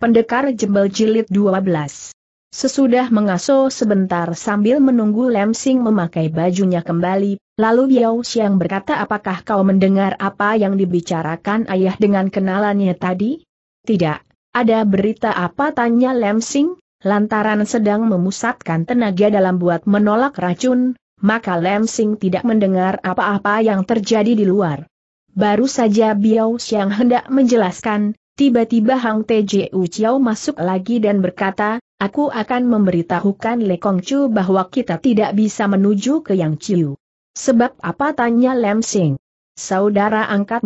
Pendekar Jembel Jilid 12 Sesudah mengaso sebentar sambil menunggu Lem Sing memakai bajunya kembali, lalu Yao Xiang berkata apakah kau mendengar apa yang dibicarakan ayah dengan kenalannya tadi? Tidak, ada berita apa tanya Lem Sing, lantaran sedang memusatkan tenaga dalam buat menolak racun, maka Lem Sing tidak mendengar apa-apa yang terjadi di luar. Baru saja Biao Xiang hendak menjelaskan, Tiba-tiba Hang Tju Chiao masuk lagi dan berkata, aku akan memberitahukan Le Kong Chu bahwa kita tidak bisa menuju ke Yang Chiu. Sebab apa tanya Lem Sing? Saudara angkat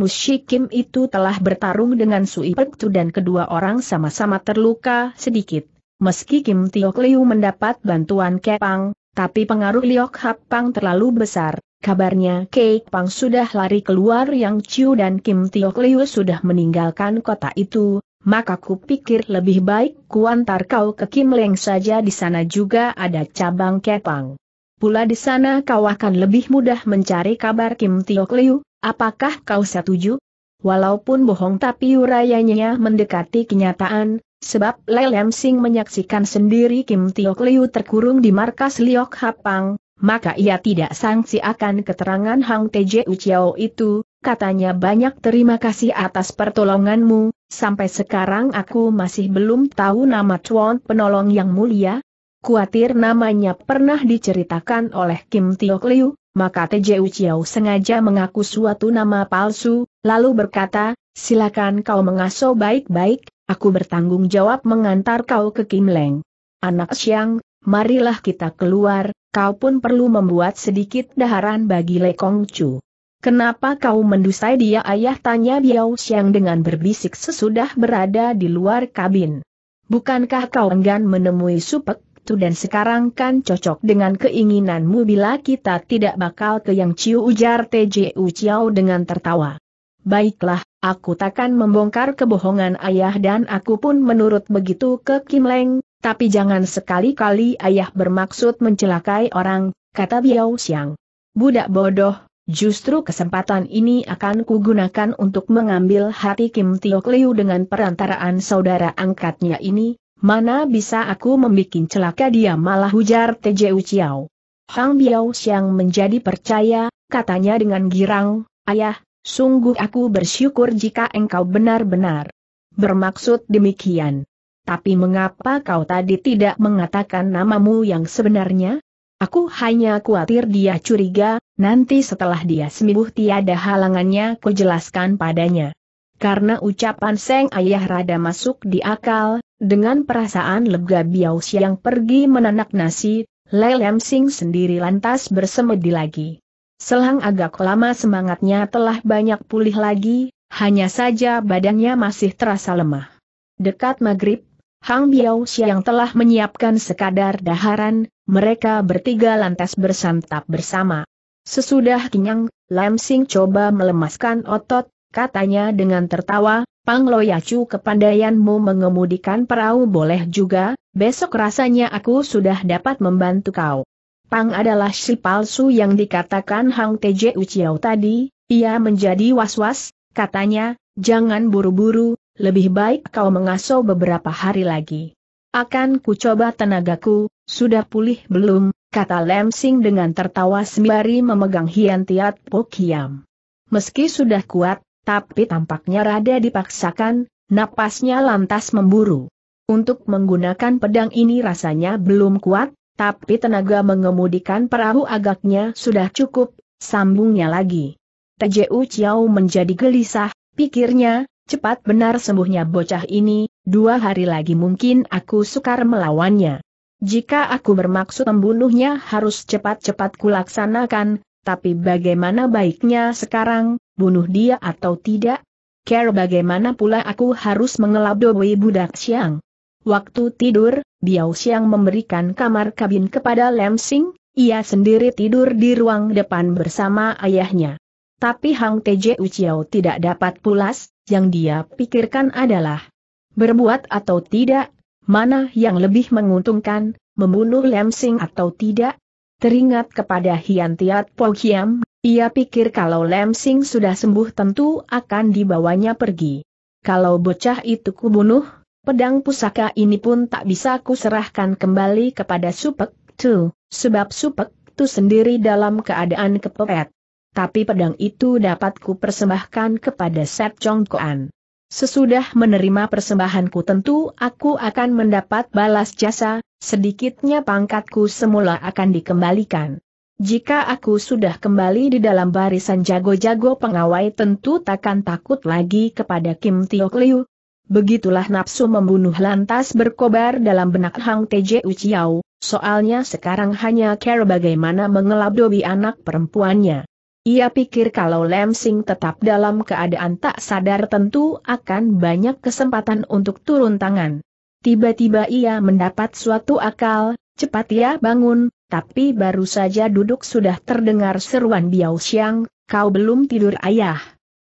Kim itu telah bertarung dengan Sui Pek Tu dan kedua orang sama-sama terluka sedikit. Meski Kim Tio Kliu mendapat bantuan Kepang, tapi pengaruh Liok Hap Pang terlalu besar, kabarnya Kek Pang sudah lari keluar yang Chiu dan Kim Tio Liu sudah meninggalkan kota itu, maka ku pikir lebih baik kuantar kau ke Kim Leng saja di sana juga ada cabang Kepang. Pula di sana kau akan lebih mudah mencari kabar Kim Tio Liu, apakah kau setuju? Walaupun bohong tapi urayanya mendekati kenyataan, Sebab Lei Lem Sing menyaksikan sendiri Kim Tiok Liu terkurung di markas Liok Hapang, maka ia tidak sangsi akan keterangan Hang Teje Uchiao itu, katanya banyak terima kasih atas pertolonganmu, sampai sekarang aku masih belum tahu nama Chuan penolong yang mulia, Kuatir namanya pernah diceritakan oleh Kim Tiok Liu, maka TJ Uchiao sengaja mengaku suatu nama palsu, lalu berkata, silakan kau mengasuh baik-baik, Aku bertanggung jawab mengantar kau ke Kim Leng. Anak siang, marilah kita keluar, kau pun perlu membuat sedikit daharan bagi Lekong Chu. Kenapa kau mendusai dia ayah tanya Biao Xiang dengan berbisik sesudah berada di luar kabin. Bukankah kau enggan menemui Supek Tu dan sekarang kan cocok dengan keinginanmu bila kita tidak bakal ke Yang Ciu ujar TJU Chiao dengan tertawa. Baiklah, Aku takkan membongkar kebohongan ayah dan aku pun menurut begitu ke Kim Leng, tapi jangan sekali-kali ayah bermaksud mencelakai orang, kata Biao Xiang. Budak bodoh, justru kesempatan ini akan kugunakan untuk mengambil hati Kim Tio Liu dengan perantaraan saudara angkatnya ini, mana bisa aku membuat celaka dia malah hujar Tju Chiao. Hang Biao Xiang menjadi percaya, katanya dengan girang, ayah, Sungguh aku bersyukur jika engkau benar-benar bermaksud demikian. Tapi mengapa kau tadi tidak mengatakan namamu yang sebenarnya? Aku hanya khawatir dia curiga, nanti setelah dia sembuh tiada halangannya jelaskan padanya. Karena ucapan Seng Ayah rada masuk di akal, dengan perasaan lega biaus yang pergi menanak nasi, Lelem Sing sendiri lantas bersemedi lagi. Selang agak lama semangatnya telah banyak pulih lagi, hanya saja badannya masih terasa lemah. Dekat maghrib, Hang Biao Xiang telah menyiapkan sekadar daharan, mereka bertiga lantas bersantap bersama. Sesudah kenyang, Lam Sing coba melemaskan otot, katanya dengan tertawa, Pang Loyacu kepandaianmu mengemudikan perahu boleh juga, besok rasanya aku sudah dapat membantu kau. Pang adalah si palsu yang dikatakan Hang Teje Uciau tadi, ia menjadi was-was, katanya, jangan buru-buru, lebih baik kau mengasuh beberapa hari lagi. Akan ku coba tenagaku, sudah pulih belum, kata Lem Sing dengan tertawa sembari memegang Hian Tiat Pokiam. Meski sudah kuat, tapi tampaknya rada dipaksakan, napasnya lantas memburu. Untuk menggunakan pedang ini rasanya belum kuat, tapi tenaga mengemudikan perahu agaknya sudah cukup, sambungnya lagi. Teju Chiao menjadi gelisah, pikirnya, cepat benar sembuhnya bocah ini, dua hari lagi mungkin aku sukar melawannya. Jika aku bermaksud membunuhnya harus cepat-cepat kulaksanakan, tapi bagaimana baiknya sekarang, bunuh dia atau tidak? Care bagaimana pula aku harus mengelabui budak siang. Waktu tidur, Biao Xiang memberikan kamar kabin kepada Lam Sing, ia sendiri tidur di ruang depan bersama ayahnya. Tapi Hang Teje Uciao tidak dapat pulas, yang dia pikirkan adalah berbuat atau tidak, mana yang lebih menguntungkan, membunuh Lam Sing atau tidak. Teringat kepada Hian Tiat Po Hiam, ia pikir kalau Lam Sing sudah sembuh tentu akan dibawanya pergi. Kalau bocah itu kubunuh, pedang pusaka ini pun tak bisa kuserahkan kembali kepada Supek Tu, sebab Supek Tu sendiri dalam keadaan kepepet. Tapi pedang itu dapat kupersembahkan kepada Set Chong Koan. Sesudah menerima persembahanku tentu aku akan mendapat balas jasa, sedikitnya pangkatku semula akan dikembalikan. Jika aku sudah kembali di dalam barisan jago-jago pengawai tentu takkan takut lagi kepada Kim Tiok Liu, Begitulah nafsu membunuh lantas berkobar dalam benak Hang Teje Uciau, soalnya sekarang hanya care bagaimana mengelabdobi anak perempuannya. Ia pikir kalau Lem Sing tetap dalam keadaan tak sadar tentu akan banyak kesempatan untuk turun tangan. Tiba-tiba ia mendapat suatu akal, cepat ia bangun, tapi baru saja duduk sudah terdengar seruan Biao Xiang, kau belum tidur ayah.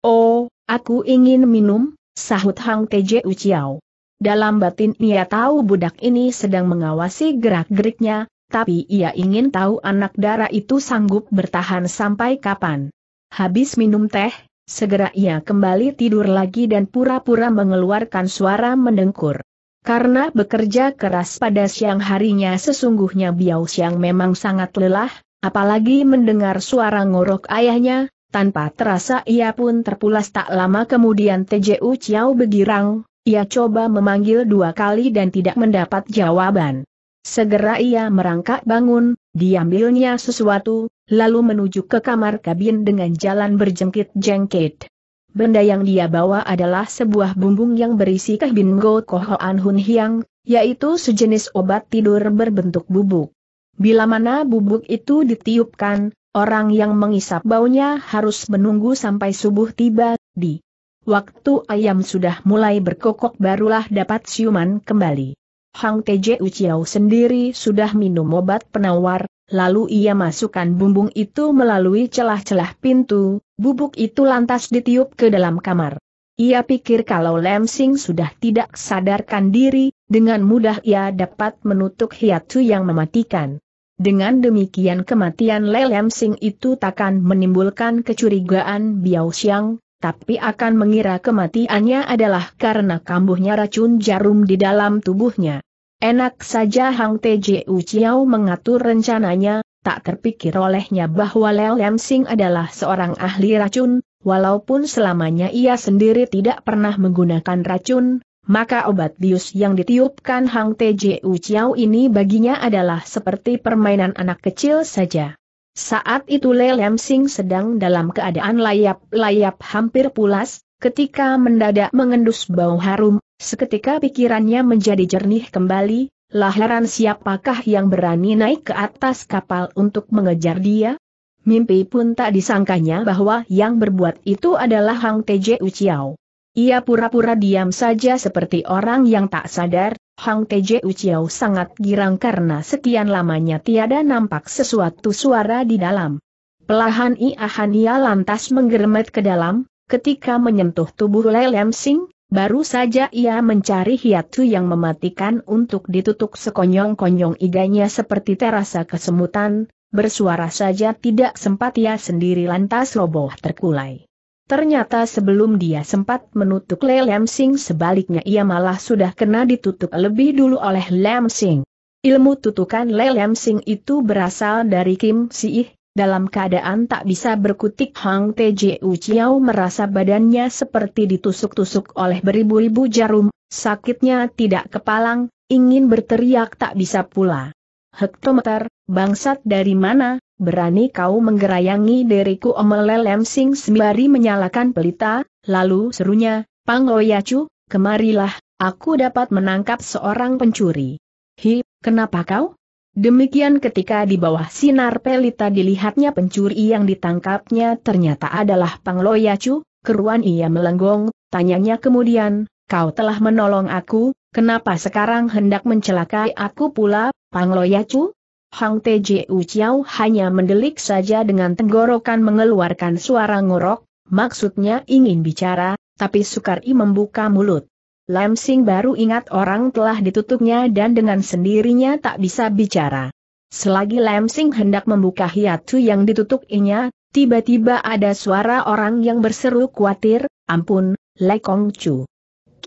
Oh, aku ingin minum, Sahut Hang Teje Uciao. Dalam batin ia tahu budak ini sedang mengawasi gerak-geriknya, tapi ia ingin tahu anak dara itu sanggup bertahan sampai kapan. Habis minum teh, segera ia kembali tidur lagi dan pura-pura mengeluarkan suara mendengkur. Karena bekerja keras pada siang harinya sesungguhnya Biao Siang memang sangat lelah, apalagi mendengar suara ngorok ayahnya, tanpa terasa ia pun terpulas tak lama kemudian TJU Chiao begirang, ia coba memanggil dua kali dan tidak mendapat jawaban. Segera ia merangkak bangun, diambilnya sesuatu, lalu menuju ke kamar kabin dengan jalan berjengkit-jengkit. Benda yang dia bawa adalah sebuah bumbung yang berisi kehbin go an hun hiang, yaitu sejenis obat tidur berbentuk bubuk. Bila mana bubuk itu ditiupkan, Orang yang mengisap baunya harus menunggu sampai subuh tiba, di waktu ayam sudah mulai berkokok barulah dapat siuman kembali. Hang Teje Uciao sendiri sudah minum obat penawar, lalu ia masukkan bumbung itu melalui celah-celah pintu, bubuk itu lantas ditiup ke dalam kamar. Ia pikir kalau Lem Sing sudah tidak sadarkan diri, dengan mudah ia dapat menutup hiatu yang mematikan. Dengan demikian kematian Lelem Sing itu takkan menimbulkan kecurigaan Biao Xiang, tapi akan mengira kematiannya adalah karena kambuhnya racun jarum di dalam tubuhnya. Enak saja Hang Tju Chiao mengatur rencananya, tak terpikir olehnya bahwa Lelem Sing adalah seorang ahli racun, walaupun selamanya ia sendiri tidak pernah menggunakan racun, maka obat bius yang ditiupkan Hang Teju Chiao ini baginya adalah seperti permainan anak kecil saja. Saat itu Le Lam Sing sedang dalam keadaan layap-layap hampir pulas, ketika mendadak mengendus bau harum, seketika pikirannya menjadi jernih kembali, lah heran siapakah yang berani naik ke atas kapal untuk mengejar dia? Mimpi pun tak disangkanya bahwa yang berbuat itu adalah Hang Teju Chiao. Ia pura-pura diam saja seperti orang yang tak sadar, Hang Teje Uciao sangat girang karena sekian lamanya tiada nampak sesuatu suara di dalam. Pelahan ia, ia lantas menggermet ke dalam, ketika menyentuh tubuh Lelem Sing, baru saja ia mencari hiatu yang mematikan untuk ditutup sekonyong-konyong iganya seperti terasa kesemutan, bersuara saja tidak sempat ia sendiri lantas roboh terkulai. Ternyata sebelum dia sempat menutup Le Lam Sing sebaliknya ia malah sudah kena ditutup lebih dulu oleh Lam Sing. Ilmu tutukan Le Lam Sing itu berasal dari Kim Ih, dalam keadaan tak bisa berkutik Hang Tju Chiao merasa badannya seperti ditusuk-tusuk oleh beribu-ribu jarum, sakitnya tidak kepalang, ingin berteriak tak bisa pula. Hektometer, bangsat dari mana, berani kau menggerayangi diriku Omel Lemsing sembari menyalakan pelita, lalu serunya, Pangloyacu, kemarilah, aku dapat menangkap seorang pencuri. Hi, kenapa kau? Demikian ketika di bawah sinar pelita dilihatnya pencuri yang ditangkapnya ternyata adalah Pangloyacu, keruan ia melenggong, tanyanya kemudian, kau telah menolong aku, kenapa sekarang hendak mencelakai aku pula, Pang Loyacu? Hang Tjiu Chiao hanya mendelik saja dengan tenggorokan mengeluarkan suara ngorok, maksudnya ingin bicara, tapi Sukari membuka mulut. Lam Sing baru ingat orang telah ditutupnya dan dengan sendirinya tak bisa bicara. Selagi Lam Sing hendak membuka hiatu yang ditutup inya, tiba-tiba ada suara orang yang berseru khawatir, ampun, Lekong Chu.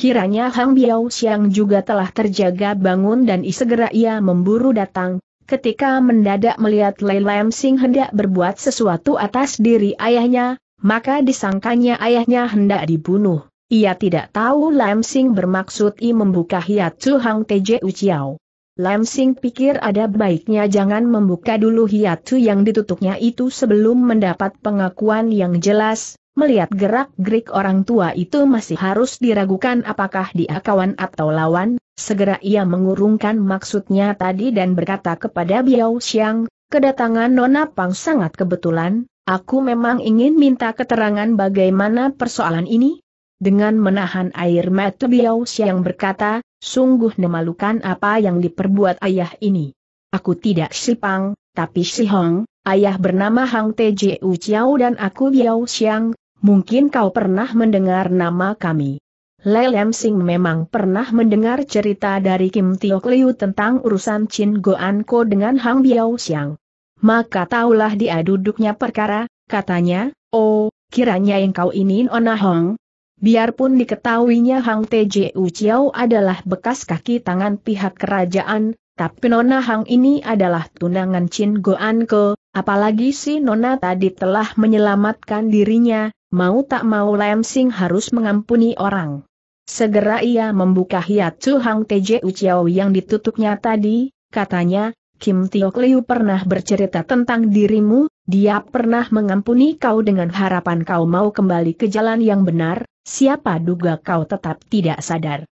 Kiranya Hang Biao Xiang juga telah terjaga bangun dan segera ia memburu datang, ketika mendadak melihat Lei Lam Sing hendak berbuat sesuatu atas diri ayahnya, maka disangkanya ayahnya hendak dibunuh. Ia tidak tahu Lam Sing bermaksud i membuka Su Hang Teje Uciao. Lam Sing pikir ada baiknya jangan membuka dulu Su yang ditutupnya itu sebelum mendapat pengakuan yang jelas, melihat gerak-gerik orang tua itu masih harus diragukan apakah dia kawan atau lawan, segera ia mengurungkan maksudnya tadi dan berkata kepada Biao Xiang, kedatangan Nona Pang sangat kebetulan, aku memang ingin minta keterangan bagaimana persoalan ini. Dengan menahan air mata Biao Xiang berkata, sungguh memalukan apa yang diperbuat ayah ini. Aku tidak si Pang, tapi si Hong, Ayah bernama Hang Tejeu Chiao dan aku Biao Xiang, Mungkin kau pernah mendengar nama kami. Lei Lam Sing memang pernah mendengar cerita dari Kim Tio Liu tentang urusan Chin Goan Ko dengan Hang Biao Xiang. Maka taulah dia duduknya perkara, katanya, oh, kiranya yang kau ini Nona Hong. Biarpun diketahuinya Hang Tj Chiao adalah bekas kaki tangan pihak kerajaan, tapi Nona Hang ini adalah tunangan Chin Goan Ko, apalagi si Nona tadi telah menyelamatkan dirinya, mau tak mau Lam Sing harus mengampuni orang. Segera ia membuka Chu Hang Teje Uciao yang ditutupnya tadi, katanya, Kim Tio Liu pernah bercerita tentang dirimu, dia pernah mengampuni kau dengan harapan kau mau kembali ke jalan yang benar, siapa duga kau tetap tidak sadar.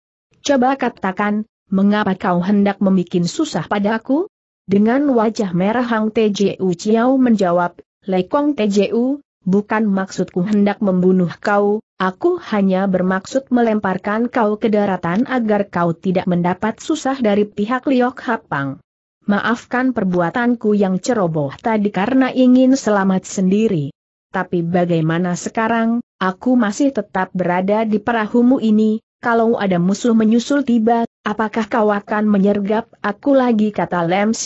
Coba katakan, mengapa kau hendak membuat susah padaku? Dengan wajah merah Hang Teje Uciao menjawab, Lekong Tju, bukan maksudku hendak membunuh kau, aku hanya bermaksud melemparkan kau ke daratan agar kau tidak mendapat susah dari pihak Liok Hapang. Maafkan perbuatanku yang ceroboh tadi karena ingin selamat sendiri. Tapi bagaimana sekarang, aku masih tetap berada di perahumu ini, kalau ada musuh menyusul tiba, apakah kau akan menyergap aku lagi kata Lem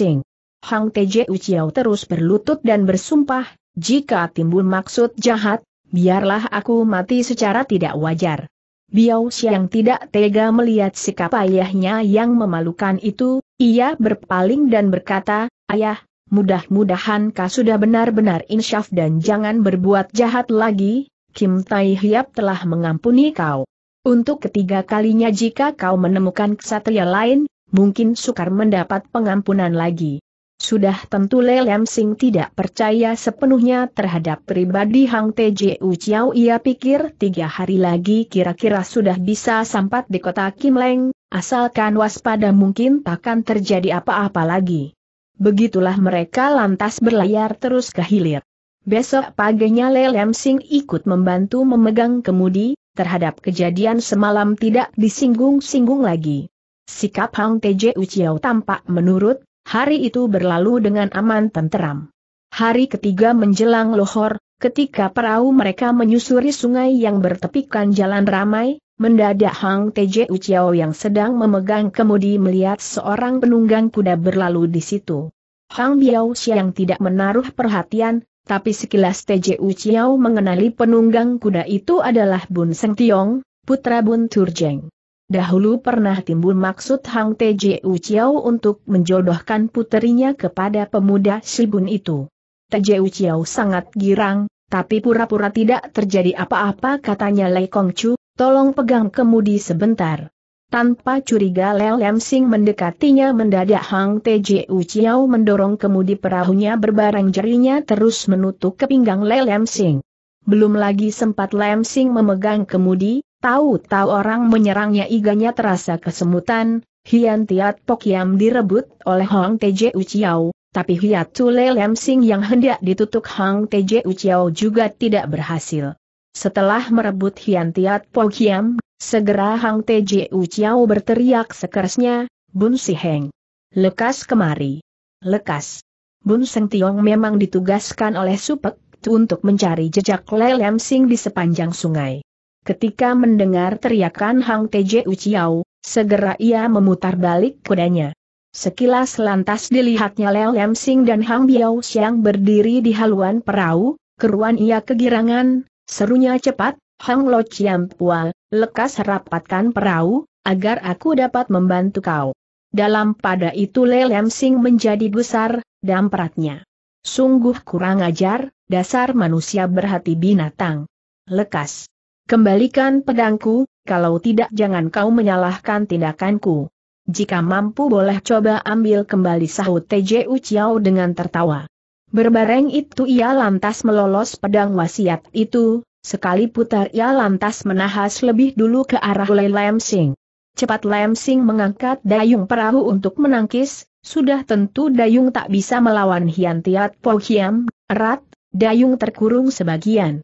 Hang Teje Uciau terus berlutut dan bersumpah, jika timbul maksud jahat, biarlah aku mati secara tidak wajar. Biao Xiang tidak tega melihat sikap ayahnya yang memalukan itu, ia berpaling dan berkata, Ayah, mudah-mudahan kau sudah benar-benar insyaf dan jangan berbuat jahat lagi, Kim Tai Hiap telah mengampuni kau. Untuk ketiga kalinya jika kau menemukan kesatria lain, mungkin sukar mendapat pengampunan lagi. Sudah tentu Le Lam Sing tidak percaya sepenuhnya terhadap pribadi Hang Tju Chiao ia pikir tiga hari lagi kira-kira sudah bisa sampai di kota Kim Leng, asalkan waspada mungkin takkan terjadi apa-apa lagi. Begitulah mereka lantas berlayar terus ke hilir. Besok paginya Le Lam Sing ikut membantu memegang kemudi, terhadap kejadian semalam tidak disinggung-singgung lagi. Sikap Hang Tju Chiao tampak menurut Hari itu berlalu dengan aman tenteram. Hari ketiga menjelang lohor, ketika perahu mereka menyusuri sungai yang bertepikan jalan ramai, mendadak Hang Teje Uciao yang sedang memegang kemudi melihat seorang penunggang kuda berlalu di situ. Hang Biao yang tidak menaruh perhatian, tapi sekilas Teje Uciao mengenali penunggang kuda itu adalah Bun Seng Tiong, putra Bun Turjeng. Dahulu pernah timbul maksud Hang Tju Chiao untuk menjodohkan puterinya kepada pemuda Shibun itu. Tju Chiao sangat girang, tapi pura-pura tidak terjadi apa-apa katanya Lei Kongcu, tolong pegang kemudi sebentar. Tanpa curiga Lei Lam Sing mendekatinya mendadak Hang Tju Chiao mendorong kemudi perahunya berbarang jarinya terus menutup ke pinggang Leo Lam Sing. Belum lagi sempat Lam Sing memegang kemudi, Tahu-tahu orang menyerangnya iganya terasa kesemutan, Hian Tiat Pok Yam direbut oleh Hong Teje Uciao, tapi Hiat Tule Lem Sing yang hendak ditutup Hong Teje Uciao juga tidak berhasil. Setelah merebut Hian Tiat Pok Yam, segera Hong Teje Uciao berteriak sekerasnya, Bun Si Heng. Lekas kemari. Lekas. Bun Seng Tiong memang ditugaskan oleh Supek untuk mencari jejak Lelem Sing di sepanjang sungai. Ketika mendengar teriakan Hang Teje Uciau, segera ia memutar balik kudanya. Sekilas lantas dilihatnya Leo Lem Sing dan Hang Biao Xiang berdiri di haluan perahu, keruan ia kegirangan, serunya cepat, Hang Lo Chiam Pua, lekas rapatkan perahu, agar aku dapat membantu kau. Dalam pada itu Lelem Sing menjadi gusar, peratnya. Sungguh kurang ajar, dasar manusia berhati binatang. Lekas. Kembalikan pedangku, kalau tidak jangan kau menyalahkan tindakanku. Jika mampu boleh coba ambil kembali sahut Tju Chiao dengan tertawa. Berbareng itu ia lantas melolos pedang wasiat itu, sekali putar ia lantas menahas lebih dulu ke arah Lei Lam Sing. Cepat Lam Sing mengangkat dayung perahu untuk menangkis, sudah tentu dayung tak bisa melawan Hian Tiat Po Hiam, erat, dayung terkurung sebagian.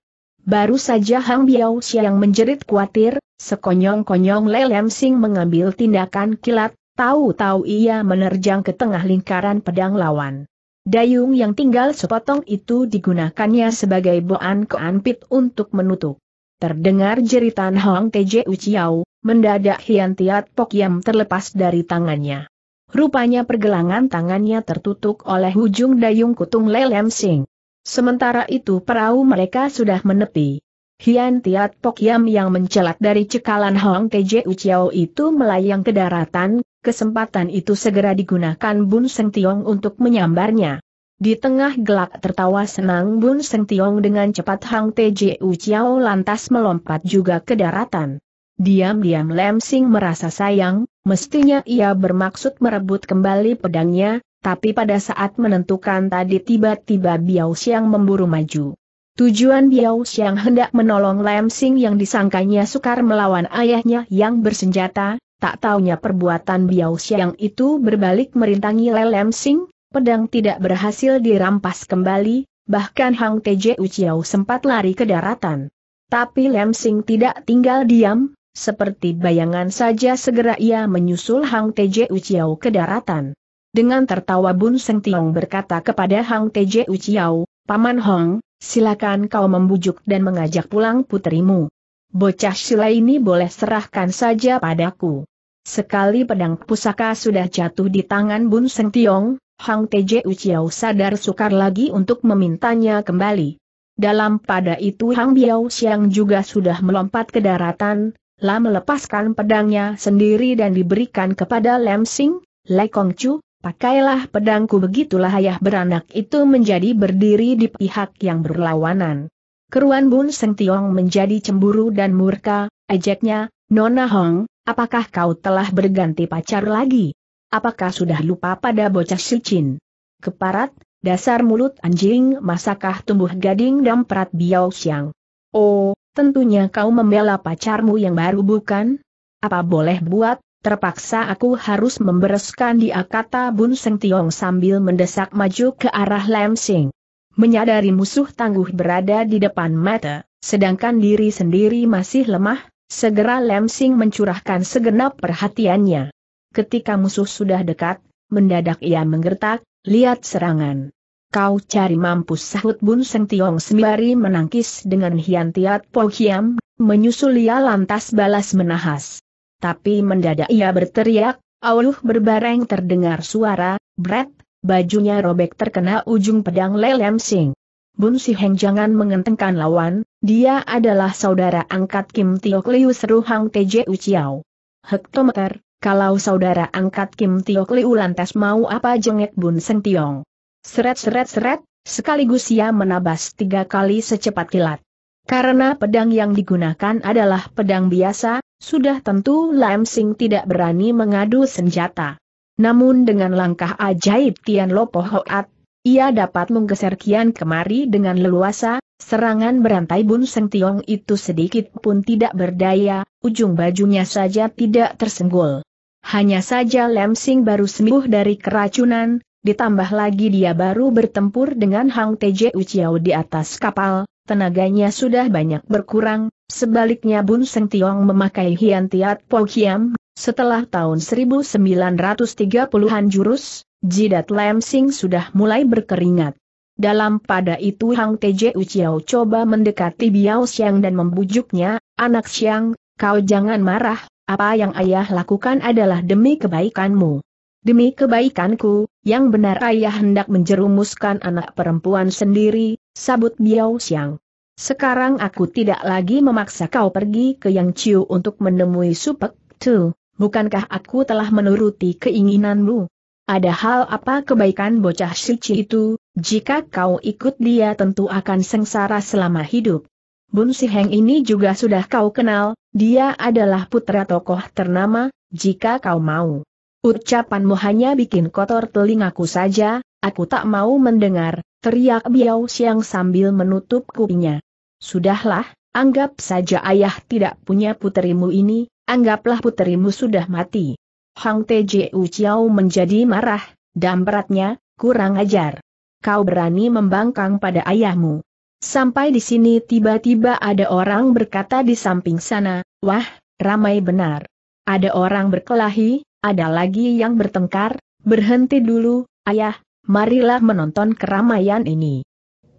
Baru saja Hang Biao yang menjerit khawatir, sekonyong-konyong Lelem Sing mengambil tindakan kilat, tahu-tahu ia menerjang ke tengah lingkaran pedang lawan. Dayung yang tinggal sepotong itu digunakannya sebagai boan keanpit untuk menutup. Terdengar jeritan Hong Teje Uciau, mendadak Hian Tiat Pok Yam terlepas dari tangannya. Rupanya pergelangan tangannya tertutup oleh ujung dayung kutung Lelem Sing. Sementara itu perahu mereka sudah menepi. Hian Tiat Pok Yam yang mencelat dari cekalan Hong Teje Uchiao itu melayang ke daratan, kesempatan itu segera digunakan Bun Seng Tiong untuk menyambarnya. Di tengah gelak tertawa senang Bun Seng Tiong dengan cepat Hang Teje Uchiao lantas melompat juga ke daratan. Diam-diam Lem Sing merasa sayang, mestinya ia bermaksud merebut kembali pedangnya, tapi pada saat menentukan tadi tiba-tiba Biao Xiang memburu maju. Tujuan Biao Xiang hendak menolong Lam Sing yang disangkanya sukar melawan ayahnya yang bersenjata, tak taunya perbuatan Biao Xiang itu berbalik merintangi le Lam Sing, pedang tidak berhasil dirampas kembali, bahkan Hang Teje Uciao sempat lari ke daratan. Tapi Lam Sing tidak tinggal diam, seperti bayangan saja segera ia menyusul Hang Teje Uciao ke daratan. Dengan tertawa Bun Seng Tiong berkata kepada Hang Teje Uciau, Paman Hong, silakan kau membujuk dan mengajak pulang putrimu. Bocah sila ini boleh serahkan saja padaku. Sekali pedang pusaka sudah jatuh di tangan Bun Seng Tiong, Hang Teje Uciau sadar sukar lagi untuk memintanya kembali. Dalam pada itu Hang Biao Siang juga sudah melompat ke daratan, lah melepaskan pedangnya sendiri dan diberikan kepada Lem Sing, Lei Kong Chu, Pakailah pedangku begitulah ayah beranak itu menjadi berdiri di pihak yang berlawanan. Keruan Bun Seng Tiong menjadi cemburu dan murka, ejeknya, Nona Hong, apakah kau telah berganti pacar lagi? Apakah sudah lupa pada bocah sucin? Keparat, dasar mulut anjing masakah tumbuh gading dan perat biau siang? Oh, tentunya kau membela pacarmu yang baru bukan? Apa boleh buat, Terpaksa aku harus membereskan dia kata Bun Seng Tiong sambil mendesak maju ke arah Lam Sing. Menyadari musuh tangguh berada di depan mata, sedangkan diri sendiri masih lemah, segera Lam Sing mencurahkan segenap perhatiannya. Ketika musuh sudah dekat, mendadak ia menggertak, lihat serangan. Kau cari mampus sahut Bun Seng Tiong sembari menangkis dengan hiantiat Tiat Hiam, menyusul ia lantas balas menahas tapi mendadak ia berteriak, Auluh berbareng terdengar suara, Brett, bajunya robek terkena ujung pedang Lelem Sing. Bun Si Heng jangan mengentengkan lawan, dia adalah saudara angkat Kim Tiok Liu seru Hang TJ Uciao. Hektometer, kalau saudara angkat Kim Tiok Liu lantas mau apa jengek Bun Seng Tiong. Seret seret seret, sekaligus ia menabas tiga kali secepat kilat. Karena pedang yang digunakan adalah pedang biasa, sudah tentu Lam Sing tidak berani mengadu senjata. Namun dengan langkah ajaib Tian Lopo Hoat, ia dapat menggeser kian kemari dengan leluasa, serangan berantai Bun Seng Tiong itu sedikit pun tidak berdaya, ujung bajunya saja tidak tersenggol. Hanya saja Lam Sing baru sembuh dari keracunan, ditambah lagi dia baru bertempur dengan Hang Teje Uciao di atas kapal, Tenaganya sudah banyak berkurang, sebaliknya Bun Seng Tiong memakai Hian Tiat Po Hiam, setelah tahun 1930-an jurus, jidat Lam Sing sudah mulai berkeringat. Dalam pada itu Hang Teje Uciao coba mendekati Biao Xiang dan membujuknya, anak Xiang, kau jangan marah, apa yang ayah lakukan adalah demi kebaikanmu. Demi kebaikanku, yang benar ayah hendak menjerumuskan anak perempuan sendiri, sabut Biao Xiang. Sekarang aku tidak lagi memaksa kau pergi ke Yang Chiu untuk menemui Supek Tu, bukankah aku telah menuruti keinginanmu? Ada hal apa kebaikan bocah suci itu, jika kau ikut dia tentu akan sengsara selama hidup. Bun Si Heng ini juga sudah kau kenal, dia adalah putra tokoh ternama, jika kau mau. Ucapanmu hanya bikin kotor telingaku saja, aku tak mau mendengar, Teriak Biao Siang sambil menutup kupingnya. Sudahlah, anggap saja ayah tidak punya puterimu ini, anggaplah puterimu sudah mati. Hang Tju Chiao menjadi marah, dan beratnya, kurang ajar. Kau berani membangkang pada ayahmu. Sampai di sini tiba-tiba ada orang berkata di samping sana, wah, ramai benar. Ada orang berkelahi, ada lagi yang bertengkar, berhenti dulu, ayah, marilah menonton keramaian ini.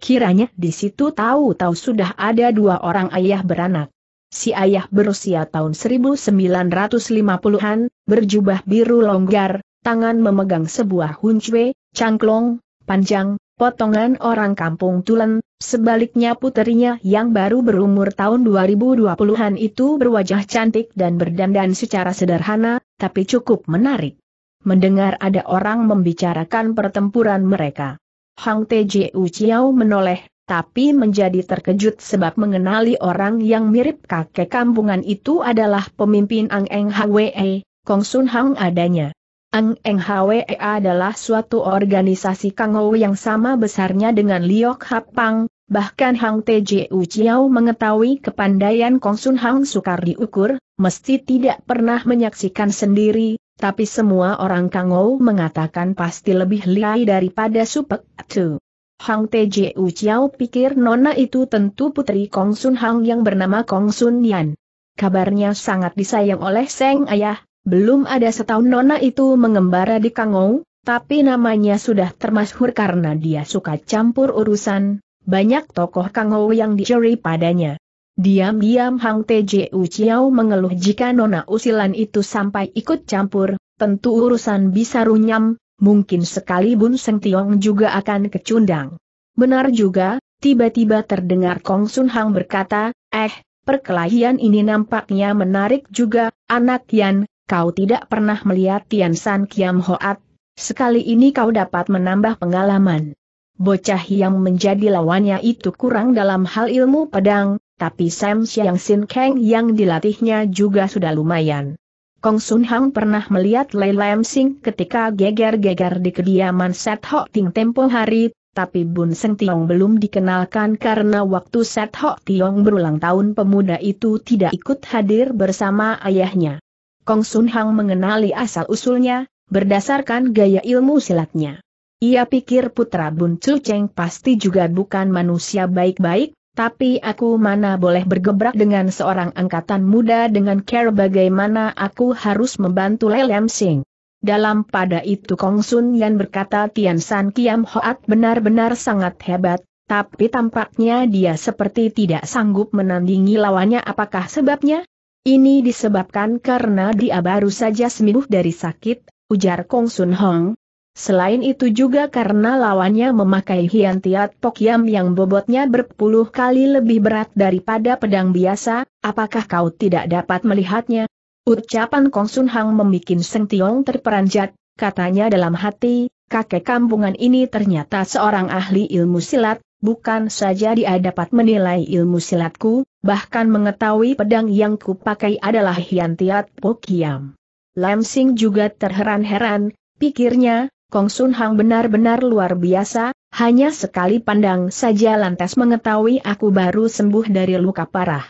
Kiranya di situ tahu-tahu sudah ada dua orang ayah beranak. Si ayah berusia tahun 1950-an, berjubah biru longgar, tangan memegang sebuah huncwe, cangklong, panjang, potongan orang kampung Tulen, sebaliknya puterinya yang baru berumur tahun 2020-an itu berwajah cantik dan berdandan secara sederhana, tapi cukup menarik mendengar ada orang membicarakan pertempuran mereka. Hang Tjiu Chiao menoleh, tapi menjadi terkejut sebab mengenali orang yang mirip kakek kampungan itu adalah pemimpin Ang Eng Hwee, Kong Sun Hang adanya. Ang Eng Hwee adalah suatu organisasi Kang yang sama besarnya dengan Liok Hapang, bahkan Hang Tjiu Chiao mengetahui kepandaian Kong Sun Hang sukar diukur, mesti tidak pernah menyaksikan sendiri, tapi semua orang Kangou mengatakan pasti lebih liai daripada Supek Tu. Hang Tju Chiao pikir nona itu tentu putri Kong Sun Hang yang bernama Kong Sun Yan. Kabarnya sangat disayang oleh Seng Ayah, belum ada setahun nona itu mengembara di Kangou, tapi namanya sudah termasyhur karena dia suka campur urusan, banyak tokoh Kangou yang dicuri padanya. Diam-diam Hang Tju Chiao mengeluh jika Nona Usilan itu sampai ikut campur, tentu urusan bisa runyam, mungkin sekali Bun Seng Tiong juga akan kecundang. Benar juga, tiba-tiba terdengar Kong Sun Hang berkata, eh, perkelahian ini nampaknya menarik juga, anak Tian, kau tidak pernah melihat Tian San Kiam Hoat, sekali ini kau dapat menambah pengalaman. Bocah yang menjadi lawannya itu kurang dalam hal ilmu pedang, tapi Sam Siang Sin Kang yang dilatihnya juga sudah lumayan. Kong Sun Hang pernah melihat Lei Lam Sing ketika geger-geger di kediaman Set Hok Ting tempo hari, tapi Bun Seng Tiong belum dikenalkan karena waktu Set Hok Tiong berulang tahun pemuda itu tidak ikut hadir bersama ayahnya. Kong Sun Hang mengenali asal-usulnya, berdasarkan gaya ilmu silatnya. Ia pikir putra Bun Chu Cheng pasti juga bukan manusia baik-baik, tapi aku mana boleh bergebrak dengan seorang angkatan muda dengan care bagaimana aku harus membantu Lelem Sing. Dalam pada itu Kong Sun Yan berkata Tian San Kiam Hoat benar-benar sangat hebat, tapi tampaknya dia seperti tidak sanggup menandingi lawannya apakah sebabnya? Ini disebabkan karena dia baru saja sembuh dari sakit, ujar Kong Sun Hong, Selain itu juga karena lawannya memakai Hian Tiat Pokyam yang bobotnya berpuluh kali lebih berat daripada pedang biasa, apakah kau tidak dapat melihatnya? Ucapan Kong Sun Hang membuat Seng Tiong terperanjat, katanya dalam hati, kakek kampungan ini ternyata seorang ahli ilmu silat, bukan saja dia dapat menilai ilmu silatku, bahkan mengetahui pedang yang kupakai adalah Hian Tiat Pokyam. Lam Sing juga terheran-heran, pikirnya, Kong Sun Hang benar-benar luar biasa, hanya sekali pandang saja lantas mengetahui aku baru sembuh dari luka parah.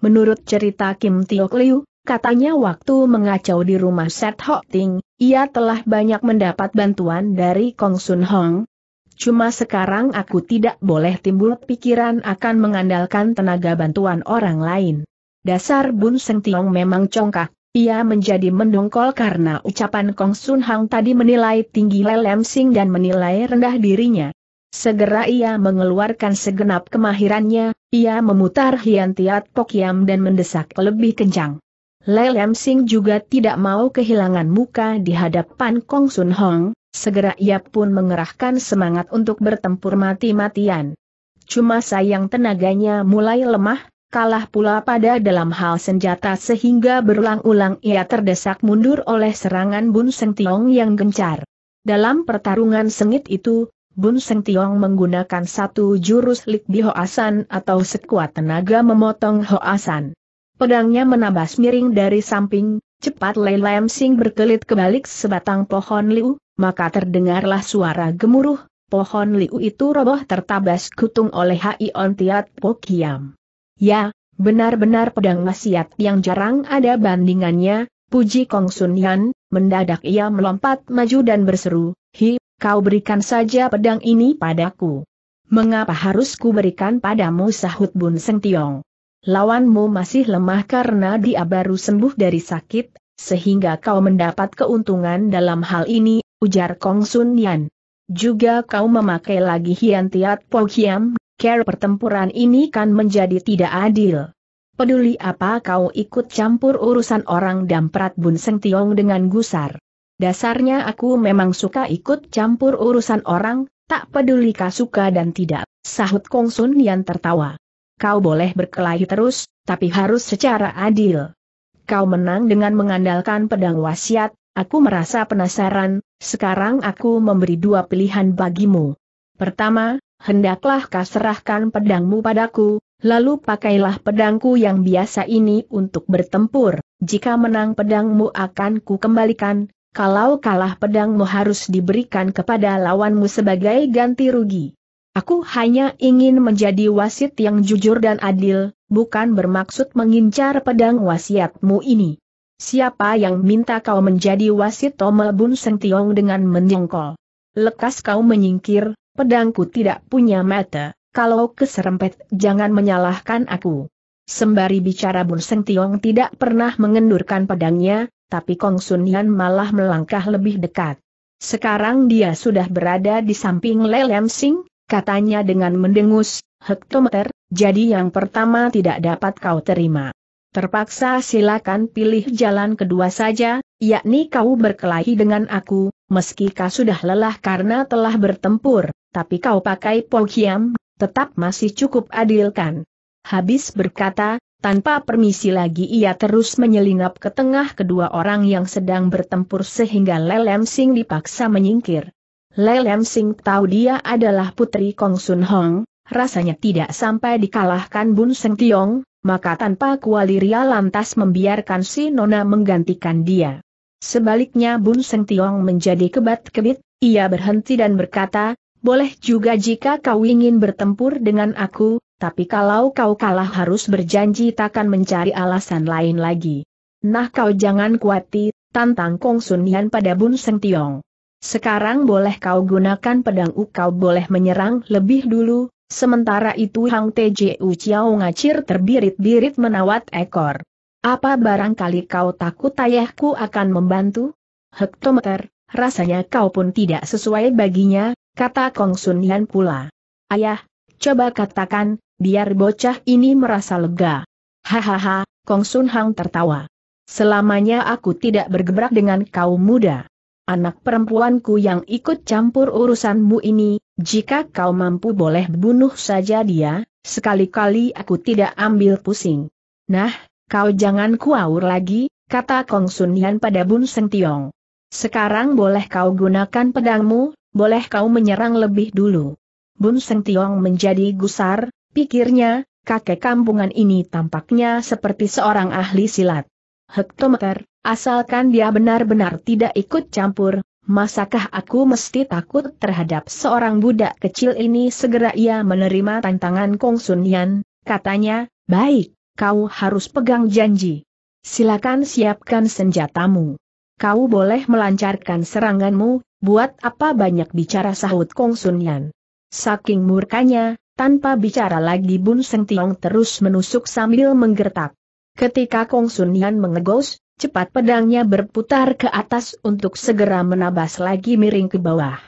Menurut cerita Kim Tiok Liu, katanya waktu mengacau di rumah Set Ho Ting, ia telah banyak mendapat bantuan dari Kong Sun Hong. Cuma sekarang aku tidak boleh timbul pikiran akan mengandalkan tenaga bantuan orang lain. Dasar Bun Seng Tiong memang congkak. Ia menjadi mendongkol karena ucapan Kong Sun Hang tadi menilai tinggi Lelem Sing dan menilai rendah dirinya. Segera ia mengeluarkan segenap kemahirannya, ia memutar Hian Tiat Pokiam dan mendesak lebih kencang. Lelem Sing juga tidak mau kehilangan muka di hadapan Kong Sun Hong, segera ia pun mengerahkan semangat untuk bertempur mati-matian. Cuma sayang tenaganya mulai lemah, kalah pula pada dalam hal senjata sehingga berulang-ulang ia terdesak mundur oleh serangan Bun Seng Tiong yang gencar. Dalam pertarungan sengit itu, Bun Seng Tiong menggunakan satu jurus Lik Bi Hoasan atau sekuat tenaga memotong Hoasan. Pedangnya menabas miring dari samping, cepat Lei Lam Sing berkelit kebalik sebatang pohon liu, maka terdengarlah suara gemuruh, pohon liu itu roboh tertabas kutung oleh Hai On Tiat Po Ya, benar-benar pedang maksiat yang jarang ada bandingannya, puji Kong Sun Yan, mendadak ia melompat maju dan berseru, Hi, kau berikan saja pedang ini padaku. Mengapa harus kuberikan padamu sahut Bun Seng Tiong? Lawanmu masih lemah karena dia baru sembuh dari sakit, sehingga kau mendapat keuntungan dalam hal ini, ujar Kong Sun Yan. Juga kau memakai lagi Hian Tiat Po Hiam care pertempuran ini kan menjadi tidak adil. Peduli apa kau ikut campur urusan orang damprat Bun Seng Tiong dengan gusar. Dasarnya aku memang suka ikut campur urusan orang, tak peduli kau suka dan tidak, sahut Kong Sun Yan tertawa. Kau boleh berkelahi terus, tapi harus secara adil. Kau menang dengan mengandalkan pedang wasiat, aku merasa penasaran, sekarang aku memberi dua pilihan bagimu. Pertama, hendaklah kau serahkan pedangmu padaku, lalu pakailah pedangku yang biasa ini untuk bertempur, jika menang pedangmu akan ku kembalikan, kalau kalah pedangmu harus diberikan kepada lawanmu sebagai ganti rugi. Aku hanya ingin menjadi wasit yang jujur dan adil, bukan bermaksud mengincar pedang wasiatmu ini. Siapa yang minta kau menjadi wasit Tomel Bun Seng Tiong dengan menyongkol? Lekas kau menyingkir, pedangku tidak punya mata, kalau keserempet jangan menyalahkan aku. Sembari bicara Bun Seng Tiong tidak pernah mengendurkan pedangnya, tapi Kong Sun Yan malah melangkah lebih dekat. Sekarang dia sudah berada di samping Lelem Sing, katanya dengan mendengus, hektometer, jadi yang pertama tidak dapat kau terima. Terpaksa silakan pilih jalan kedua saja, yakni kau berkelahi dengan aku, meski kau sudah lelah karena telah bertempur, tapi kau pakai pogiam, tetap masih cukup adil kan? Habis berkata, tanpa permisi lagi ia terus menyelinap ke tengah kedua orang yang sedang bertempur sehingga Lelem Sing dipaksa menyingkir. Lelem Sing tahu dia adalah putri Kong Sun Hong, rasanya tidak sampai dikalahkan Bun Seng Tiong, maka tanpa kualiria lantas membiarkan si Nona menggantikan dia. Sebaliknya Bun Seng Tiong menjadi kebat-kebit, ia berhenti dan berkata, boleh juga jika kau ingin bertempur dengan aku, tapi kalau kau kalah harus berjanji takkan mencari alasan lain lagi. Nah kau jangan kuati, tantang Kong Sun Yan pada Bun Seng Tiong. Sekarang boleh kau gunakan pedang u kau boleh menyerang lebih dulu, sementara itu Hang Tju Chiao ngacir terbirit-birit menawat ekor. Apa barangkali kau takut ayahku akan membantu? Hektometer, rasanya kau pun tidak sesuai baginya, kata Kong Sun Yan pula. Ayah, coba katakan, biar bocah ini merasa lega. Hahaha, Kong Sun Hang tertawa. Selamanya aku tidak bergebrak dengan kaum muda. Anak perempuanku yang ikut campur urusanmu ini, jika kau mampu boleh bunuh saja dia, sekali-kali aku tidak ambil pusing. Nah, kau jangan kuaur lagi, kata Kong Sun Yan pada Bun Seng Tiong. Sekarang boleh kau gunakan pedangmu, boleh kau menyerang lebih dulu. Bun Seng Tiong menjadi gusar, pikirnya, kakek kampungan ini tampaknya seperti seorang ahli silat. Hektometer, asalkan dia benar-benar tidak ikut campur, masakah aku mesti takut terhadap seorang budak kecil ini segera ia menerima tantangan Kong Sun Yan, katanya, baik, kau harus pegang janji. Silakan siapkan senjatamu. Kau boleh melancarkan seranganmu, Buat apa banyak bicara sahut Kong Sun Yan. Saking murkanya, tanpa bicara lagi Bun Seng Tiong terus menusuk sambil menggertak. Ketika Kong Sun Yan mengegos, cepat pedangnya berputar ke atas untuk segera menabas lagi miring ke bawah.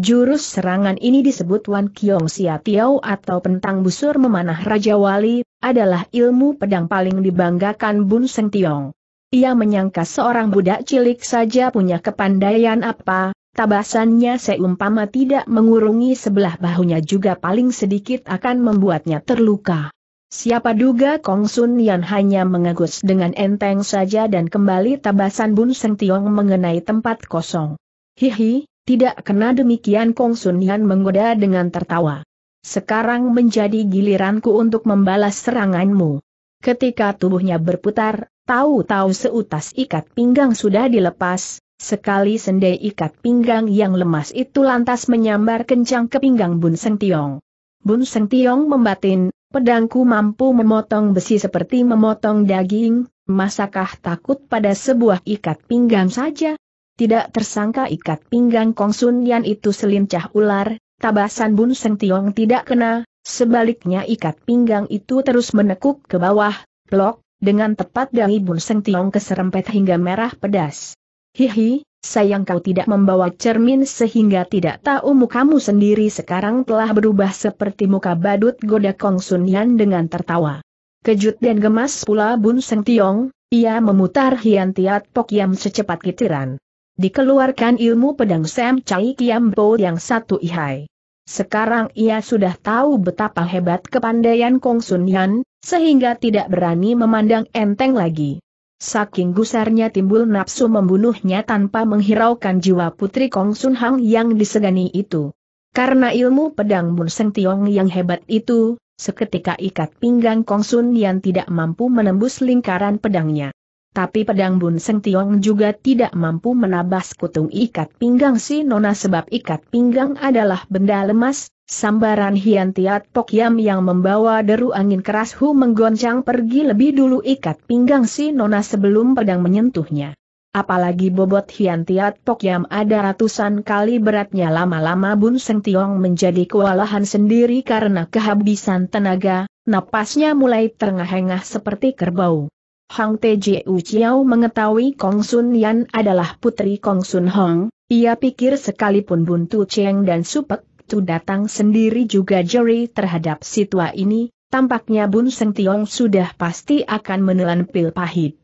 Jurus serangan ini disebut Wan Kiong Sia Tiao atau Pentang Busur Memanah Raja Wali, adalah ilmu pedang paling dibanggakan Bun Seng Tiong. Ia menyangka seorang budak cilik saja punya kepandaian apa, tabasannya seumpama tidak mengurungi sebelah bahunya juga paling sedikit akan membuatnya terluka. Siapa duga Kong Sun Yan hanya mengegus dengan enteng saja dan kembali tabasan Bun Seng Tiong mengenai tempat kosong. Hihi, tidak kena demikian Kong Sun Yan menggoda dengan tertawa. Sekarang menjadi giliranku untuk membalas seranganmu. Ketika tubuhnya berputar, tahu-tahu seutas ikat pinggang sudah dilepas, Sekali sendai ikat pinggang yang lemas itu lantas menyambar kencang ke pinggang Bun Seng Tiong. Bun Seng Tiong membatin, pedangku mampu memotong besi seperti memotong daging, masakah takut pada sebuah ikat pinggang saja? Tidak tersangka ikat pinggang Kong Sun Yan itu selincah ular, tabasan Bun Seng Tiong tidak kena, sebaliknya ikat pinggang itu terus menekuk ke bawah, blok, dengan tepat dari Bun Seng Tiong keserempet hingga merah pedas. Hihi, sayang kau tidak membawa cermin sehingga tidak tahu mukamu sendiri sekarang telah berubah seperti muka badut goda Kong Sun Yan dengan tertawa. Kejut dan gemas pula Bun Seng Tiong, ia memutar Hian Tiat Pok Yam secepat kitiran. Dikeluarkan ilmu pedang Sam Chai Kiam Bo yang satu ihai. Sekarang ia sudah tahu betapa hebat kepandaian Kong Sun Yan, sehingga tidak berani memandang enteng lagi. Saking gusarnya timbul nafsu membunuhnya tanpa menghiraukan jiwa putri Kong Sun Hang yang disegani itu. Karena ilmu pedang Bun Seng Tiong yang hebat itu, seketika ikat pinggang Kong Sun yang tidak mampu menembus lingkaran pedangnya. Tapi pedang Bun Seng Tiong juga tidak mampu menabas kutung ikat pinggang si Nona sebab ikat pinggang adalah benda lemas, Sambaran Hian Tiat Pok yang membawa deru angin keras Hu menggoncang pergi lebih dulu ikat pinggang si Nona sebelum pedang menyentuhnya. Apalagi bobot Hian Tiat Pok ada ratusan kali beratnya lama-lama Bun Seng Tiong menjadi kewalahan sendiri karena kehabisan tenaga, napasnya mulai terengah-engah seperti kerbau. Hang Tjiu Chiao mengetahui Kong Sun Yan adalah putri Kong Sun Hong, ia pikir sekalipun Buntu Cheng dan Supek, itu datang sendiri juga jeri terhadap si ini, tampaknya Bun Seng Tiong sudah pasti akan menelan pil pahit.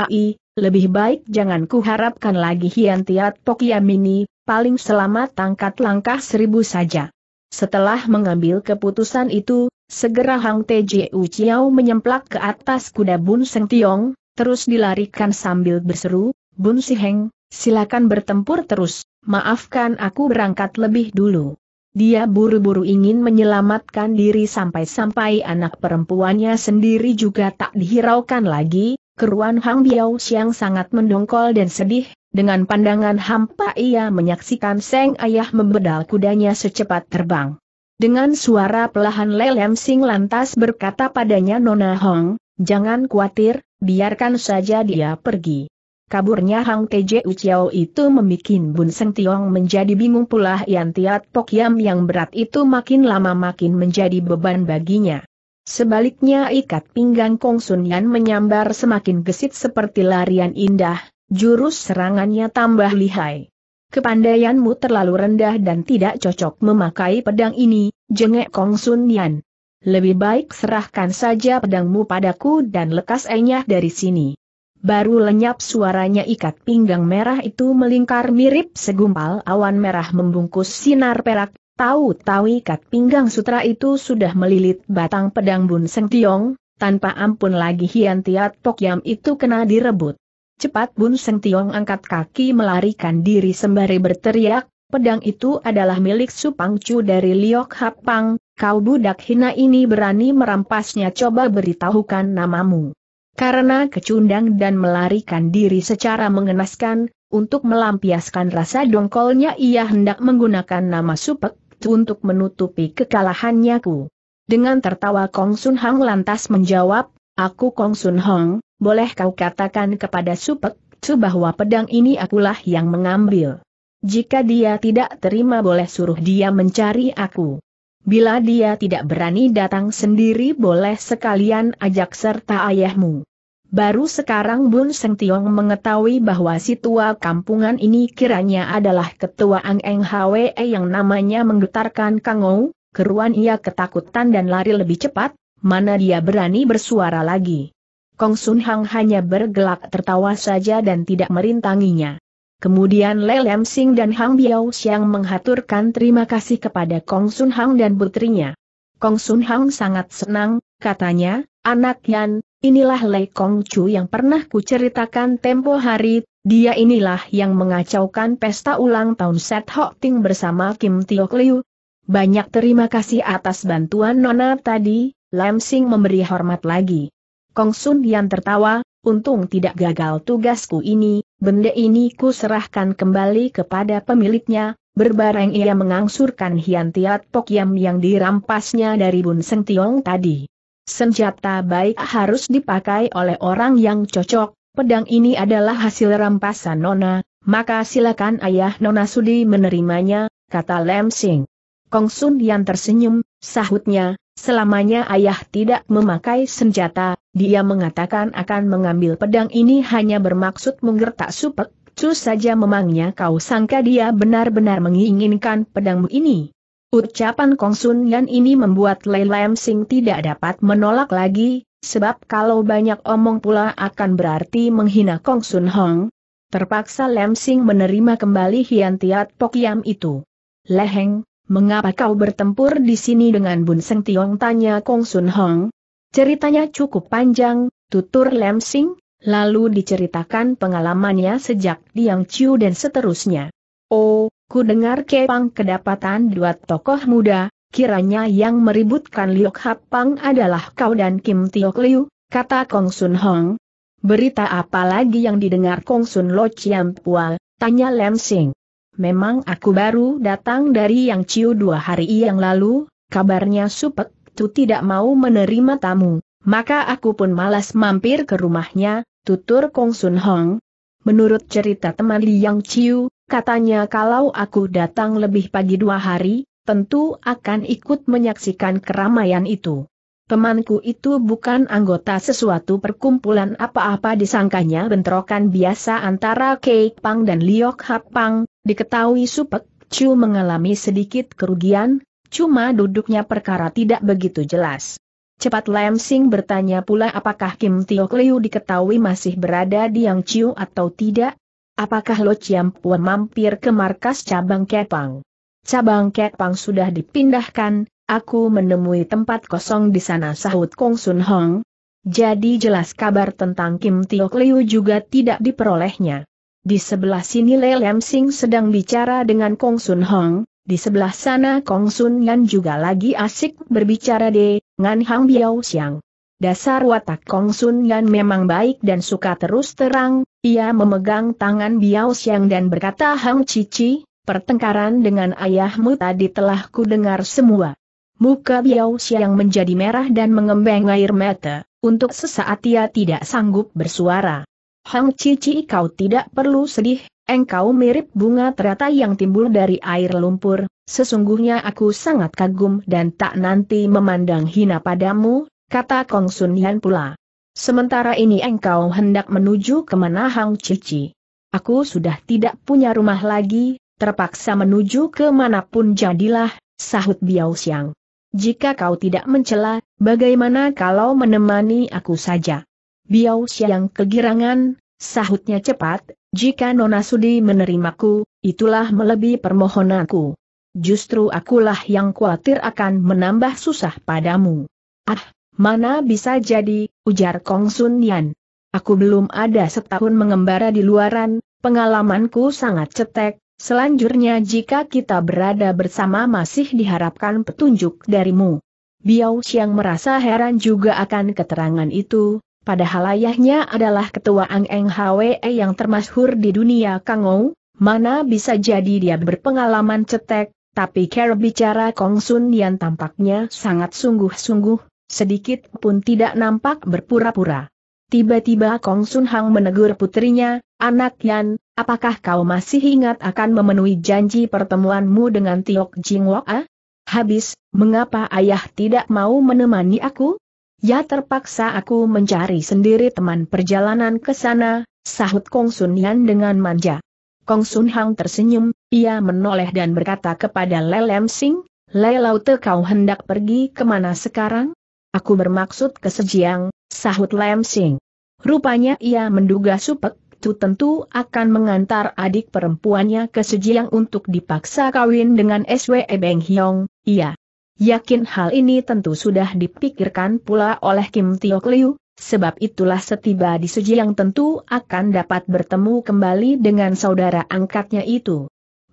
Ai, lebih baik jangan kuharapkan lagi Hian Tiat ini, paling selamat tangkat langkah seribu saja. Setelah mengambil keputusan itu, segera Hang Tju Chiao menyemplak ke atas kuda Bun Seng Tiong, terus dilarikan sambil berseru, Bun Siheng, silakan bertempur terus, maafkan aku berangkat lebih dulu. Dia buru-buru ingin menyelamatkan diri sampai-sampai anak perempuannya sendiri juga tak dihiraukan lagi, keruan Hang Biao Xiang sangat mendongkol dan sedih, dengan pandangan hampa ia menyaksikan Seng Ayah membedal kudanya secepat terbang. Dengan suara pelahan lelem Sing lantas berkata padanya Nona Hong, jangan khawatir, biarkan saja dia pergi. Kaburnya Hang Teje Uciao itu membuat Bun Seng Tiong menjadi bingung pula Yan Tiat Pok yang berat itu makin lama makin menjadi beban baginya. Sebaliknya ikat pinggang Kong Sun Yan menyambar semakin gesit seperti larian indah, jurus serangannya tambah lihai. Kepandaianmu terlalu rendah dan tidak cocok memakai pedang ini, jengek Kong Sun Yan. Lebih baik serahkan saja pedangmu padaku dan lekas enyah dari sini. Baru lenyap suaranya ikat pinggang merah itu melingkar mirip segumpal awan merah membungkus sinar perak, tahu-tahu ikat pinggang sutra itu sudah melilit batang pedang Bun Seng Tiong, tanpa ampun lagi Hian Tiat Pok Yam itu kena direbut. Cepat Bun Seng Tiong angkat kaki melarikan diri sembari berteriak, pedang itu adalah milik Supang Chu dari Liok Hapang, kau budak hina ini berani merampasnya coba beritahukan namamu. Karena kecundang dan melarikan diri secara mengenaskan, untuk melampiaskan rasa dongkolnya ia hendak menggunakan nama Supek untuk menutupi kekalahannya ku. Dengan tertawa Kong Sun Hang lantas menjawab, Aku Kong Sun Hong, boleh kau katakan kepada Supek Tu bahwa pedang ini akulah yang mengambil. Jika dia tidak terima boleh suruh dia mencari aku. Bila dia tidak berani datang sendiri boleh sekalian ajak serta ayahmu. Baru sekarang Bun Seng Tiong mengetahui bahwa si tua kampungan ini kiranya adalah ketua Ang Eng Hwe yang namanya menggetarkan Kangou, keruan ia ketakutan dan lari lebih cepat, mana dia berani bersuara lagi. Kong Sun Hang hanya bergelak tertawa saja dan tidak merintanginya. Kemudian Le Lem Sing dan Hang Biao Xiang menghaturkan terima kasih kepada Kong Sun Hang dan putrinya. Kong Sun Hang sangat senang, katanya, anak Yan, Inilah Lei Kong Chu yang pernah kuceritakan tempo hari, dia inilah yang mengacaukan pesta ulang tahun Set Hok Ting bersama Kim Tio Liu. Banyak terima kasih atas bantuan Nona tadi, Lam Sing memberi hormat lagi. Kong Sun yang tertawa, untung tidak gagal tugasku ini, benda ini ku serahkan kembali kepada pemiliknya, berbareng ia mengangsurkan hian tiat Pok Yam yang dirampasnya dari Bun Seng Tiong tadi. Senjata baik harus dipakai oleh orang yang cocok, pedang ini adalah hasil rampasan Nona, maka silakan ayah Nona Sudi menerimanya, kata Lem Sing. Kong Sun yang tersenyum, sahutnya, selamanya ayah tidak memakai senjata, dia mengatakan akan mengambil pedang ini hanya bermaksud menggertak supek, Cus saja memangnya kau sangka dia benar-benar menginginkan pedangmu ini. Ucapan Kong Sun Yan ini membuat Lei Lam Sing tidak dapat menolak lagi, sebab kalau banyak omong pula akan berarti menghina Kong Sun Hong. Terpaksa Lam Sing menerima kembali Hian Tiat Pokiam itu. Leheng, mengapa kau bertempur di sini dengan Bun Seng Tiong tanya Kong Sun Hong? Ceritanya cukup panjang, tutur Lam Sing, lalu diceritakan pengalamannya sejak Diang Chiu dan seterusnya. Oh, Ku dengar Kepang kedapatan dua tokoh muda, kiranya yang meributkan Liok Hapang adalah kau dan Kim Tio Liu, kata Kong Sun Hong. Berita apa lagi yang didengar Kong Sun Lo Chiam Pual, tanya Lem Sing. Memang aku baru datang dari Yang Chiu dua hari yang lalu, kabarnya Supek Tu tidak mau menerima tamu, maka aku pun malas mampir ke rumahnya, tutur Kong Sun Hong. Menurut cerita teman Liang Chiu. Katanya kalau aku datang lebih pagi dua hari, tentu akan ikut menyaksikan keramaian itu. Temanku itu bukan anggota sesuatu perkumpulan apa-apa disangkanya bentrokan biasa antara Kei Pang dan Liok Hap Pang, diketahui Supek Chu mengalami sedikit kerugian, cuma duduknya perkara tidak begitu jelas. Cepat Lam Sing bertanya pula apakah Kim Tio Liu diketahui masih berada di Yang Chiu atau tidak, apakah Lo Chiam Puan mampir ke markas cabang Kepang? Cabang Kepang sudah dipindahkan, aku menemui tempat kosong di sana sahut Kong Sun Hong. Jadi jelas kabar tentang Kim Tio Liu juga tidak diperolehnya. Di sebelah sini Le Lam Sing sedang bicara dengan Kong Sun Hong, di sebelah sana Kong Sun Yan juga lagi asik berbicara de, Ngan Hang Biao Xiang. Dasar watak Kong Sun Yan memang baik dan suka terus terang, ia memegang tangan Biao Xiang dan berkata Hang Cici, pertengkaran dengan ayahmu tadi telah ku dengar semua. Muka Biao Xiang menjadi merah dan mengembang air mata, untuk sesaat ia tidak sanggup bersuara. Hang Cici kau tidak perlu sedih, engkau mirip bunga teratai yang timbul dari air lumpur, sesungguhnya aku sangat kagum dan tak nanti memandang hina padamu, kata Kong Sun Yan pula. Sementara ini engkau hendak menuju ke Manahang Cici. Aku sudah tidak punya rumah lagi, terpaksa menuju ke manapun jadilah, sahut Biao Xiang. Jika kau tidak mencela, bagaimana kalau menemani aku saja? Biao Xiang kegirangan, sahutnya cepat, jika Nona Sudi menerimaku, itulah melebihi permohonanku. Justru akulah yang khawatir akan menambah susah padamu. Ah, Mana bisa jadi, ujar Kong Sun Yan. Aku belum ada setahun mengembara di luaran, pengalamanku sangat cetek, selanjutnya jika kita berada bersama masih diharapkan petunjuk darimu. Biao Xiang merasa heran juga akan keterangan itu, padahal ayahnya adalah ketua Ang Eng Hwe yang termasyhur di dunia Kangou, mana bisa jadi dia berpengalaman cetek, tapi cara bicara Kong Sun Yan tampaknya sangat sungguh-sungguh, sedikit pun tidak nampak berpura-pura. Tiba-tiba Kong Sun Hang menegur putrinya, Anak Yan, apakah kau masih ingat akan memenuhi janji pertemuanmu dengan Tiok Jing Woa? Habis, mengapa ayah tidak mau menemani aku? Ya terpaksa aku mencari sendiri teman perjalanan ke sana, sahut Kong Sun Yan dengan manja. Kong Sun Hang tersenyum, ia menoleh dan berkata kepada Lelem Sing, Laute kau hendak pergi kemana sekarang? Aku bermaksud ke Sejiang, sahut Lam Sing. Rupanya ia menduga Supek Tu tentu akan mengantar adik perempuannya ke Sejiang untuk dipaksa kawin dengan SWE Beng Hyong, iya. Yakin hal ini tentu sudah dipikirkan pula oleh Kim Tio Liu, sebab itulah setiba di Sejiang tentu akan dapat bertemu kembali dengan saudara angkatnya itu.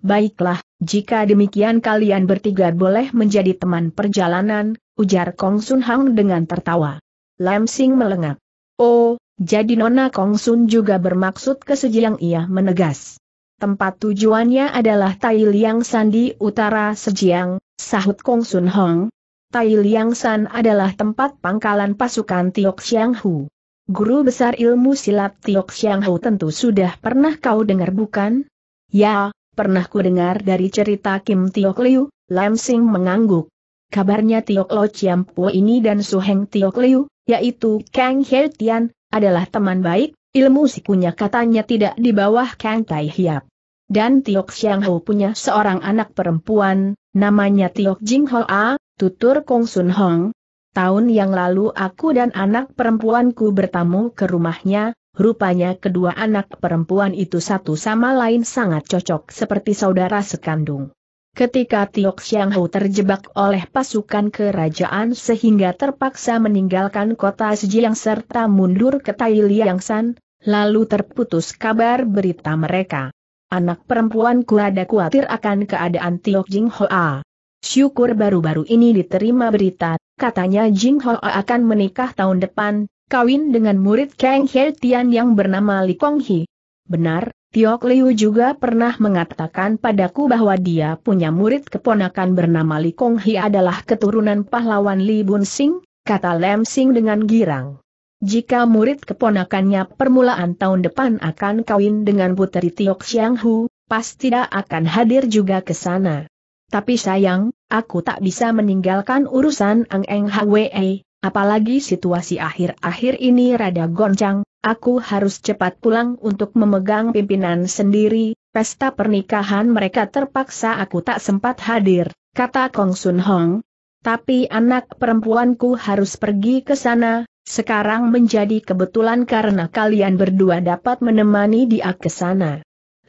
Baiklah, jika demikian kalian bertiga boleh menjadi teman perjalanan, ujar Kong Sun Hang dengan tertawa. Lam Sing melengak. Oh, jadi Nona Kong Sun juga bermaksud ke Sejilang ia menegas. Tempat tujuannya adalah Tai Liang San di utara Sejiang, sahut Kong Sun Hong. Tai Liang San adalah tempat pangkalan pasukan Tiok Xiang Hu. Guru besar ilmu silat Tiok Xiang Hu tentu sudah pernah kau dengar bukan? Ya, pernah ku dengar dari cerita Kim Tiok Liu, Lam Sing mengangguk. Kabarnya Tiok Lo Chiampo ini dan Su Heng Tiok Liu, yaitu Kang He Tian, adalah teman baik, ilmu sikunya katanya tidak di bawah Kang Tai Hiap. Dan Tiok Xiang Ho punya seorang anak perempuan, namanya Tiok Jing Ho A, tutur Kong Sun Hong. Tahun yang lalu aku dan anak perempuanku bertamu ke rumahnya, Rupanya kedua anak perempuan itu satu sama lain sangat cocok seperti saudara sekandung. Ketika Tiok Xiang Hu terjebak oleh pasukan kerajaan sehingga terpaksa meninggalkan kota Sejiang serta mundur ke Tai Liang San, lalu terputus kabar berita mereka. Anak perempuan ada khawatir akan keadaan Tiok Jing Hoa. Syukur baru-baru ini diterima berita, katanya Jing Hoa akan menikah tahun depan, kawin dengan murid Kang He Tian yang bernama Li Kong Hi. Benar, Tiok Liu juga pernah mengatakan padaku bahwa dia punya murid keponakan bernama Li Kong Hi adalah keturunan pahlawan Li Bun Sing, kata Lem Sing dengan girang. Jika murid keponakannya permulaan tahun depan akan kawin dengan puteri Tiok Xiang Hu, pasti tidak akan hadir juga ke sana. Tapi sayang, aku tak bisa meninggalkan urusan Ang Eng Hwe, apalagi situasi akhir-akhir ini rada goncang, Aku harus cepat pulang untuk memegang pimpinan sendiri, pesta pernikahan mereka terpaksa aku tak sempat hadir, kata Kong Sun Hong. Tapi anak perempuanku harus pergi ke sana, sekarang menjadi kebetulan karena kalian berdua dapat menemani dia ke sana.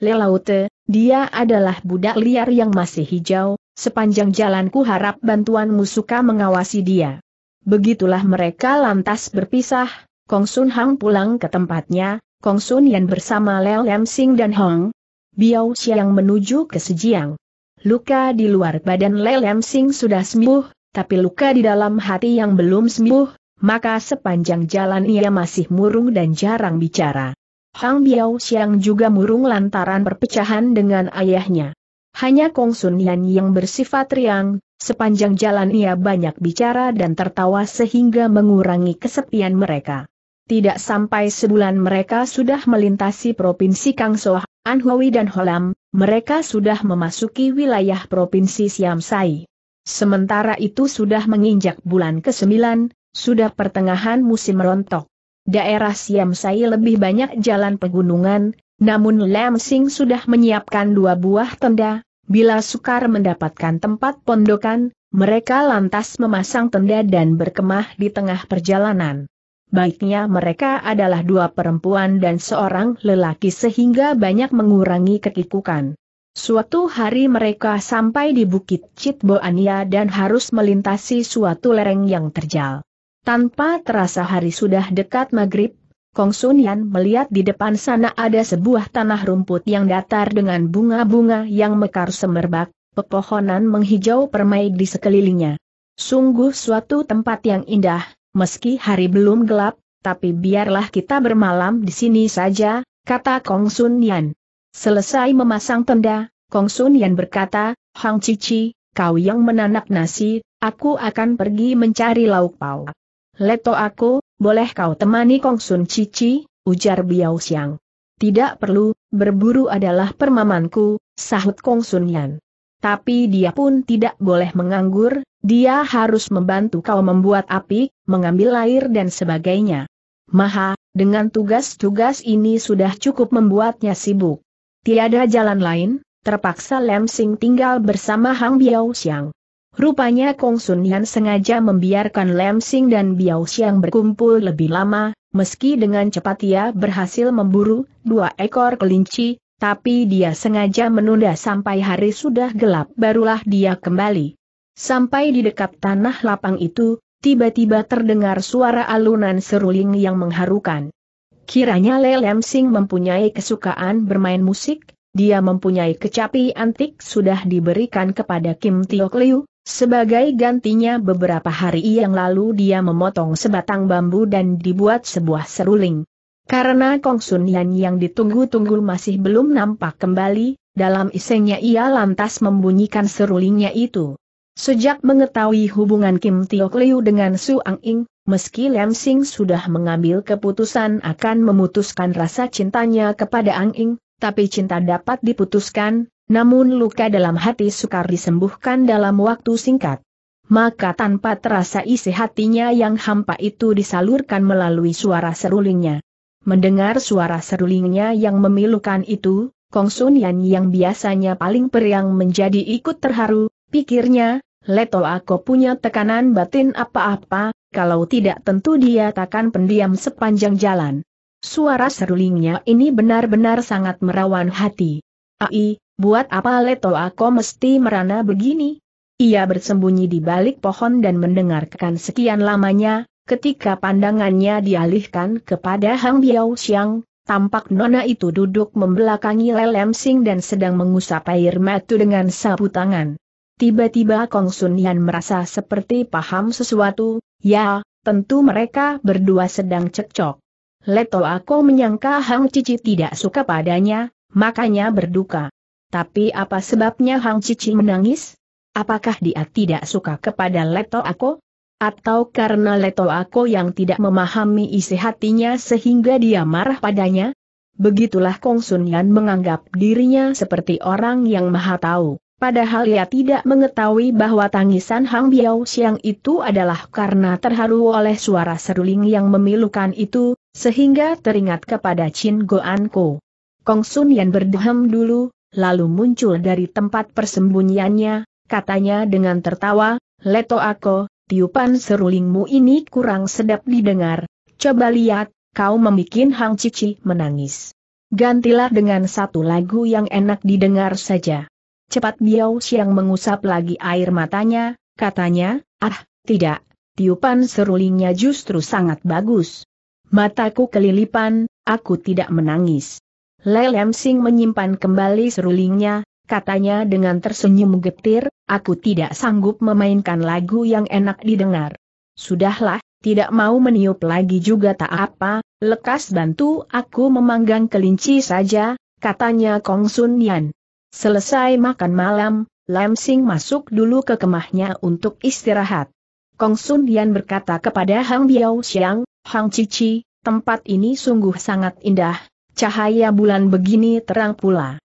Lelaute, dia adalah budak liar yang masih hijau, sepanjang jalanku harap bantuanmu suka mengawasi dia. Begitulah mereka lantas berpisah, Kong Sun Hang pulang ke tempatnya, Kong Sun Yan bersama Leo Lam Sing dan Hong Biao Xiang menuju ke Sejiang. Luka di luar badan Leo Lam Sing sudah sembuh, tapi luka di dalam hati yang belum sembuh, maka sepanjang jalan ia masih murung dan jarang bicara. Hang Biao Xiang juga murung lantaran perpecahan dengan ayahnya. Hanya Kong Sun Yan yang bersifat riang, sepanjang jalan ia banyak bicara dan tertawa sehingga mengurangi kesepian mereka. Tidak sampai sebulan mereka sudah melintasi Provinsi Kangsoh, Anhui dan Holam, mereka sudah memasuki wilayah Provinsi Siamsai. Sementara itu sudah menginjak bulan ke-9, sudah pertengahan musim rontok. Daerah Siamsai lebih banyak jalan pegunungan, namun Lam Sing sudah menyiapkan dua buah tenda, bila sukar mendapatkan tempat pondokan, mereka lantas memasang tenda dan berkemah di tengah perjalanan baiknya mereka adalah dua perempuan dan seorang lelaki sehingga banyak mengurangi kekikukan. Suatu hari mereka sampai di Bukit Citboania dan harus melintasi suatu lereng yang terjal. Tanpa terasa hari sudah dekat maghrib, Kong Sun melihat di depan sana ada sebuah tanah rumput yang datar dengan bunga-bunga yang mekar semerbak, pepohonan menghijau permai di sekelilingnya. Sungguh suatu tempat yang indah, meski hari belum gelap, tapi biarlah kita bermalam di sini saja, kata Kong Sun Yan. Selesai memasang tenda, Kong Sun Yan berkata, Hang Cici, kau yang menanak nasi, aku akan pergi mencari lauk pauk. Leto aku, boleh kau temani Kong Sun Cici, ujar Biao Xiang. Tidak perlu, berburu adalah permamanku, sahut Kong Sun Yan tapi dia pun tidak boleh menganggur, dia harus membantu kau membuat api, mengambil air dan sebagainya. Maha, dengan tugas-tugas ini sudah cukup membuatnya sibuk. Tiada jalan lain, terpaksa Lem Sing tinggal bersama Hang Biao Xiang. Rupanya Kong Sun Yan sengaja membiarkan Lem Sing dan Biao Xiang berkumpul lebih lama, meski dengan cepat ia berhasil memburu dua ekor kelinci, tapi dia sengaja menunda sampai hari sudah gelap barulah dia kembali. Sampai di dekat tanah lapang itu, tiba-tiba terdengar suara alunan seruling yang mengharukan. Kiranya Lelem Sing mempunyai kesukaan bermain musik, dia mempunyai kecapi antik sudah diberikan kepada Kim Tiok Liu, sebagai gantinya beberapa hari yang lalu dia memotong sebatang bambu dan dibuat sebuah seruling. Karena Kong Sun Yan yang ditunggu-tunggu masih belum nampak kembali, dalam isengnya ia lantas membunyikan serulingnya itu. Sejak mengetahui hubungan Kim Tio Liu dengan Su Ang Ing, meski Lam Sing sudah mengambil keputusan akan memutuskan rasa cintanya kepada Ang Ing, tapi cinta dapat diputuskan, namun luka dalam hati sukar disembuhkan dalam waktu singkat. Maka tanpa terasa isi hatinya yang hampa itu disalurkan melalui suara serulingnya. Mendengar suara serulingnya yang memilukan itu, Kong Sun Yan yang biasanya paling periang menjadi ikut terharu, pikirnya, Leto aku punya tekanan batin apa-apa, kalau tidak tentu dia takkan pendiam sepanjang jalan. Suara serulingnya ini benar-benar sangat merawan hati. Ai, buat apa Leto aku mesti merana begini? Ia bersembunyi di balik pohon dan mendengarkan sekian lamanya, Ketika pandangannya dialihkan kepada Hang Biao Xiang, tampak nona itu duduk membelakangi Lelem Sing dan sedang mengusap air mata dengan sapu tangan. Tiba-tiba Kong Sun Yan merasa seperti paham sesuatu, ya, tentu mereka berdua sedang cekcok. Leto aku menyangka Hang Cici tidak suka padanya, makanya berduka. Tapi apa sebabnya Hang Cici menangis? Apakah dia tidak suka kepada Leto aku? Atau karena Leto Ako yang tidak memahami isi hatinya sehingga dia marah padanya? Begitulah Kong Sun Yan menganggap dirinya seperti orang yang maha tahu. Padahal ia tidak mengetahui bahwa tangisan Hang Biao Xiang itu adalah karena terharu oleh suara seruling yang memilukan itu, sehingga teringat kepada Chin Goan Ko. Kong Sun Yan berdehem dulu, lalu muncul dari tempat persembunyiannya, katanya dengan tertawa, Leto Ako, tiupan serulingmu ini kurang sedap didengar, coba lihat, kau membuat Hang Cici menangis. Gantilah dengan satu lagu yang enak didengar saja. Cepat Biao Xiang mengusap lagi air matanya, katanya, ah, tidak, tiupan serulingnya justru sangat bagus. Mataku kelilipan, aku tidak menangis. Lelem Sing menyimpan kembali serulingnya, katanya dengan tersenyum getir, aku tidak sanggup memainkan lagu yang enak didengar. Sudahlah, tidak mau meniup lagi juga tak apa, lekas bantu aku memanggang kelinci saja, katanya Kong Sun Yan. Selesai makan malam, Lam Sing masuk dulu ke kemahnya untuk istirahat. Kong Sun Yan berkata kepada Hang Biao Xiang, Hang Cici, tempat ini sungguh sangat indah, cahaya bulan begini terang pula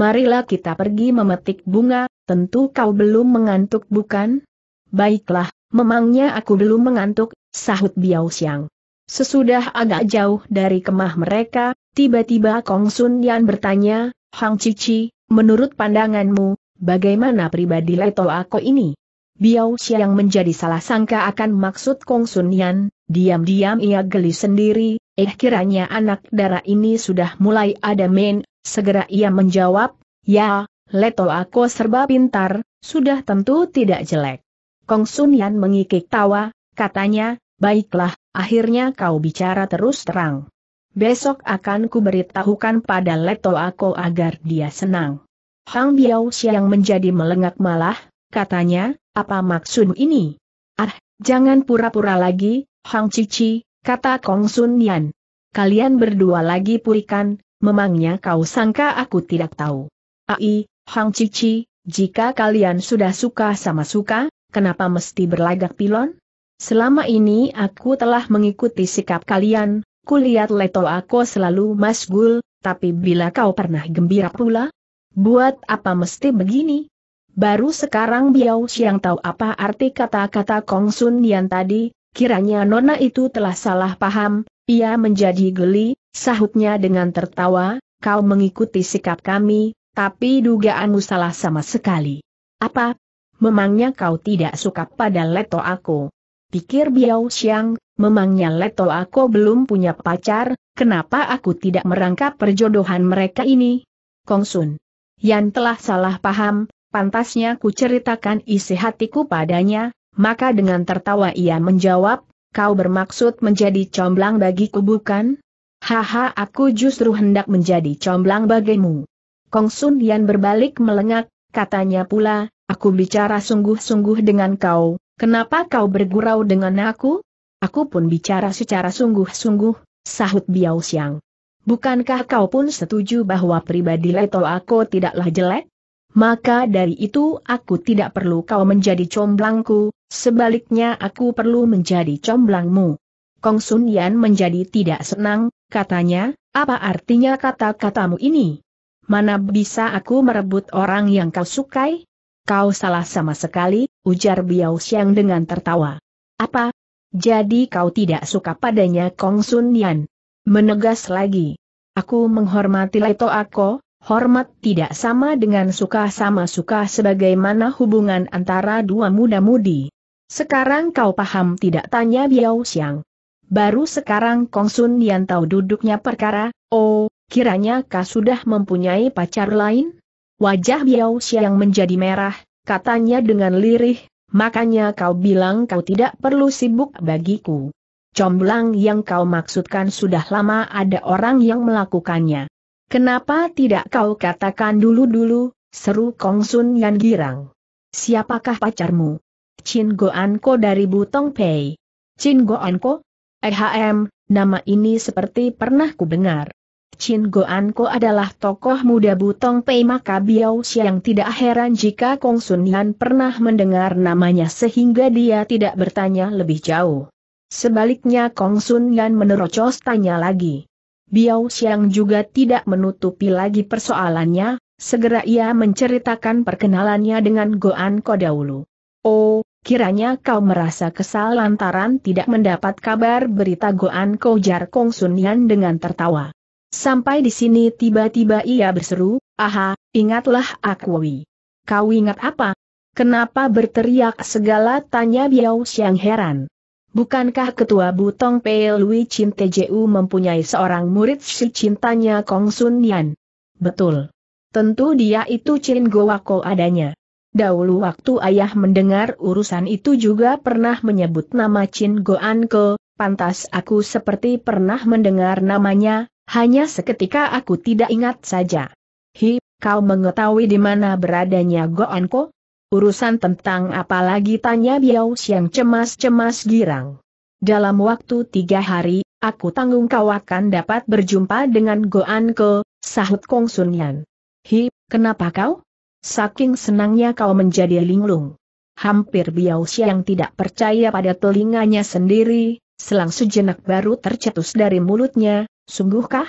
marilah kita pergi memetik bunga, tentu kau belum mengantuk bukan? Baiklah, memangnya aku belum mengantuk, sahut Biao Xiang. Sesudah agak jauh dari kemah mereka, tiba-tiba Kong Sun Yan bertanya, Hang Cici, menurut pandanganmu, bagaimana pribadi Leto Ako ini? Biao Xiang menjadi salah sangka akan maksud Kong Sun Yan, diam-diam ia geli sendiri, eh kiranya anak darah ini sudah mulai ada main Segera ia menjawab, ya, Leto aku serba pintar, sudah tentu tidak jelek. Kong Sun Yan mengikik tawa, katanya, baiklah, akhirnya kau bicara terus terang. Besok akan kuberitahukan pada Leto aku agar dia senang. Hang Biao Xiang menjadi melengak malah, katanya, apa maksud ini? Ah, jangan pura-pura lagi, Hang Cici, kata Kong Sun Yan. Kalian berdua lagi purikan, memangnya kau sangka aku tidak tahu. Ai, Hang Cici, jika kalian sudah suka sama suka, kenapa mesti berlagak pilon? Selama ini aku telah mengikuti sikap kalian, kulihat Leto aku selalu masgul, tapi bila kau pernah gembira pula? Buat apa mesti begini? Baru sekarang Biao Xiang tahu apa arti kata-kata Kong Sun Yan tadi, kiranya Nona itu telah salah paham, ia menjadi geli, Sahutnya dengan tertawa, kau mengikuti sikap kami, tapi dugaanmu salah sama sekali. Apa? Memangnya kau tidak suka pada leto aku? Pikir Biao Xiang, memangnya leto aku belum punya pacar, kenapa aku tidak merangkap perjodohan mereka ini? Kong Sun, yang telah salah paham, pantasnya ku ceritakan isi hatiku padanya, maka dengan tertawa ia menjawab, kau bermaksud menjadi comblang bagiku bukan? Haha aku justru hendak menjadi comblang bagimu. Kong Sun Yan berbalik melengak, katanya pula, aku bicara sungguh-sungguh dengan kau, kenapa kau bergurau dengan aku? Aku pun bicara secara sungguh-sungguh, sahut Biao Xiang. Bukankah kau pun setuju bahwa pribadi Leto aku tidaklah jelek? Maka dari itu aku tidak perlu kau menjadi comblangku, sebaliknya aku perlu menjadi comblangmu. Kong Sun Yan menjadi tidak senang, Katanya, apa artinya kata-katamu ini? Mana bisa aku merebut orang yang kau sukai? Kau salah sama sekali, ujar Biao Xiang dengan tertawa. Apa? Jadi kau tidak suka padanya Kong Sun Yan? Menegas lagi. Aku menghormati Leto Ako, hormat tidak sama dengan suka sama suka sebagaimana hubungan antara dua muda-mudi. Sekarang kau paham tidak tanya Biao Xiang baru sekarang Kong Sun Yan tahu duduknya perkara, oh, kiranya kau sudah mempunyai pacar lain? Wajah Biao Xiang menjadi merah, katanya dengan lirih, makanya kau bilang kau tidak perlu sibuk bagiku. Comblang yang kau maksudkan sudah lama ada orang yang melakukannya. Kenapa tidak kau katakan dulu-dulu, seru Kong Sun Yan girang. Siapakah pacarmu? Chin Goan Ko dari Butong Pei. Chin Goan Ko? EHM, nama ini seperti pernah ku dengar. Chin Goan Ko adalah tokoh muda Butong Pei maka Biao Xiang tidak heran jika Kong Sun Yan pernah mendengar namanya sehingga dia tidak bertanya lebih jauh. Sebaliknya Kong Sun Yan menerocos tanya lagi. Biao Xiang juga tidak menutupi lagi persoalannya, segera ia menceritakan perkenalannya dengan Goan Ko dahulu. Oh, Kiranya kau merasa kesal lantaran tidak mendapat kabar berita Goan Kojar Kong Sunian dengan tertawa. Sampai di sini tiba-tiba ia berseru, aha, ingatlah aku Wi. Kau ingat apa? Kenapa berteriak segala tanya Biao Xiang heran. Bukankah ketua Butong Pei Lui Chin TJU mempunyai seorang murid si cintanya Kong Sunian? Betul. Tentu dia itu Chin Gowako adanya. Dahulu waktu ayah mendengar urusan itu juga pernah menyebut nama Chin Goan Ke, pantas aku seperti pernah mendengar namanya, hanya seketika aku tidak ingat saja. Hi, kau mengetahui di mana beradanya Goan Ko? Urusan tentang apa lagi tanya Biao Siang cemas-cemas girang. Dalam waktu tiga hari, aku tanggung kau akan dapat berjumpa dengan Goan Ke, sahut Kong Yan. Hi, kenapa kau? Saking senangnya kau menjadi linglung. Hampir Biao yang tidak percaya pada telinganya sendiri, selang sejenak baru tercetus dari mulutnya, sungguhkah?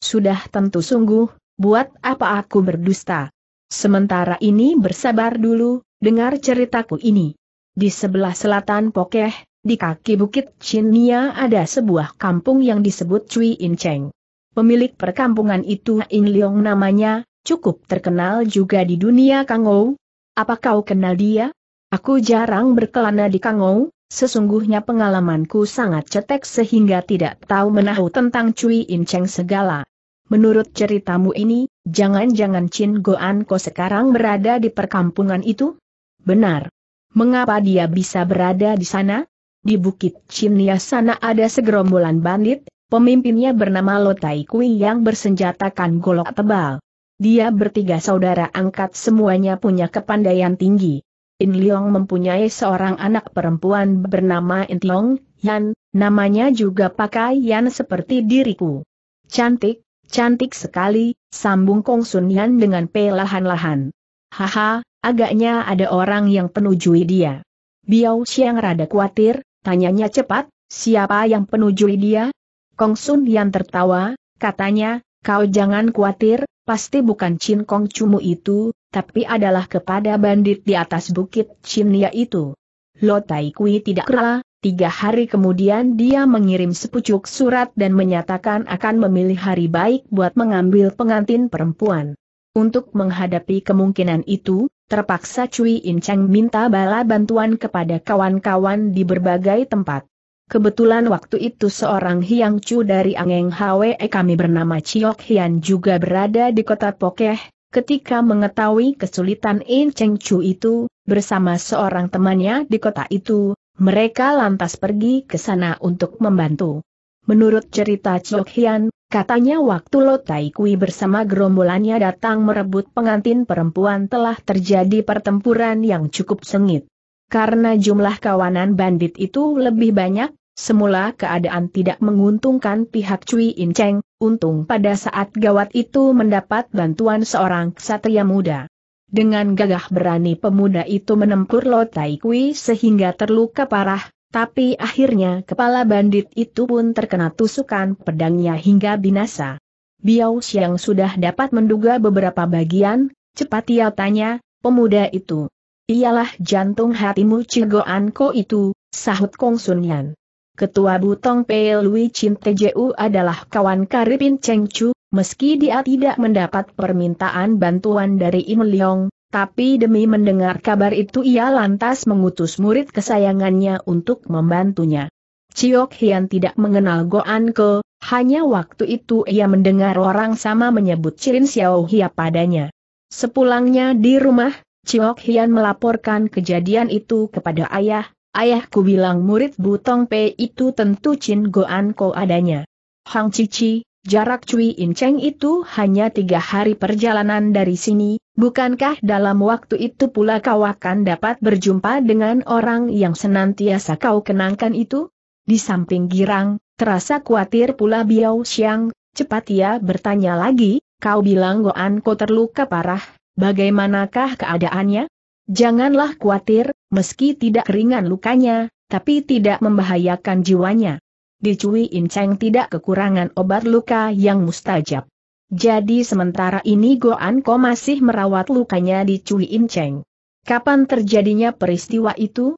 Sudah tentu sungguh, buat apa aku berdusta? Sementara ini bersabar dulu, dengar ceritaku ini. Di sebelah selatan Pokeh, di kaki Bukit Chinia ada sebuah kampung yang disebut Cui In Cheng. Pemilik perkampungan itu In Leong namanya, cukup terkenal juga di dunia Kangou. Apa kau kenal dia? Aku jarang berkelana di Kangou, sesungguhnya pengalamanku sangat cetek sehingga tidak tahu menahu tentang Cui Inceng segala. Menurut ceritamu ini, jangan-jangan Chin Goan Ko sekarang berada di perkampungan itu? Benar. Mengapa dia bisa berada di sana? Di Bukit Chimnia sana ada segerombolan bandit, pemimpinnya bernama Lotai Kui yang bersenjatakan golok tebal. Dia bertiga saudara angkat semuanya punya kepandaian tinggi. In Leong mempunyai seorang anak perempuan bernama In Leong, Yan, namanya juga pakai Yan seperti diriku. Cantik, cantik sekali, sambung Kong Sun Yan dengan pelahan-lahan. Haha, agaknya ada orang yang penujui dia. Biao Xiang rada khawatir, tanyanya cepat, siapa yang penujui dia? Kong Sun Yan tertawa, katanya, kau jangan khawatir, pasti bukan Chin Kong Cumu itu, tapi adalah kepada bandit di atas bukit Chinia itu. Lo Tai Kui tidak kera, tiga hari kemudian dia mengirim sepucuk surat dan menyatakan akan memilih hari baik buat mengambil pengantin perempuan. Untuk menghadapi kemungkinan itu, terpaksa Cui In Cheng minta bala bantuan kepada kawan-kawan di berbagai tempat. Kebetulan waktu itu seorang Hiang Chu dari Angeng Hwe eh, kami bernama Chiok Hian juga berada di kota Pokeh, ketika mengetahui kesulitan In Cheng Chu itu, bersama seorang temannya di kota itu, mereka lantas pergi ke sana untuk membantu. Menurut cerita Chiok Hian, katanya waktu Lo Tai Kui bersama gerombolannya datang merebut pengantin perempuan telah terjadi pertempuran yang cukup sengit. Karena jumlah kawanan bandit itu lebih banyak, Semula keadaan tidak menguntungkan pihak Cui In Cheng, untung pada saat gawat itu mendapat bantuan seorang ksatria muda. Dengan gagah berani pemuda itu menempur Lo Tai Kui sehingga terluka parah, tapi akhirnya kepala bandit itu pun terkena tusukan pedangnya hingga binasa. Biao Xiang sudah dapat menduga beberapa bagian, cepat ia tanya, pemuda itu. Ialah jantung hatimu Cigoan Ko itu, sahut Kong Sun Yan. Ketua Butong Pei Lui Chin TJU adalah kawan Karipin Cheng Chu, meski dia tidak mendapat permintaan bantuan dari Im Leong, tapi demi mendengar kabar itu ia lantas mengutus murid kesayangannya untuk membantunya. Chiok Hian tidak mengenal Goan Ke, hanya waktu itu ia mendengar orang sama menyebut Chirin Xiao Hia padanya. Sepulangnya di rumah, Chiok Hian melaporkan kejadian itu kepada ayah, Ayahku bilang murid Butong Pei itu tentu Chin Goan Ko adanya. Hang Cici, jarak Cui Cheng itu hanya tiga hari perjalanan dari sini, bukankah dalam waktu itu pula kau akan dapat berjumpa dengan orang yang senantiasa kau kenangkan itu? Di samping girang, terasa khawatir pula Biao Xiang, cepat ia bertanya lagi, kau bilang Goan Ko terluka parah, bagaimanakah keadaannya? Janganlah khawatir, meski tidak ringan lukanya, tapi tidak membahayakan jiwanya. Di Cui Inceng tidak kekurangan obat luka yang mustajab. Jadi sementara ini Goan Ko masih merawat lukanya di Cui Inceng. Kapan terjadinya peristiwa itu?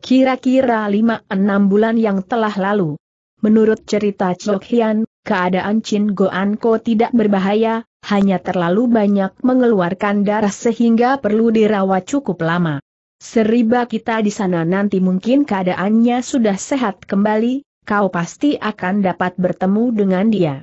Kira-kira 5-6 bulan yang telah lalu. Menurut cerita Chok Hian, keadaan Chin Goan Ko tidak berbahaya, hanya terlalu banyak mengeluarkan darah sehingga perlu dirawat cukup lama. Seriba kita di sana nanti mungkin keadaannya sudah sehat kembali, kau pasti akan dapat bertemu dengan dia.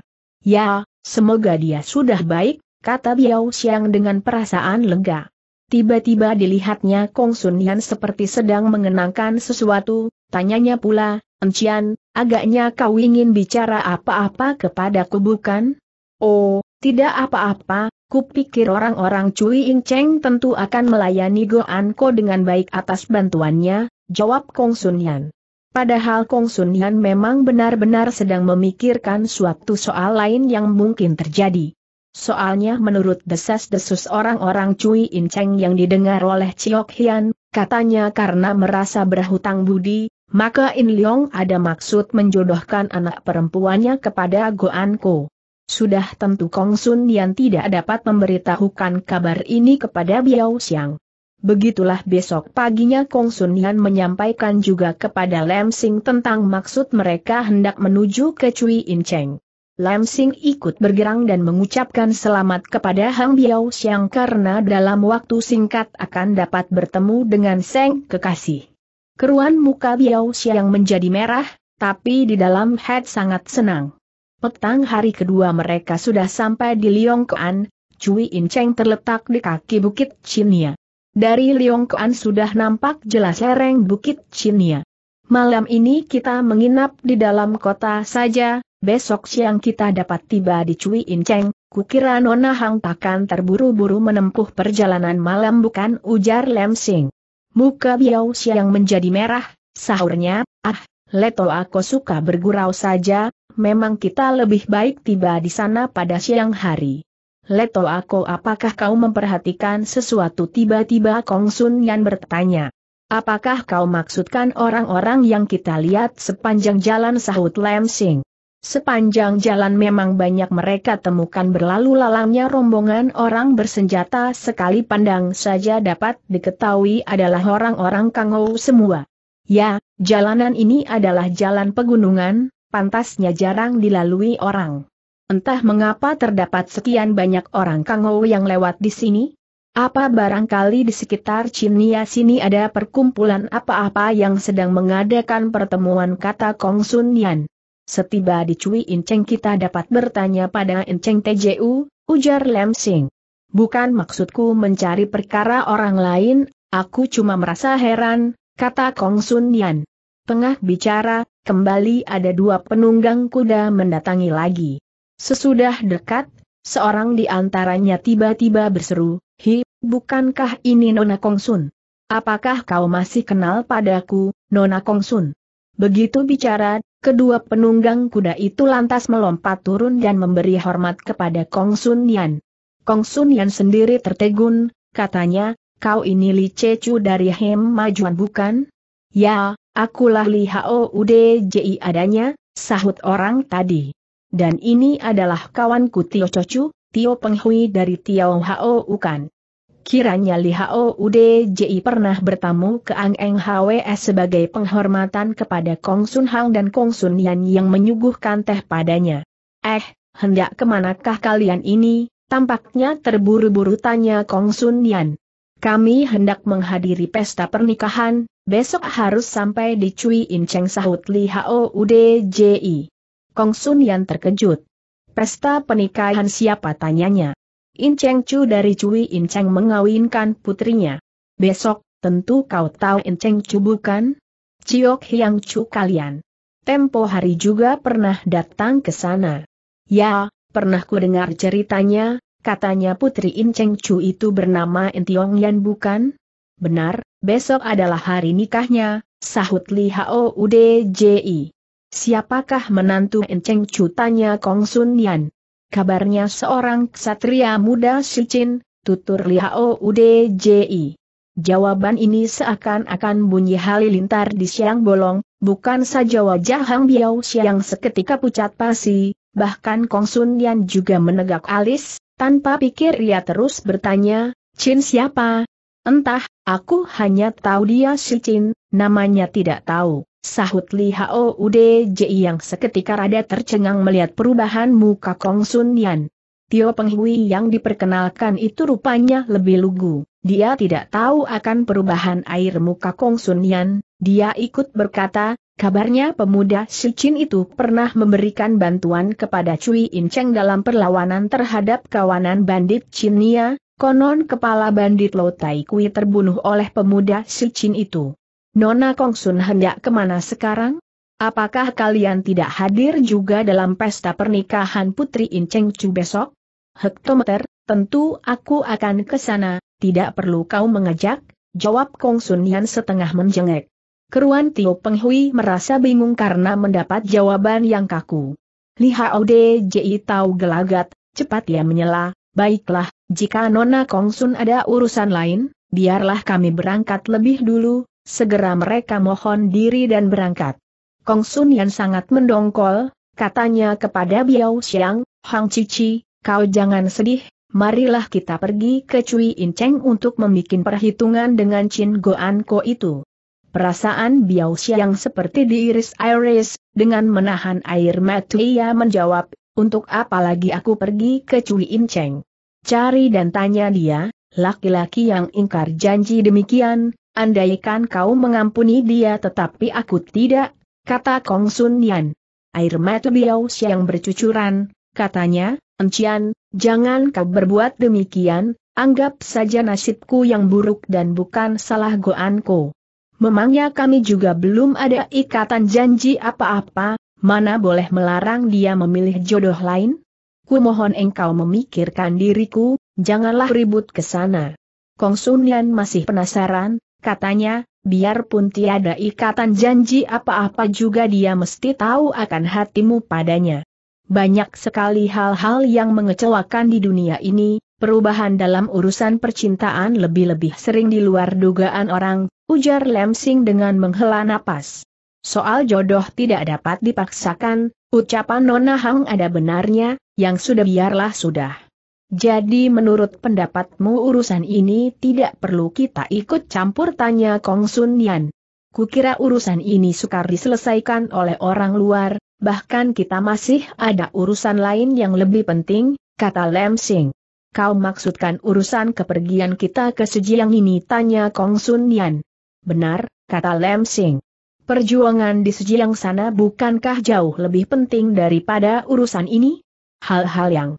Ya, semoga dia sudah baik, kata Biao Xiang dengan perasaan lega. Tiba-tiba dilihatnya Kong Sun Yan seperti sedang mengenangkan sesuatu, tanyanya pula, Encian, agaknya kau ingin bicara apa-apa kepadaku bukan? Oh, tidak apa-apa, kupikir orang-orang Cui Ing Cheng tentu akan melayani Goan Ko dengan baik atas bantuannya, jawab Kong Sun Yan. Padahal Kong Sun Yan memang benar-benar sedang memikirkan suatu soal lain yang mungkin terjadi. Soalnya menurut desas-desus orang-orang Cui In Cheng yang didengar oleh Chiok Hian, katanya karena merasa berhutang budi, maka In Leong ada maksud menjodohkan anak perempuannya kepada Goan Ko. Sudah tentu Kong Sun Yan tidak dapat memberitahukan kabar ini kepada Biao Xiang. Begitulah besok paginya Kong Sun Yan menyampaikan juga kepada Lam Sing tentang maksud mereka hendak menuju ke Cui In Cheng. Lam Sing ikut bergerang dan mengucapkan selamat kepada Hang Biao Xiang karena dalam waktu singkat akan dapat bertemu dengan Seng Kekasih. Keruan muka Biao Xiang menjadi merah, tapi di dalam head sangat senang. Petang hari kedua mereka sudah sampai di Liongkoan, Cui Cheng terletak di kaki Bukit Chinia. Dari Liongkoan sudah nampak jelas lereng Bukit Chinia. Malam ini kita menginap di dalam kota saja, besok siang kita dapat tiba di Cui Cheng, Kukira Nona Hang takkan terburu-buru menempuh perjalanan malam bukan ujar Lem Sing. Muka Biao Siang menjadi merah, sahurnya, ah, Leto aku suka bergurau saja, memang kita lebih baik tiba di sana pada siang hari. Leto aku apakah kau memperhatikan sesuatu tiba-tiba Kong Sun Yan bertanya. Apakah kau maksudkan orang-orang yang kita lihat sepanjang jalan sahut Lam Sing? Sepanjang jalan memang banyak mereka temukan berlalu lalangnya rombongan orang bersenjata sekali pandang saja dapat diketahui adalah orang-orang Kangou semua. Ya, jalanan ini adalah jalan pegunungan, pantasnya jarang dilalui orang. Entah mengapa terdapat sekian banyak orang kango yang lewat di sini? Apa barangkali di sekitar Cinia sini ada perkumpulan apa-apa yang sedang mengadakan pertemuan kata Kong Sun Yan. Setiba di Cui Inceng kita dapat bertanya pada Inceng TJU, ujar Lem Sing. Bukan maksudku mencari perkara orang lain, aku cuma merasa heran, kata Kong Sun Yan. Tengah bicara, kembali ada dua penunggang kuda mendatangi lagi. Sesudah dekat, seorang di antaranya tiba-tiba berseru, Hi, bukankah ini Nona Kong Sun? Apakah kau masih kenal padaku, Nona Kong Sun? Begitu bicara, kedua penunggang kuda itu lantas melompat turun dan memberi hormat kepada Kongsun Yan. Kongsun Yan sendiri tertegun, katanya, kau ini Li Cecu dari Hem Majuan bukan? Ya, akulah Li udeji adanya, sahut orang tadi. Dan ini adalah kawanku Tio Cocu, Tio Penghui dari Tio Hao Ukan. Kiranya Li udeji pernah bertamu ke Ang Eng HWS sebagai penghormatan kepada Kong Sun Hang dan Kong Sun Yan yang menyuguhkan teh padanya. Eh, hendak kemanakah kalian ini? Tampaknya terburu-buru tanya Kong Sun Yan. Kami hendak menghadiri pesta pernikahan, besok harus sampai di Cui Inceng sahut Li Hao Udji. Kong Sun Yan terkejut. Pesta pernikahan siapa tanyanya? Inceng Chu dari Cui Inceng mengawinkan putrinya. Besok, tentu kau tahu Inceng Chu bukan? Ciok Hyang Chu kalian. Tempo hari juga pernah datang ke sana. Ya, pernah ku dengar ceritanya, katanya putri In Cheng Chu itu bernama In Tiong Yan bukan? Benar, besok adalah hari nikahnya, sahut Li Hao Udji. Siapakah menantu In Cheng Chu tanya Kong Sun Yan? Kabarnya seorang ksatria muda Shichin, tutur Li Hao Udji. Jawaban ini seakan-akan bunyi halilintar di siang bolong, bukan saja wajah Hang Biao Siang seketika pucat pasi, bahkan Kong Sun Yan juga menegak alis, tanpa pikir ia terus bertanya, Chin siapa? Entah, aku hanya tahu dia si Chin, namanya tidak tahu. Sahut Li Hao Udeji yang seketika rada tercengang melihat perubahan muka Kong Sun Yan. Tio Penghui yang diperkenalkan itu rupanya lebih lugu. Dia tidak tahu akan perubahan air muka Kong Sun Yan, dia ikut berkata, Kabarnya pemuda Chin itu pernah memberikan bantuan kepada Cui In Cheng dalam perlawanan terhadap kawanan bandit Cinnia. konon kepala bandit Lo Tai Kui terbunuh oleh pemuda Chin itu. Nona Kongsun hendak kemana sekarang? Apakah kalian tidak hadir juga dalam pesta pernikahan Putri Cheng Cu besok? Hektometer, tentu aku akan ke sana, tidak perlu kau mengajak, jawab Kongsun Yan setengah menjengek. Keruan Tio Penghui merasa bingung karena mendapat jawaban yang kaku. Li Hao De Ji tahu gelagat, cepat ia menyela, baiklah, jika Nona Kong Sun ada urusan lain, biarlah kami berangkat lebih dulu, segera mereka mohon diri dan berangkat. Kong Sun yang sangat mendongkol, katanya kepada Biao Xiang, Hang Cici, kau jangan sedih, marilah kita pergi ke Cui Inceng untuk membuat perhitungan dengan Chin Goan Ko itu. Perasaan Biao Xiang seperti diiris iris, dengan menahan air mata ia menjawab, untuk apa lagi aku pergi ke Cui In Cheng? Cari dan tanya dia, laki-laki yang ingkar janji demikian, andaikan kau mengampuni dia tetapi aku tidak, kata Kong Sun Yan. Air mata Biao Xiang bercucuran, katanya, Encian, jangan kau berbuat demikian, anggap saja nasibku yang buruk dan bukan salah goanku. Memangnya kami juga belum ada ikatan janji apa-apa, mana boleh melarang dia memilih jodoh lain? Ku mohon engkau memikirkan diriku, janganlah ribut ke sana. Kong Sun masih penasaran, katanya, biarpun tiada ikatan janji apa-apa juga dia mesti tahu akan hatimu padanya. Banyak sekali hal-hal yang mengecewakan di dunia ini, Perubahan dalam urusan percintaan lebih-lebih sering di luar dugaan orang, ujar Lemsing dengan menghela napas. Soal jodoh tidak dapat dipaksakan, ucapan Nona Hang ada benarnya, yang sudah biarlah sudah. Jadi menurut pendapatmu urusan ini tidak perlu kita ikut campur tanya Kong Sun Yan. Kukira urusan ini sukar diselesaikan oleh orang luar, bahkan kita masih ada urusan lain yang lebih penting, kata Lemsing. Sing. Kau maksudkan urusan kepergian kita ke Sejiang ini tanya Kong Sun Nian. Benar, kata Lem Sing. Perjuangan di Sejiang sana bukankah jauh lebih penting daripada urusan ini? Hal-hal yang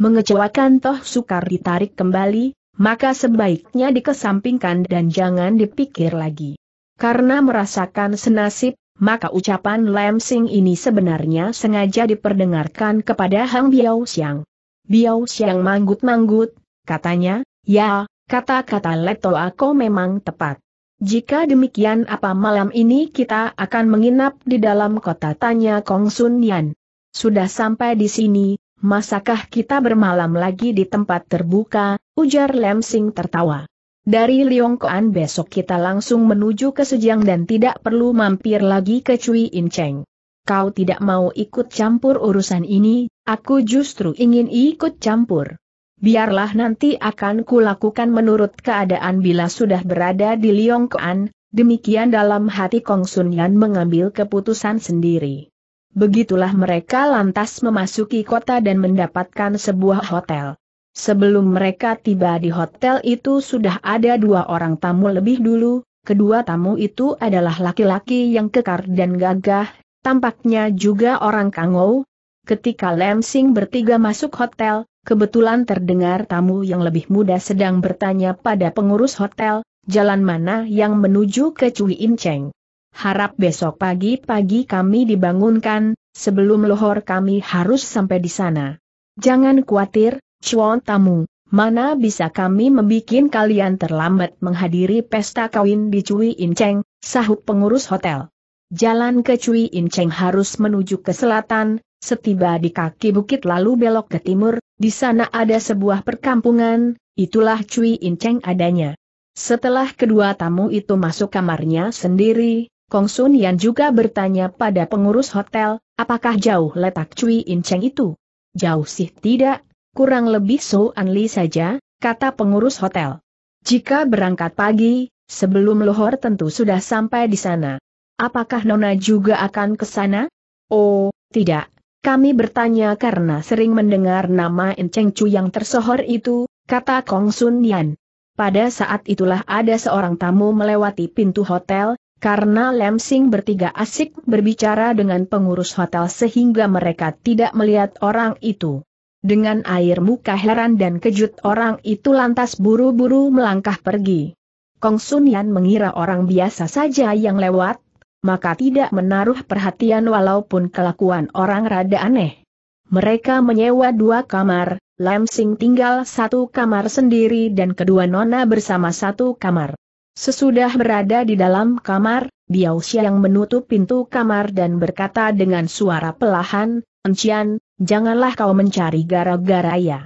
mengecewakan toh sukar ditarik kembali, maka sebaiknya dikesampingkan dan jangan dipikir lagi. Karena merasakan senasib, maka ucapan Lem Sing ini sebenarnya sengaja diperdengarkan kepada Hang Biao Xiang. Biao Xiang manggut-manggut, katanya, ya, kata-kata Leto aku memang tepat. Jika demikian apa malam ini kita akan menginap di dalam kota tanya Kong Sun Yan. Sudah sampai di sini, masakah kita bermalam lagi di tempat terbuka, ujar Lem Sing tertawa. Dari Liongkoan besok kita langsung menuju ke Sejang dan tidak perlu mampir lagi ke Cui In Cheng kau tidak mau ikut campur urusan ini, aku justru ingin ikut campur. Biarlah nanti akan kulakukan menurut keadaan bila sudah berada di Liongkoan, demikian dalam hati Kong Sun Yan mengambil keputusan sendiri. Begitulah mereka lantas memasuki kota dan mendapatkan sebuah hotel. Sebelum mereka tiba di hotel itu sudah ada dua orang tamu lebih dulu, kedua tamu itu adalah laki-laki yang kekar dan gagah, Tampaknya juga orang Kangou. Ketika Lem Sing bertiga masuk hotel, kebetulan terdengar tamu yang lebih muda sedang bertanya pada pengurus hotel, jalan mana yang menuju ke Cui In Cheng. Harap besok pagi-pagi kami dibangunkan, sebelum lohor kami harus sampai di sana. Jangan khawatir, cuan tamu, mana bisa kami membuat kalian terlambat menghadiri pesta kawin di Cui In Cheng, sahut pengurus hotel. Jalan ke Cui Inceng harus menuju ke selatan, setiba di kaki bukit lalu belok ke timur, di sana ada sebuah perkampungan, itulah Cui Inceng adanya. Setelah kedua tamu itu masuk kamarnya sendiri, Kong Sun Yan juga bertanya pada pengurus hotel, apakah jauh letak Cui Inceng itu? Jauh sih tidak, kurang lebih So Anli saja, kata pengurus hotel. Jika berangkat pagi, sebelum luhur tentu sudah sampai di sana. Apakah Nona juga akan ke sana? Oh, tidak. Kami bertanya karena sering mendengar nama Enceng Chu yang tersohor itu, kata Kong Sun Yan. Pada saat itulah ada seorang tamu melewati pintu hotel, karena Lem Sing bertiga asik berbicara dengan pengurus hotel sehingga mereka tidak melihat orang itu. Dengan air muka heran dan kejut orang itu lantas buru-buru melangkah pergi. Kong Sun Yan mengira orang biasa saja yang lewat, maka tidak menaruh perhatian walaupun kelakuan orang rada aneh. Mereka menyewa dua kamar, Lamsing tinggal satu kamar sendiri dan kedua nona bersama satu kamar. Sesudah berada di dalam kamar, Biao yang menutup pintu kamar dan berkata dengan suara pelahan, Encian, janganlah kau mencari gara-gara ya.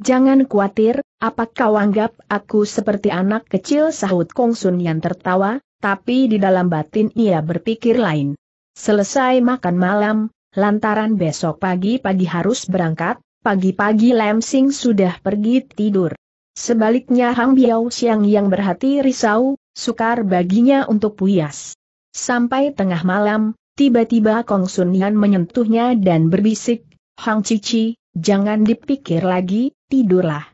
Jangan khawatir, apakah kau anggap aku seperti anak kecil sahut Kongsun yang tertawa? tapi di dalam batin ia berpikir lain. Selesai makan malam, lantaran besok pagi-pagi harus berangkat, pagi-pagi Lam Sing sudah pergi tidur. Sebaliknya Hang Biao Xiang yang berhati risau, sukar baginya untuk puyas. Sampai tengah malam, tiba-tiba Kong Sun Yan menyentuhnya dan berbisik, Hang Cici, jangan dipikir lagi, tidurlah.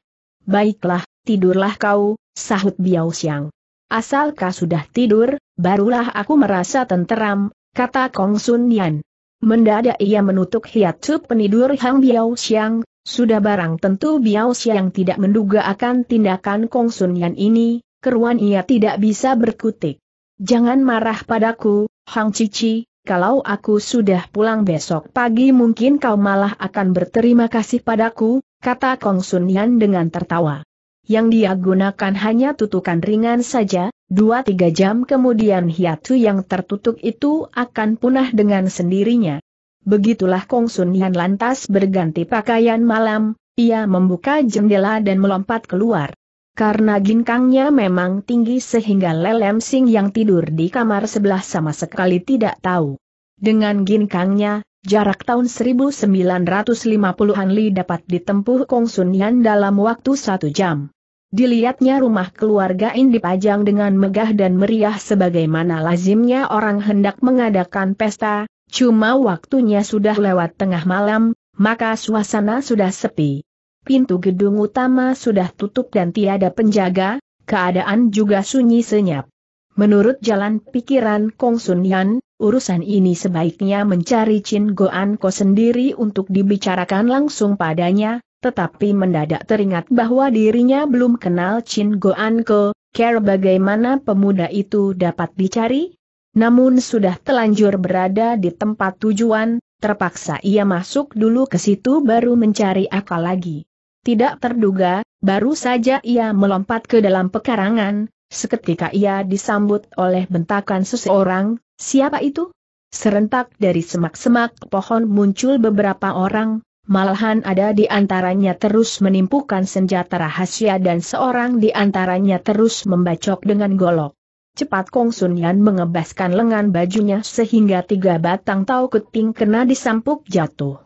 Baiklah, tidurlah kau, sahut Biao Xiang. Asalkah sudah tidur, barulah aku merasa tenteram, kata Kong Sun Yan. Mendadak ia menutup hiatsu penidur Hang Biao Xiang, sudah barang tentu Biao Xiang tidak menduga akan tindakan Kong Sun Yan ini, keruan ia tidak bisa berkutik. Jangan marah padaku, Hang Cici, kalau aku sudah pulang besok pagi mungkin kau malah akan berterima kasih padaku, kata Kong Sun Yan dengan tertawa yang dia gunakan hanya tutukan ringan saja, dua tiga jam kemudian hiatu yang tertutup itu akan punah dengan sendirinya. Begitulah Kong Sun Yan lantas berganti pakaian malam, ia membuka jendela dan melompat keluar. Karena ginkangnya memang tinggi sehingga Lelem Sing yang tidur di kamar sebelah sama sekali tidak tahu. Dengan ginkangnya, jarak tahun 1950-an Li dapat ditempuh Kong Sun Yan dalam waktu satu jam. Dilihatnya rumah keluarga ini dipajang dengan megah dan meriah sebagaimana lazimnya orang hendak mengadakan pesta, cuma waktunya sudah lewat tengah malam, maka suasana sudah sepi. Pintu gedung utama sudah tutup dan tiada penjaga, keadaan juga sunyi senyap. Menurut jalan pikiran Kong Sun Yan, urusan ini sebaiknya mencari Chin Goan Ko sendiri untuk dibicarakan langsung padanya, tetapi mendadak teringat bahwa dirinya belum kenal Chin Goan Ko, care bagaimana pemuda itu dapat dicari? Namun sudah telanjur berada di tempat tujuan, terpaksa ia masuk dulu ke situ baru mencari akal lagi. Tidak terduga, baru saja ia melompat ke dalam pekarangan, seketika ia disambut oleh bentakan seseorang, siapa itu? Serentak dari semak-semak pohon muncul beberapa orang, malahan ada di antaranya terus menimpukan senjata rahasia dan seorang di antaranya terus membacok dengan golok. Cepat Kong Sun Yan mengebaskan lengan bajunya sehingga tiga batang tau keting kena disampuk jatuh.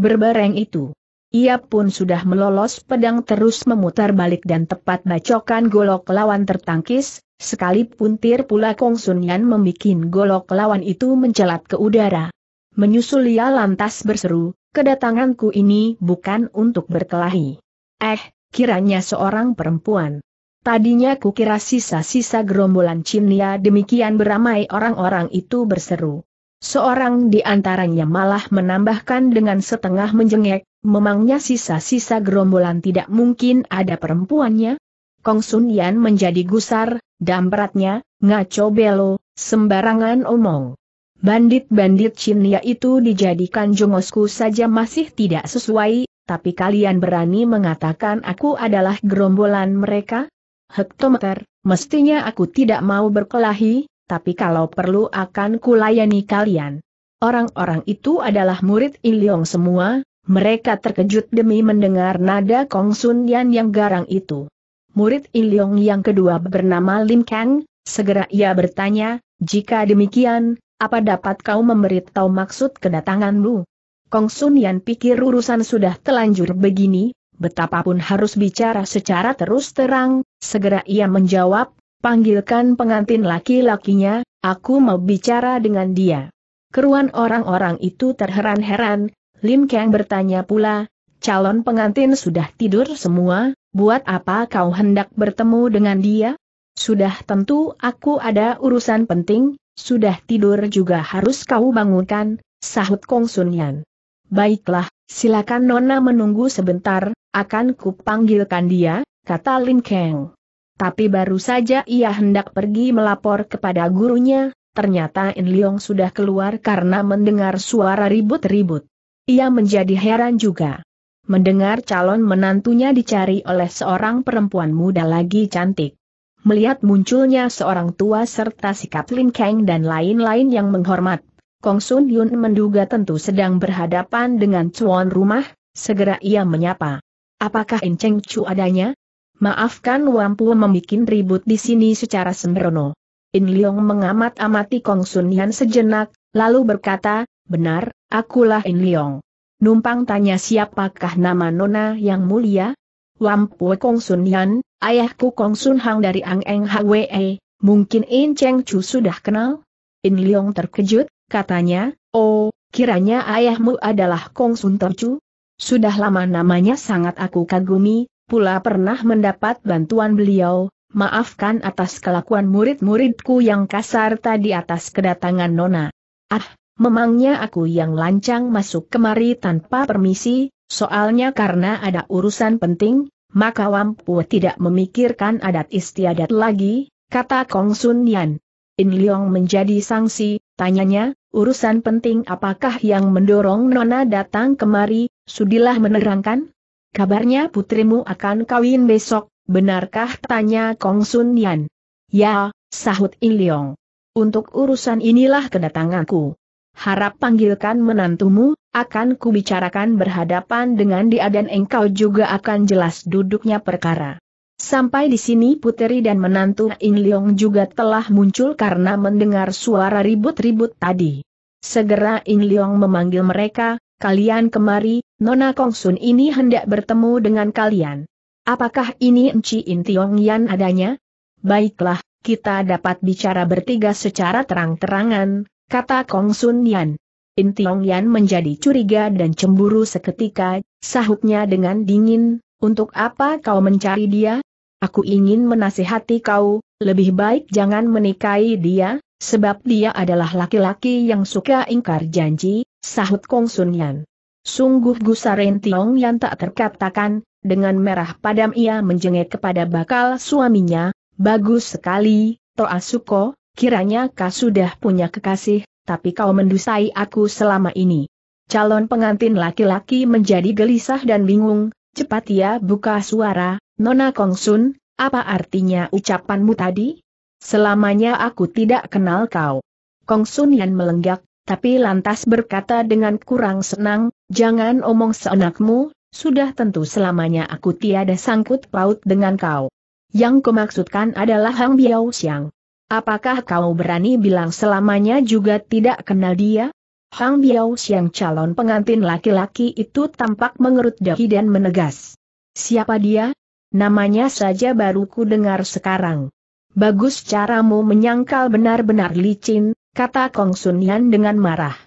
Berbareng itu, ia pun sudah melolos pedang terus memutar balik dan tepat bacokan golok lawan tertangkis, sekali puntir pula Kong Sun Yan membuat golok lawan itu mencelat ke udara. Menyusul ia lantas berseru, kedatanganku ini bukan untuk berkelahi. Eh, kiranya seorang perempuan. Tadinya kukira sisa-sisa gerombolan Cinia demikian beramai orang-orang itu berseru. Seorang di antaranya malah menambahkan dengan setengah menjengek, memangnya sisa-sisa gerombolan tidak mungkin ada perempuannya? Kong Sun Yan menjadi gusar, dampratnya, ngaco belo, sembarangan omong. Bandit-bandit Chinia itu dijadikan jongosku saja masih tidak sesuai, tapi kalian berani mengatakan aku adalah gerombolan mereka? Hektometer, mestinya aku tidak mau berkelahi, tapi kalau perlu akan kulayani kalian. Orang-orang itu adalah murid Ilyong semua, mereka terkejut demi mendengar nada Kong Sun Yan yang garang itu. Murid Ilyong yang kedua bernama Lim Kang, segera ia bertanya, jika demikian, apa dapat kau memberitahu maksud kedatanganmu? Kong Sun Yan pikir urusan sudah telanjur begini, betapapun harus bicara secara terus terang, segera ia menjawab, panggilkan pengantin laki-lakinya, aku mau bicara dengan dia. Keruan orang-orang itu terheran-heran, Lim Kang bertanya pula, calon pengantin sudah tidur semua, buat apa kau hendak bertemu dengan dia? Sudah tentu aku ada urusan penting, sudah tidur juga harus kau bangunkan, sahut Kong Sun Yan. Baiklah, silakan Nona menunggu sebentar, akan kupanggilkan dia, kata Lin Keng. Tapi baru saja ia hendak pergi melapor kepada gurunya, ternyata In Leong sudah keluar karena mendengar suara ribut-ribut. Ia menjadi heran juga. Mendengar calon menantunya dicari oleh seorang perempuan muda lagi cantik melihat munculnya seorang tua serta sikap Lin Kang dan lain-lain yang menghormat. Kong Sun Yun menduga tentu sedang berhadapan dengan cuan rumah, segera ia menyapa. Apakah Enceng Chu adanya? Maafkan Wampu membuat ribut di sini secara sembrono. In Leong mengamat-amati Kong Sun Yun sejenak, lalu berkata, benar, akulah In Leong. Numpang tanya siapakah nama Nona yang mulia? Wampu Kong Sun Yan, ayahku Kong Sun Hang dari Ang Eng Hwe, e. mungkin In Cheng Chu sudah kenal? In Leong terkejut, katanya, oh, kiranya ayahmu adalah Kong Sun Chu? Sudah lama namanya sangat aku kagumi, pula pernah mendapat bantuan beliau, maafkan atas kelakuan murid-muridku yang kasar tadi atas kedatangan Nona. Ah, memangnya aku yang lancang masuk kemari tanpa permisi, Soalnya karena ada urusan penting, maka Wampu tidak memikirkan adat istiadat lagi, kata Kong Sun Yan. In Leong menjadi sangsi, tanyanya, urusan penting apakah yang mendorong Nona datang kemari, sudilah menerangkan? Kabarnya putrimu akan kawin besok, benarkah tanya Kong Sun Yan? Ya, sahut In Leong. Untuk urusan inilah kedatanganku harap panggilkan menantumu, akan kubicarakan berhadapan dengan dia dan engkau juga akan jelas duduknya perkara. Sampai di sini puteri dan menantu In Leong juga telah muncul karena mendengar suara ribut-ribut tadi. Segera In Leong memanggil mereka, kalian kemari, Nona Kongsun ini hendak bertemu dengan kalian. Apakah ini Enci In Tiong Yan adanya? Baiklah, kita dapat bicara bertiga secara terang-terangan, kata Kong Sun Yan. In Tiong Yan menjadi curiga dan cemburu seketika, sahutnya dengan dingin, untuk apa kau mencari dia? Aku ingin menasihati kau, lebih baik jangan menikahi dia, sebab dia adalah laki-laki yang suka ingkar janji, sahut Kong Sun Yan. Sungguh In Tiong Yan tak terkatakan, dengan merah padam ia menjengek kepada bakal suaminya, bagus sekali, Toa Suko, Kiranya kau sudah punya kekasih, tapi kau mendusai aku selama ini. Calon pengantin laki-laki menjadi gelisah dan bingung, cepat ia buka suara, Nona Kongsun, apa artinya ucapanmu tadi? Selamanya aku tidak kenal kau. Kongsun Yan melenggak, tapi lantas berkata dengan kurang senang, jangan omong seenakmu, sudah tentu selamanya aku tiada sangkut paut dengan kau. Yang kumaksudkan adalah Hang Biao Xiang. Apakah kau berani bilang selamanya juga tidak kenal dia? Hang Biao Xiang calon pengantin laki-laki itu tampak mengerut dahi dan menegas. Siapa dia? Namanya saja baru ku dengar sekarang. Bagus caramu menyangkal benar-benar licin, kata Kong Sun Yan dengan marah.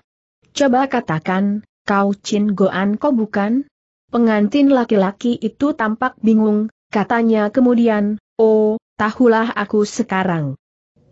Coba katakan, kau Chin Goan kau bukan? Pengantin laki-laki itu tampak bingung, katanya kemudian, oh, tahulah aku sekarang.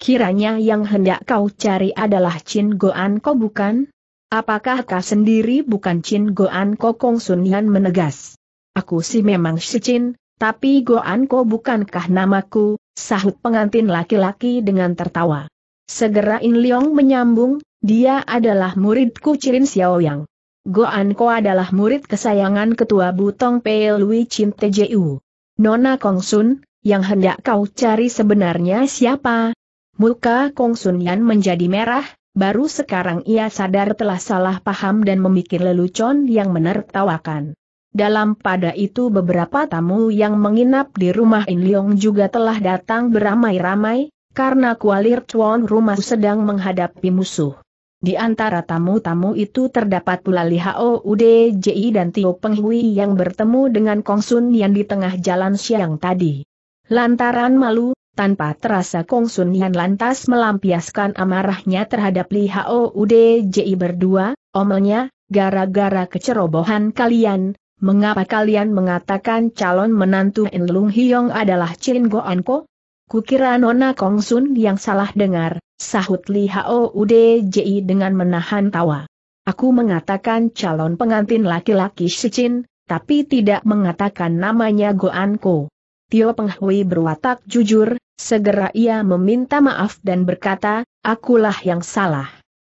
Kiranya yang hendak kau cari adalah Chin Goan Ko bukan? Apakah kau sendiri bukan Chin Goan Ko Kong Sun Yan menegas? Aku sih memang si Chin, tapi Goan Ko bukankah namaku, sahut pengantin laki-laki dengan tertawa. Segera In Leong menyambung, dia adalah muridku Chin Xiao Yang. Goan Ko adalah murid kesayangan ketua Butong Pei Lui Chin Teju. Nona Kong Sun, yang hendak kau cari sebenarnya siapa, Muka Kong Sun Yan menjadi merah, baru sekarang ia sadar telah salah paham dan memikir lelucon yang menertawakan. Dalam pada itu beberapa tamu yang menginap di rumah In Leong juga telah datang beramai-ramai, karena kualir tuan rumah sedang menghadapi musuh. Di antara tamu-tamu itu terdapat pula Li Hao Ude Ji dan Tio Penghui yang bertemu dengan Kong Sun Yan di tengah jalan siang tadi. Lantaran malu, tanpa terasa Kong Sun Yan lantas melampiaskan amarahnya terhadap Li Hao berdua, omelnya, gara-gara kecerobohan kalian, mengapa kalian mengatakan calon menantu In Lung Hiong adalah Chin Go Anko? Kukira Nona Kong Sun yang salah dengar, sahut Li Hao dengan menahan tawa. Aku mengatakan calon pengantin laki-laki si tapi tidak mengatakan namanya Go Anko. Tio Penghui berwatak jujur, segera ia meminta maaf dan berkata, akulah yang salah.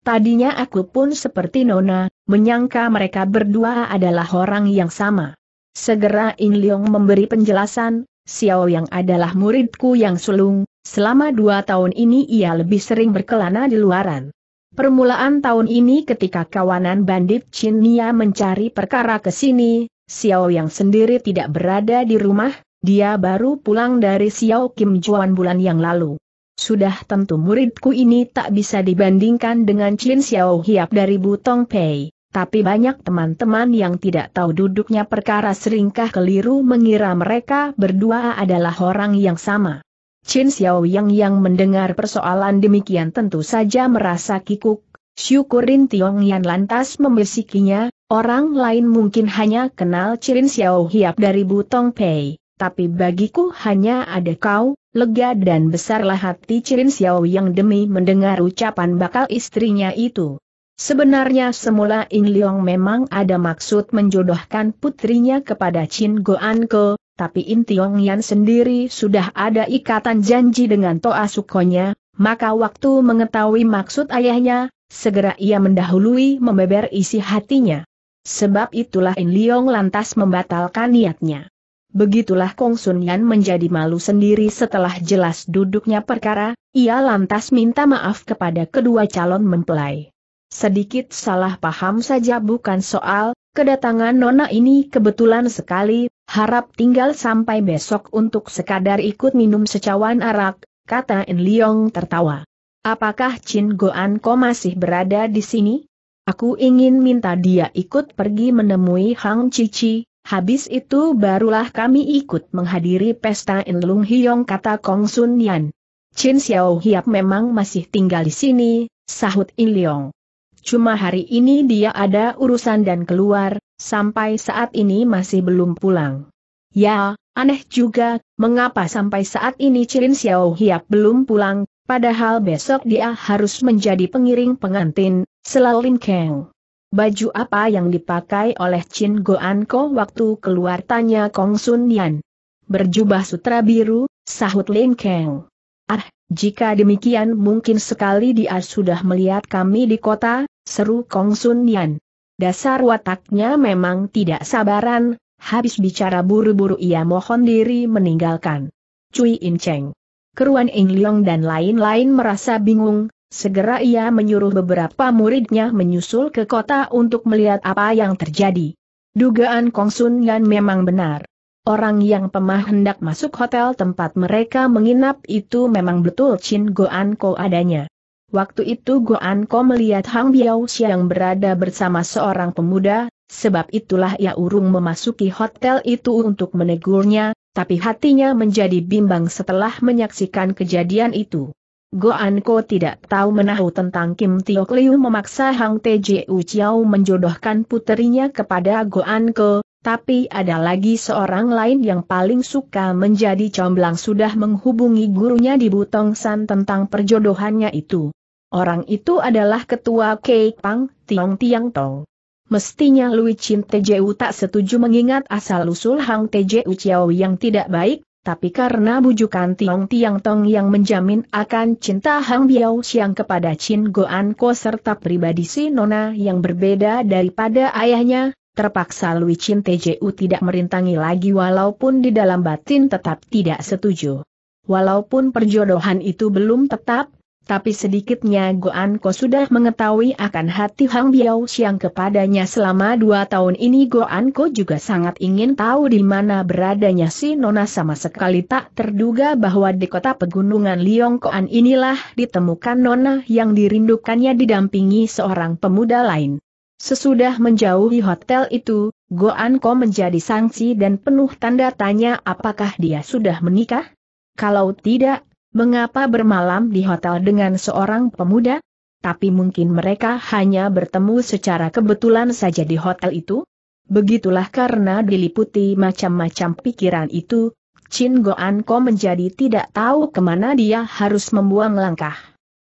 Tadinya aku pun seperti Nona, menyangka mereka berdua adalah orang yang sama. Segera In Leong memberi penjelasan, Xiao yang adalah muridku yang sulung, selama dua tahun ini ia lebih sering berkelana di luaran. Permulaan tahun ini ketika kawanan bandit Chin Nia mencari perkara ke sini, Xiao yang sendiri tidak berada di rumah, dia baru pulang dari Xiao Kim Juan bulan yang lalu. Sudah tentu muridku ini tak bisa dibandingkan dengan Chin Xiao Hiap dari Butong Pei, tapi banyak teman-teman yang tidak tahu duduknya perkara seringkah keliru mengira mereka berdua adalah orang yang sama. Chin Xiao Yang yang mendengar persoalan demikian tentu saja merasa kikuk, syukurin Tiong Yan lantas membesikinya. orang lain mungkin hanya kenal Chin Xiao Hiap dari Butong Pei tapi bagiku hanya ada kau, lega dan besarlah hati Cirin Xiao yang demi mendengar ucapan bakal istrinya itu. Sebenarnya semula In Leong memang ada maksud menjodohkan putrinya kepada Chin Goan Ke, tapi In Tiong Yan sendiri sudah ada ikatan janji dengan Toa Sukonya, maka waktu mengetahui maksud ayahnya, segera ia mendahului membeber isi hatinya. Sebab itulah In Leong lantas membatalkan niatnya. Begitulah Kong Sun Yan menjadi malu sendiri setelah jelas duduknya perkara, ia lantas minta maaf kepada kedua calon mempelai. Sedikit salah paham saja bukan soal, kedatangan Nona ini kebetulan sekali, harap tinggal sampai besok untuk sekadar ikut minum secawan arak, kata En Liong tertawa. Apakah Chin Goan Ko masih berada di sini? Aku ingin minta dia ikut pergi menemui Hang Cici, Habis itu barulah kami ikut menghadiri pesta In Lung Hiong kata Kong Sun Yan. Chin Xiao Hiap memang masih tinggal di sini, sahut In Leong. Cuma hari ini dia ada urusan dan keluar, sampai saat ini masih belum pulang. Ya, aneh juga, mengapa sampai saat ini Chin Xiao Hiap belum pulang, padahal besok dia harus menjadi pengiring pengantin, selalu Lin Kang. Baju apa yang dipakai oleh Chin Goan Ko waktu keluar tanya Kong Sun Yan. Berjubah sutra biru, sahut Lin Kang. Ah, jika demikian mungkin sekali dia sudah melihat kami di kota, seru Kong Sun Yan. Dasar wataknya memang tidak sabaran, habis bicara buru-buru ia mohon diri meninggalkan. Cui In Cheng. Keruan Ing Leong dan lain-lain merasa bingung, Segera ia menyuruh beberapa muridnya menyusul ke kota untuk melihat apa yang terjadi. Dugaan Kong Sun Yan memang benar. Orang yang pemah hendak masuk hotel tempat mereka menginap itu memang betul Chin Goan Ko adanya. Waktu itu Goan Ko melihat Hang Biao yang berada bersama seorang pemuda, sebab itulah ia urung memasuki hotel itu untuk menegurnya, tapi hatinya menjadi bimbang setelah menyaksikan kejadian itu. Goanko tidak tahu menahu tentang Kim Tio Kliu memaksa Hang Tju Chiao menjodohkan puterinya kepada Goanko, tapi ada lagi seorang lain yang paling suka menjadi comblang sudah menghubungi gurunya di Butong San tentang perjodohannya itu. Orang itu adalah ketua Kek Pang, Tiong Tiang Tong. Mestinya Louis Chin Tju tak setuju mengingat asal-usul Hang Tju Chiao yang tidak baik, tapi karena bujukan Tiong Tiang Tong yang menjamin akan cinta Hang Biao Xiang kepada Chin Goan Ko serta pribadi si Nona yang berbeda daripada ayahnya, terpaksa Lui Chin Tju tidak merintangi lagi walaupun di dalam batin tetap tidak setuju. Walaupun perjodohan itu belum tetap, tapi sedikitnya Goan Ko sudah mengetahui akan hati Hang Biao Xiang kepadanya selama dua tahun ini Goan Ko juga sangat ingin tahu di mana beradanya si Nona sama sekali tak terduga bahwa di kota pegunungan Liongkoan inilah ditemukan Nona yang dirindukannya didampingi seorang pemuda lain. Sesudah menjauhi hotel itu, Goan Ko menjadi sangsi dan penuh tanda tanya apakah dia sudah menikah? Kalau tidak, mengapa bermalam di hotel dengan seorang pemuda? Tapi mungkin mereka hanya bertemu secara kebetulan saja di hotel itu? Begitulah karena diliputi macam-macam pikiran itu, Chin Goan Ko menjadi tidak tahu kemana dia harus membuang langkah.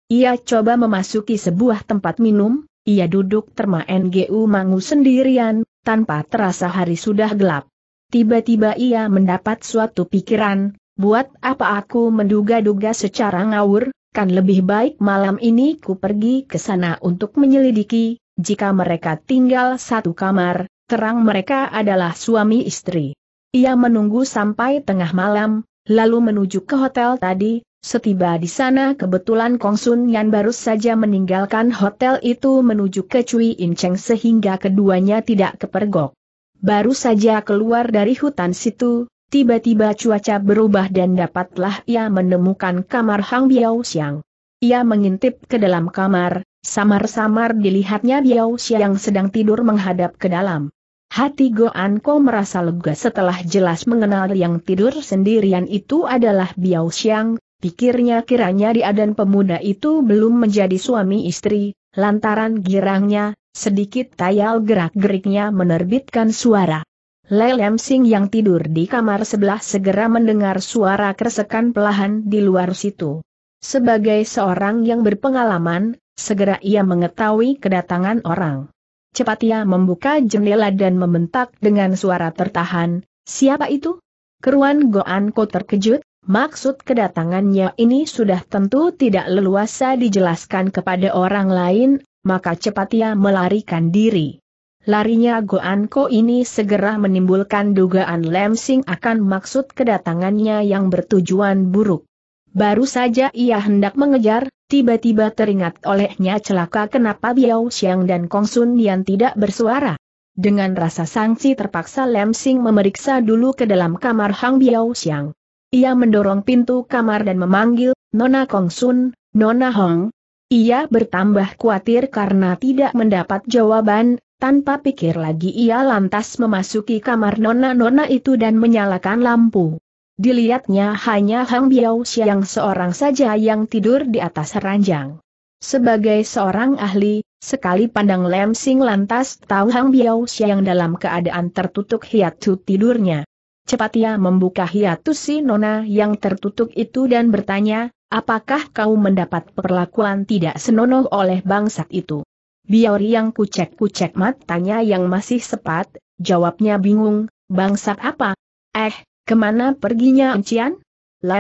Ia coba memasuki sebuah tempat minum, ia duduk terma NGU Mangu sendirian, tanpa terasa hari sudah gelap. Tiba-tiba ia mendapat suatu pikiran, Buat apa aku menduga-duga secara ngawur, kan lebih baik malam ini ku pergi ke sana untuk menyelidiki, jika mereka tinggal satu kamar, terang mereka adalah suami istri. Ia menunggu sampai tengah malam, lalu menuju ke hotel tadi, setiba di sana kebetulan Kong Sun yang baru saja meninggalkan hotel itu menuju ke Cui Cheng sehingga keduanya tidak kepergok. Baru saja keluar dari hutan situ, Tiba-tiba cuaca berubah dan dapatlah ia menemukan kamar Hang Biao Xiang. Ia mengintip ke dalam kamar, samar-samar dilihatnya Biao Xiang sedang tidur menghadap ke dalam. Hati Goan Ko merasa lega setelah jelas mengenal yang tidur sendirian itu adalah Biao Xiang, pikirnya kiranya dia dan pemuda itu belum menjadi suami istri, lantaran girangnya, sedikit tayal gerak-geriknya menerbitkan suara. Lelem Sing yang tidur di kamar sebelah segera mendengar suara kersekan pelahan di luar situ. Sebagai seorang yang berpengalaman, segera ia mengetahui kedatangan orang. Cepat ia membuka jendela dan membentak dengan suara tertahan, siapa itu? Keruan Goanko terkejut, maksud kedatangannya ini sudah tentu tidak leluasa dijelaskan kepada orang lain, maka cepat ia melarikan diri. Larinya Ko ini segera menimbulkan dugaan Lem Sing akan maksud kedatangannya yang bertujuan buruk. Baru saja ia hendak mengejar, tiba-tiba teringat olehnya celaka kenapa Biao Xiang dan Kong Sun yang tidak bersuara. Dengan rasa sangsi terpaksa Lem Sing memeriksa dulu ke dalam kamar Hang Biao Xiang. Ia mendorong pintu kamar dan memanggil, Nona Kong Sun, Nona Hong. Ia bertambah khawatir karena tidak mendapat jawaban, tanpa pikir lagi ia lantas memasuki kamar nona-nona itu dan menyalakan lampu. Dilihatnya hanya Hang Biao Xiang seorang saja yang tidur di atas ranjang. Sebagai seorang ahli, sekali pandang Lem Sing lantas tahu Hang Biao Xiang dalam keadaan tertutup hiatu tidurnya. Cepat ia membuka hiatu si nona yang tertutup itu dan bertanya, apakah kau mendapat perlakuan tidak senonoh oleh bangsat itu? Biar yang kucek-kucek matanya yang masih sepat, jawabnya bingung, bangsat apa? Eh, kemana perginya Encian?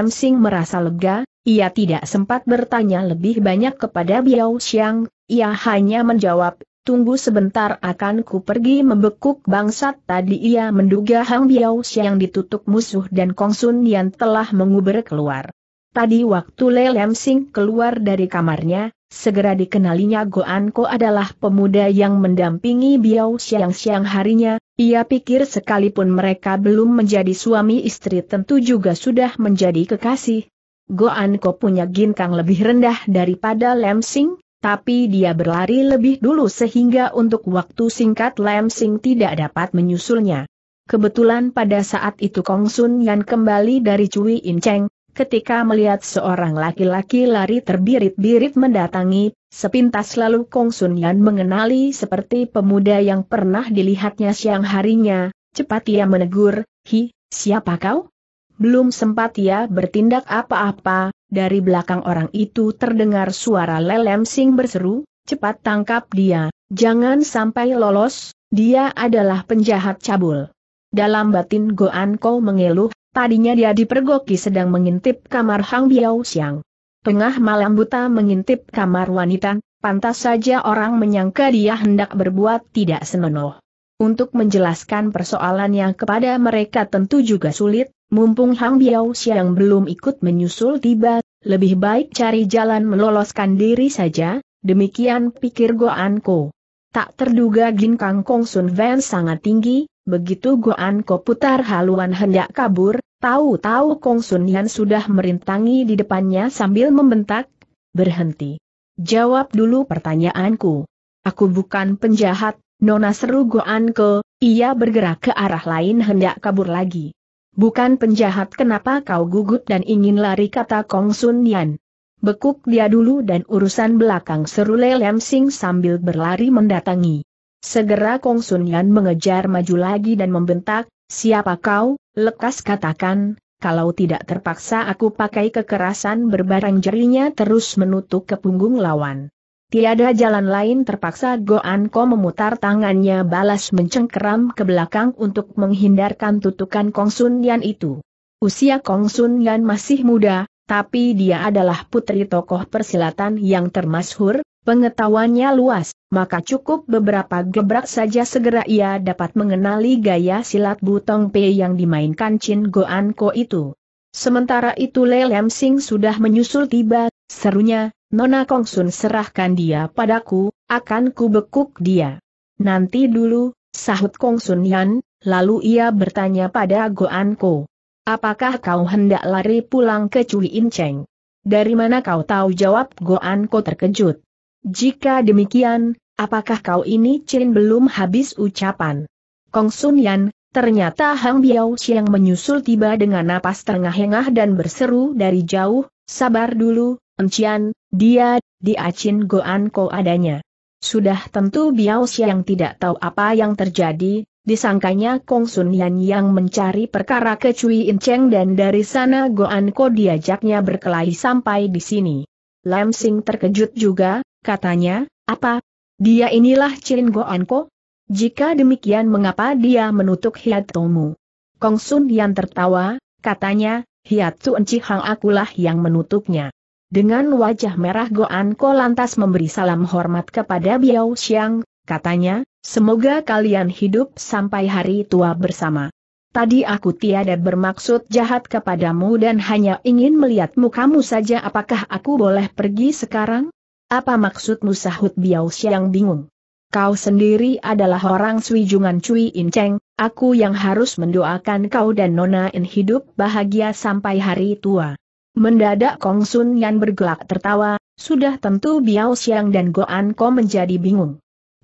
Sing merasa lega, ia tidak sempat bertanya lebih banyak kepada Biao Xiang, ia hanya menjawab, tunggu sebentar akan ku pergi membekuk bangsat tadi ia menduga Hang Biao Xiang ditutup musuh dan Sun yang telah menguber keluar. Tadi waktu Le Lam Sing keluar dari kamarnya, Segera dikenalinya Goan Ko adalah pemuda yang mendampingi Biao siang-siang harinya, ia pikir sekalipun mereka belum menjadi suami istri tentu juga sudah menjadi kekasih. Goan Ko punya ginkang lebih rendah daripada Sing, tapi dia berlari lebih dulu sehingga untuk waktu singkat Sing tidak dapat menyusulnya. Kebetulan pada saat itu Kong Sun Yan kembali dari Cui In Cheng, ketika melihat seorang laki-laki lari terbirit-birit mendatangi, sepintas lalu Kong Sun Yan mengenali seperti pemuda yang pernah dilihatnya siang harinya, cepat ia menegur, Hi, siapa kau? Belum sempat ia bertindak apa-apa, dari belakang orang itu terdengar suara lelem sing berseru, cepat tangkap dia, jangan sampai lolos, dia adalah penjahat cabul. Dalam batin Goan Kau mengeluh, Tadinya dia dipergoki sedang mengintip kamar Hang Biao Siang. Tengah malam buta mengintip kamar wanita, pantas saja orang menyangka dia hendak berbuat tidak senonoh. Untuk menjelaskan persoalan yang kepada mereka tentu juga sulit, mumpung Hang Biao Siang belum ikut menyusul tiba, lebih baik cari jalan meloloskan diri saja, demikian pikir Goanko. Tak terduga Gin Kang Kong Sun Van sangat tinggi, Begitu Goan Ko putar haluan hendak kabur, tahu-tahu Kong Sun Yan sudah merintangi di depannya sambil membentak, berhenti. Jawab dulu pertanyaanku. Aku bukan penjahat, Nona seru Goan Ko, ia bergerak ke arah lain hendak kabur lagi. Bukan penjahat kenapa kau gugut dan ingin lari kata Kong Sun Yan. Bekuk dia dulu dan urusan belakang seru Lelem Sing sambil berlari mendatangi. Segera Kong Sun Yan mengejar maju lagi dan membentak, siapa kau, lekas katakan, kalau tidak terpaksa aku pakai kekerasan berbarang jerinya terus menutup ke punggung lawan. Tiada jalan lain terpaksa Goan Ko memutar tangannya balas mencengkeram ke belakang untuk menghindarkan tutukan Kong Sun Yan itu. Usia Kong Sun Yan masih muda, tapi dia adalah putri tokoh persilatan yang termasyhur, pengetahuannya luas, maka cukup beberapa gebrak saja segera ia dapat mengenali gaya silat butong pe yang dimainkan Chin Goan Ko itu. Sementara itu Le Lem Sing sudah menyusul tiba, serunya, Nona Kong Sun serahkan dia padaku, akan kubekuk dia. Nanti dulu, sahut Kong Sun Yan, lalu ia bertanya pada Goan Ko. Apakah kau hendak lari pulang ke Cui Inceng? Dari mana kau tahu jawab Goan Ko terkejut? Jika demikian, apakah kau ini Chin belum habis ucapan? Kong Sun Yan, ternyata Hang Biao Xiang menyusul tiba dengan napas terengah-engah dan berseru dari jauh, sabar dulu, Encian, dia, dia Acin Goan Ko adanya. Sudah tentu Biao Xiang tidak tahu apa yang terjadi, disangkanya Kong Sun Yan yang mencari perkara ke Cui In Cheng dan dari sana Goan Ko diajaknya berkelahi sampai di sini. Lam Sing terkejut juga, katanya, apa? Dia inilah Chin Goan Ko? Jika demikian mengapa dia menutup Hiat Tomu? Kong Sun Yan tertawa, katanya, hiatu Enci Hang akulah yang menutupnya. Dengan wajah merah Goan Ko lantas memberi salam hormat kepada Biao Xiang, katanya, Semoga kalian hidup sampai hari tua bersama. Tadi aku tiada bermaksud jahat kepadamu dan hanya ingin melihatmu kamu saja apakah aku boleh pergi sekarang? Apa maksudmu sahut Biao Xiang bingung? Kau sendiri adalah orang Suijungan Cui Inceng, aku yang harus mendoakan kau dan Nona In hidup bahagia sampai hari tua. Mendadak Kong Sun Yan bergelak tertawa, sudah tentu Biao Xiang dan Goan Ko menjadi bingung.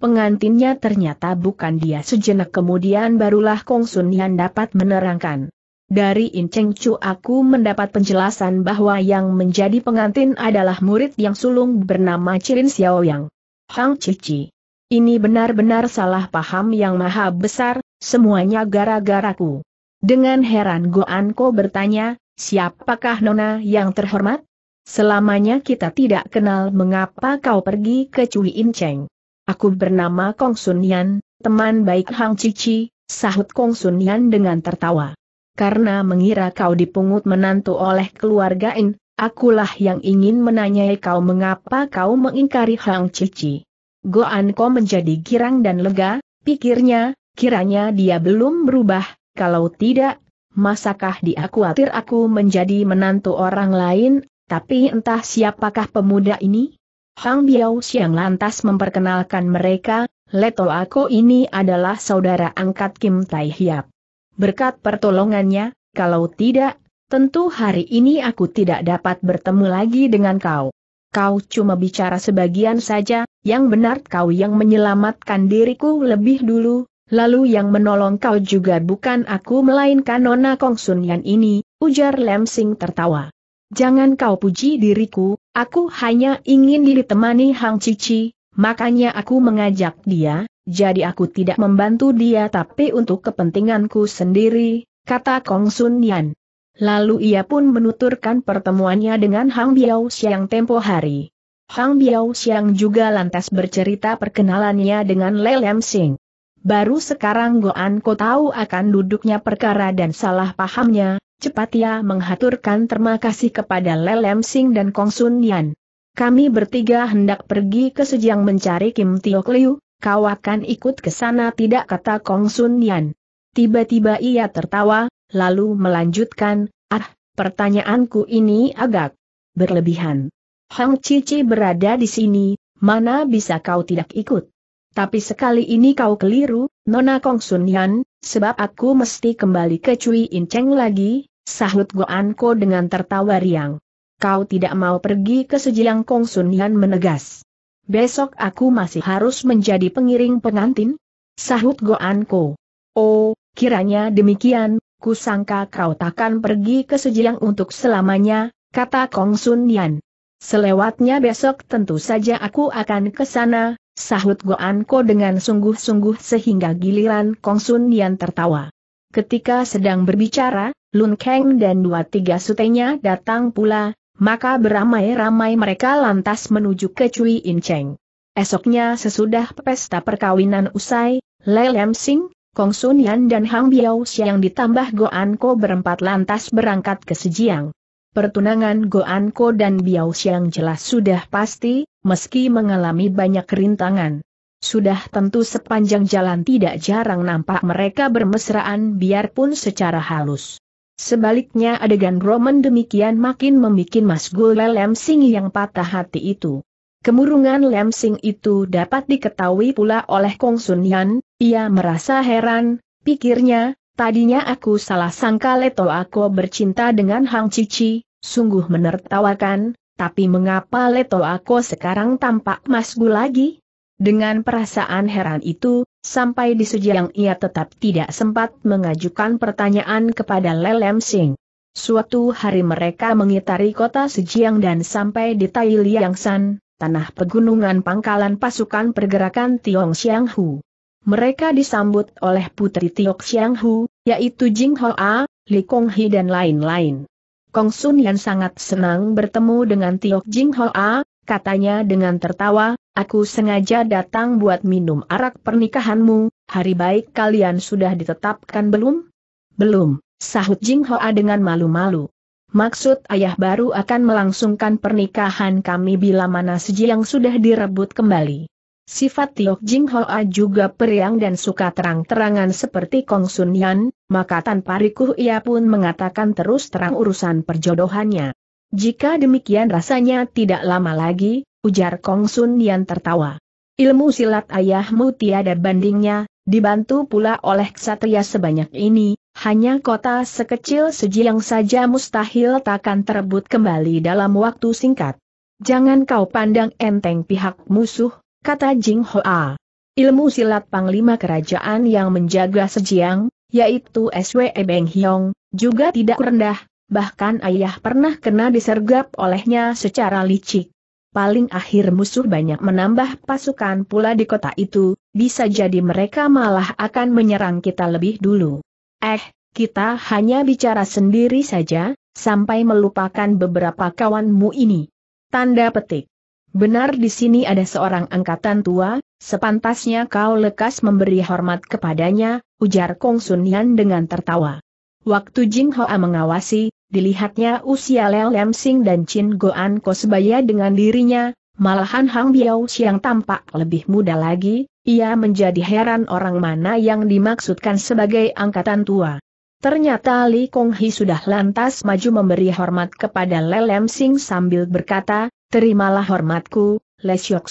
Pengantinnya ternyata bukan dia sejenak kemudian barulah Kong Sun Yan dapat menerangkan. Dari In Cheng Chu aku mendapat penjelasan bahwa yang menjadi pengantin adalah murid yang sulung bernama Chirin Xiao Yang. Hang Cici. Ini benar-benar salah paham yang maha besar, semuanya gara-garaku. Dengan heran Goan Ko bertanya, siapakah Nona yang terhormat? Selamanya kita tidak kenal mengapa kau pergi ke Cui In Cheng. Aku bernama Kong Sun Yan, teman baik Hang Cici, sahut Kong Sun Yan dengan tertawa. Karena mengira kau dipungut menantu oleh keluarga In, akulah yang ingin menanyai kau mengapa kau mengingkari Hang Cici. Goan Ko menjadi girang dan lega, pikirnya, kiranya dia belum berubah, kalau tidak, masakah dia khawatir aku menjadi menantu orang lain, tapi entah siapakah pemuda ini? Hang Biao Xiang lantas memperkenalkan mereka, Leto Ako ini adalah saudara angkat Kim Tai Hiap. Berkat pertolongannya, kalau tidak, tentu hari ini aku tidak dapat bertemu lagi dengan kau. Kau cuma bicara sebagian saja, yang benar kau yang menyelamatkan diriku lebih dulu, lalu yang menolong kau juga bukan aku melainkan Nona Sun Yan ini, ujar Lem Sing tertawa. Jangan kau puji diriku, aku hanya ingin ditemani Hang Cici, makanya aku mengajak dia, jadi aku tidak membantu dia tapi untuk kepentinganku sendiri, kata Kong Sun Yan. Lalu ia pun menuturkan pertemuannya dengan Hang Biao Xiang tempo hari. Hang Biao Xiang juga lantas bercerita perkenalannya dengan Lam Sing. Baru sekarang Goan Ko tahu akan duduknya perkara dan salah pahamnya, cepat ia ya menghaturkan terima kasih kepada Lelem Sing dan Kong Sun Yan. Kami bertiga hendak pergi ke Sejang mencari Kim Tio Liu, kau akan ikut ke sana tidak kata Kong Sun Yan. Tiba-tiba ia tertawa, lalu melanjutkan, ah, pertanyaanku ini agak berlebihan. Hang Cici berada di sini, mana bisa kau tidak ikut? Tapi sekali ini kau keliru, Nona Kong Sun Yan, sebab aku mesti kembali ke Cui In Cheng lagi, sahut Goan Ko dengan tertawa riang. Kau tidak mau pergi ke Sejilang? Kong Sun Yan menegas. Besok aku masih harus menjadi pengiring pengantin? Sahut Goan Ko. Oh, kiranya demikian, kusangka kau takkan pergi ke Sejilang untuk selamanya, kata Kong Sun Yan. Selewatnya besok tentu saja aku akan ke sana, Sahut Goan Ko dengan sungguh-sungguh sehingga giliran Kongsun Yan tertawa. Ketika sedang berbicara, Lun Kang dan dua tiga sutenya datang pula, maka beramai-ramai mereka lantas menuju ke Cui In Cheng. Esoknya sesudah pesta perkawinan usai, Lei Lem Sing, Kong Sun Yan dan Hang Biao Xiang ditambah Goan Ko berempat lantas berangkat ke Sejiang. Pertunangan Goanko dan Biao Xiang jelas sudah pasti, meski mengalami banyak rintangan. Sudah tentu sepanjang jalan tidak jarang nampak mereka bermesraan biarpun secara halus. Sebaliknya adegan Roman demikian makin membuat Mas Gule Lemsing yang patah hati itu. Kemurungan Lemsing itu dapat diketahui pula oleh Kong Sun Yan, ia merasa heran, pikirnya, Tadinya aku salah sangka Leto aku bercinta dengan Hang Cici, sungguh menertawakan, tapi mengapa Leto aku sekarang tampak masgu lagi? Dengan perasaan heran itu, sampai di sejang ia tetap tidak sempat mengajukan pertanyaan kepada Lelem Sing. Suatu hari mereka mengitari kota Sejiang dan sampai di Tai Liang San, tanah pegunungan pangkalan pasukan pergerakan Tiong Xiang Hu mereka disambut oleh Putri Tiok Xiang Hu, yaitu Jing A, Li Kong Hi dan lain-lain. Kong Sun Yan sangat senang bertemu dengan Tiok Jing A, katanya dengan tertawa, aku sengaja datang buat minum arak pernikahanmu, hari baik kalian sudah ditetapkan belum? Belum, sahut Jing A dengan malu-malu. Maksud ayah baru akan melangsungkan pernikahan kami bila mana Siji yang sudah direbut kembali. Sifat Tiok Jing Hoa juga periang dan suka terang-terangan seperti Kong Sun Yan, maka tanpa rikuh ia pun mengatakan terus terang urusan perjodohannya. Jika demikian rasanya tidak lama lagi, ujar Kong Sun Yan tertawa. Ilmu silat ayahmu tiada bandingnya, dibantu pula oleh ksatria sebanyak ini, hanya kota sekecil sejiang saja mustahil takkan terebut kembali dalam waktu singkat. Jangan kau pandang enteng pihak musuh, kata Jing Hoa. Ilmu silat Panglima Kerajaan yang menjaga Sejiang, yaitu SWE Beng Hiong, juga tidak rendah, bahkan ayah pernah kena disergap olehnya secara licik. Paling akhir musuh banyak menambah pasukan pula di kota itu, bisa jadi mereka malah akan menyerang kita lebih dulu. Eh, kita hanya bicara sendiri saja, sampai melupakan beberapa kawanmu ini. Tanda petik. Benar di sini ada seorang angkatan tua, sepantasnya kau lekas memberi hormat kepadanya, ujar Kong Sun Yan dengan tertawa. Waktu Jing Hoa mengawasi, dilihatnya usia Leo Lem Sing dan Chin Goan Ko sebaya dengan dirinya, malahan Hang Biao Xiang tampak lebih muda lagi, ia menjadi heran orang mana yang dimaksudkan sebagai angkatan tua. Ternyata Li Kong Hi sudah lantas maju memberi hormat kepada Lelem Sing sambil berkata, Terimalah hormatku, Le Syok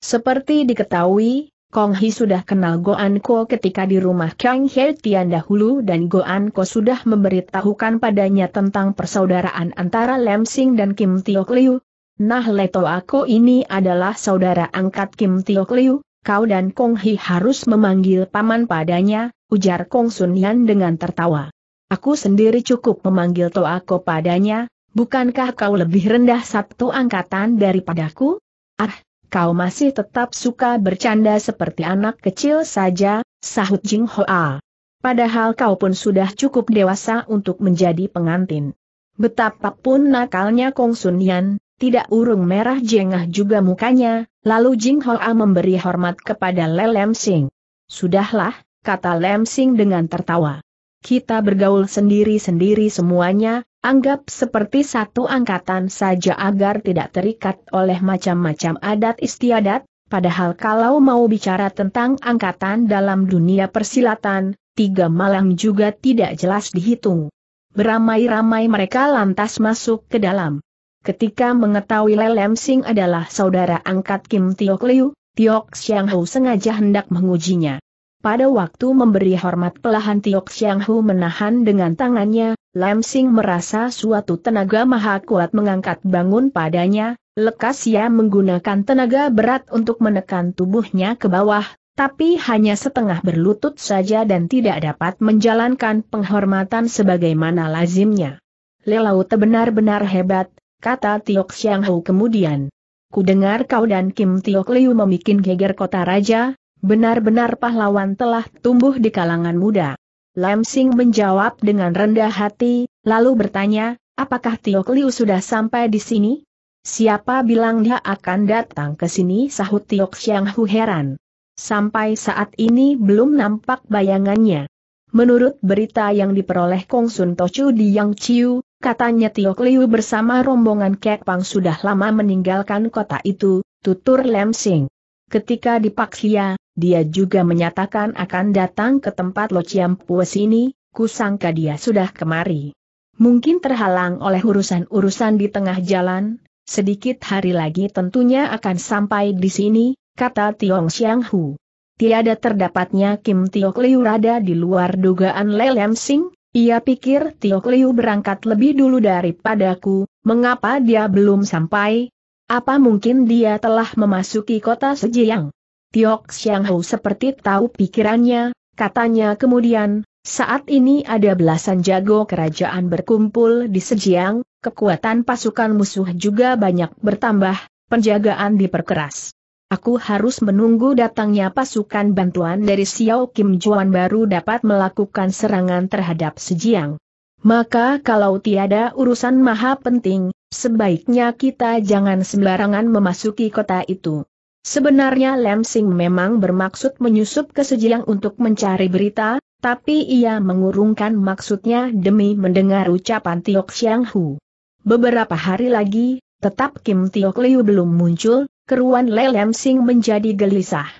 Seperti diketahui, Kong Hi sudah kenal Goan Ko ketika di rumah Kang He Tian dahulu dan Goan Ko sudah memberitahukan padanya tentang persaudaraan antara Lam Sing dan Kim Tiok Liu. Nah Leto aku ini adalah saudara angkat Kim Tiok Liu, kau dan Kong Hi harus memanggil paman padanya, ujar Kong Sun Yan dengan tertawa. Aku sendiri cukup memanggil Toako padanya, Bukankah kau lebih rendah satu angkatan daripadaku? Ah, kau masih tetap suka bercanda seperti anak kecil saja, sahut Jing Hoa. Padahal kau pun sudah cukup dewasa untuk menjadi pengantin. Betapapun nakalnya Kong Sun Yan, tidak urung merah jengah juga mukanya, lalu Jing Hoa memberi hormat kepada Le Lem Sing. Sudahlah, kata Lem Sing dengan tertawa. Kita bergaul sendiri-sendiri semuanya, Anggap seperti satu angkatan saja agar tidak terikat oleh macam-macam adat istiadat, padahal kalau mau bicara tentang angkatan dalam dunia persilatan, tiga malam juga tidak jelas dihitung. Beramai-ramai mereka lantas masuk ke dalam. Ketika mengetahui Lelem Sing adalah saudara angkat Kim Tiok Liu, Tiok Xiang Hou sengaja hendak mengujinya. Pada waktu memberi hormat pelahan Tiok Xiang Hu menahan dengan tangannya, Lam Sing merasa suatu tenaga maha kuat mengangkat bangun padanya, lekas ia menggunakan tenaga berat untuk menekan tubuhnya ke bawah, tapi hanya setengah berlutut saja dan tidak dapat menjalankan penghormatan sebagaimana lazimnya. Lelaut benar-benar hebat, kata Tiok Xiang Hu kemudian. Ku dengar kau dan Kim Tiok Liu memikin geger kota raja, Benar-benar pahlawan telah tumbuh di kalangan muda. Lam Sing menjawab dengan rendah hati, lalu bertanya, apakah Tio Kliu sudah sampai di sini? Siapa bilang dia akan datang ke sini? Sahut Tio Xiang Hu heran. Sampai saat ini belum nampak bayangannya. Menurut berita yang diperoleh Kong Sun Tochu di Yang Chiu, katanya Tio Liu bersama rombongan Kek Pang sudah lama meninggalkan kota itu, tutur Lam Sing. Ketika dipaksia, dia juga menyatakan akan datang ke tempat Lo Chiam Pue sini, kusangka dia sudah kemari. Mungkin terhalang oleh urusan-urusan di tengah jalan, sedikit hari lagi tentunya akan sampai di sini, kata Tiong Xiang Hu. Tiada terdapatnya Kim Tio Liu rada di luar dugaan Le Lam Sing, ia pikir Tio Liu berangkat lebih dulu daripadaku, mengapa dia belum sampai? Apa mungkin dia telah memasuki kota Sejiang? Tiok Xiang Hou seperti tahu pikirannya, katanya kemudian, saat ini ada belasan jago kerajaan berkumpul di Sejiang, kekuatan pasukan musuh juga banyak bertambah, penjagaan diperkeras. Aku harus menunggu datangnya pasukan bantuan dari Xiao Kim Juan baru dapat melakukan serangan terhadap Sejiang. Maka kalau tiada urusan maha penting, sebaiknya kita jangan sembarangan memasuki kota itu. Sebenarnya Lem Sing memang bermaksud menyusup ke Sejiang untuk mencari berita, tapi ia mengurungkan maksudnya demi mendengar ucapan Tiok Xiang Hu. Beberapa hari lagi, tetap Kim Tiok Liu belum muncul, keruan Le Lem Sing menjadi gelisah.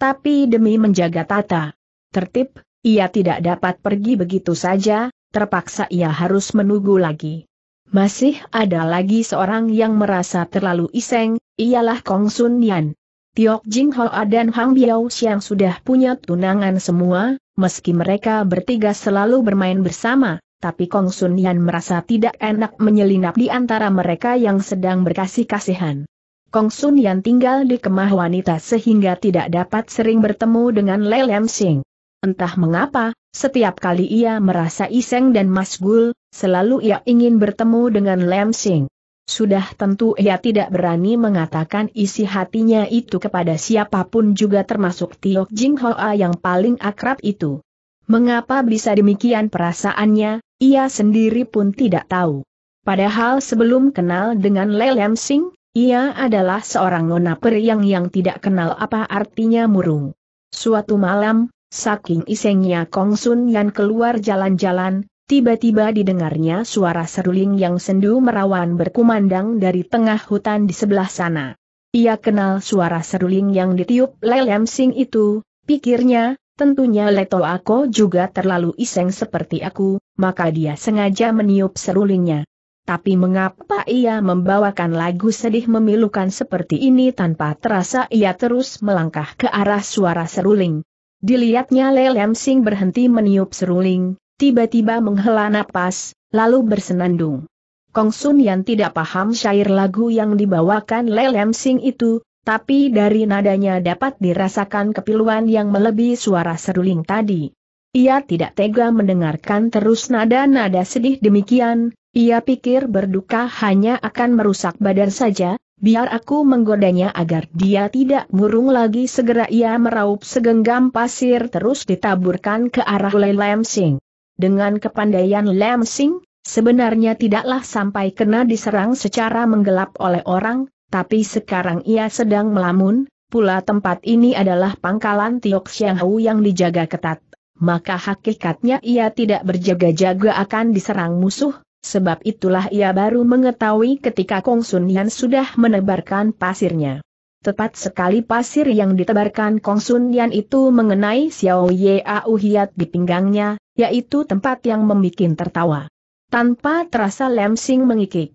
Tapi demi menjaga tata tertib, ia tidak dapat pergi begitu saja, terpaksa ia harus menunggu lagi. Masih ada lagi seorang yang merasa terlalu iseng, ialah Kong Sun Yan. Tiok Jing Hoa dan Hang Biao Xiang sudah punya tunangan semua, meski mereka bertiga selalu bermain bersama, tapi Kong Sun Yan merasa tidak enak menyelinap di antara mereka yang sedang berkasih-kasihan. Kong Sun Yan tinggal di kemah wanita sehingga tidak dapat sering bertemu dengan Le Lam Sing. Entah mengapa, setiap kali ia merasa iseng dan masgul, selalu ia ingin bertemu dengan Lam Sing. Sudah tentu ia tidak berani mengatakan isi hatinya itu kepada siapapun juga termasuk Tio Jing Hoa yang paling akrab itu. Mengapa bisa demikian perasaannya, ia sendiri pun tidak tahu. Padahal sebelum kenal dengan Lam Sing, ia adalah seorang nona peri yang yang tidak kenal apa artinya murung. Suatu malam, saking isengnya Kong Sun yang keluar jalan-jalan, tiba-tiba didengarnya suara seruling yang sendu merawan berkumandang dari tengah hutan di sebelah sana. Ia kenal suara seruling yang ditiup lelem sing itu, pikirnya, tentunya Leto Ako juga terlalu iseng seperti aku, maka dia sengaja meniup serulingnya. Tapi mengapa ia membawakan lagu sedih memilukan seperti ini tanpa terasa ia terus melangkah ke arah suara seruling. Dilihatnya Lelem Sing berhenti meniup seruling, tiba-tiba menghela napas, lalu bersenandung. Kong Sun Yan tidak paham syair lagu yang dibawakan Lelem Sing itu, tapi dari nadanya dapat dirasakan kepiluan yang melebihi suara seruling tadi. Ia tidak tega mendengarkan terus nada-nada sedih demikian, ia pikir berduka hanya akan merusak badan saja, biar aku menggodanya agar dia tidak murung lagi segera ia meraup segenggam pasir terus ditaburkan ke arah Lelem Sing. Dengan kepandaian Lam Sing, sebenarnya tidaklah sampai kena diserang secara menggelap oleh orang, tapi sekarang ia sedang melamun, pula tempat ini adalah pangkalan Tiok Xianghou yang dijaga ketat. Maka hakikatnya ia tidak berjaga-jaga akan diserang musuh, sebab itulah ia baru mengetahui ketika Kong Sun Yan sudah menebarkan pasirnya. Tepat sekali pasir yang ditebarkan Kong Sun Yan itu mengenai Xiao Ye Auhiat di pinggangnya, yaitu tempat yang membuat tertawa. Tanpa terasa Lem Sing mengikik.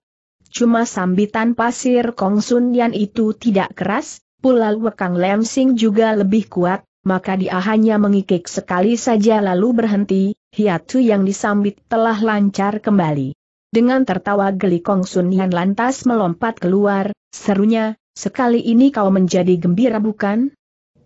Cuma sambitan pasir Kong Sun Yan itu tidak keras, pula wekang Lem juga lebih kuat, maka dia hanya mengikik sekali saja lalu berhenti, hiatu yang disambit telah lancar kembali. Dengan tertawa geli Kong Sun Yan lantas melompat keluar, serunya, sekali ini kau menjadi gembira bukan?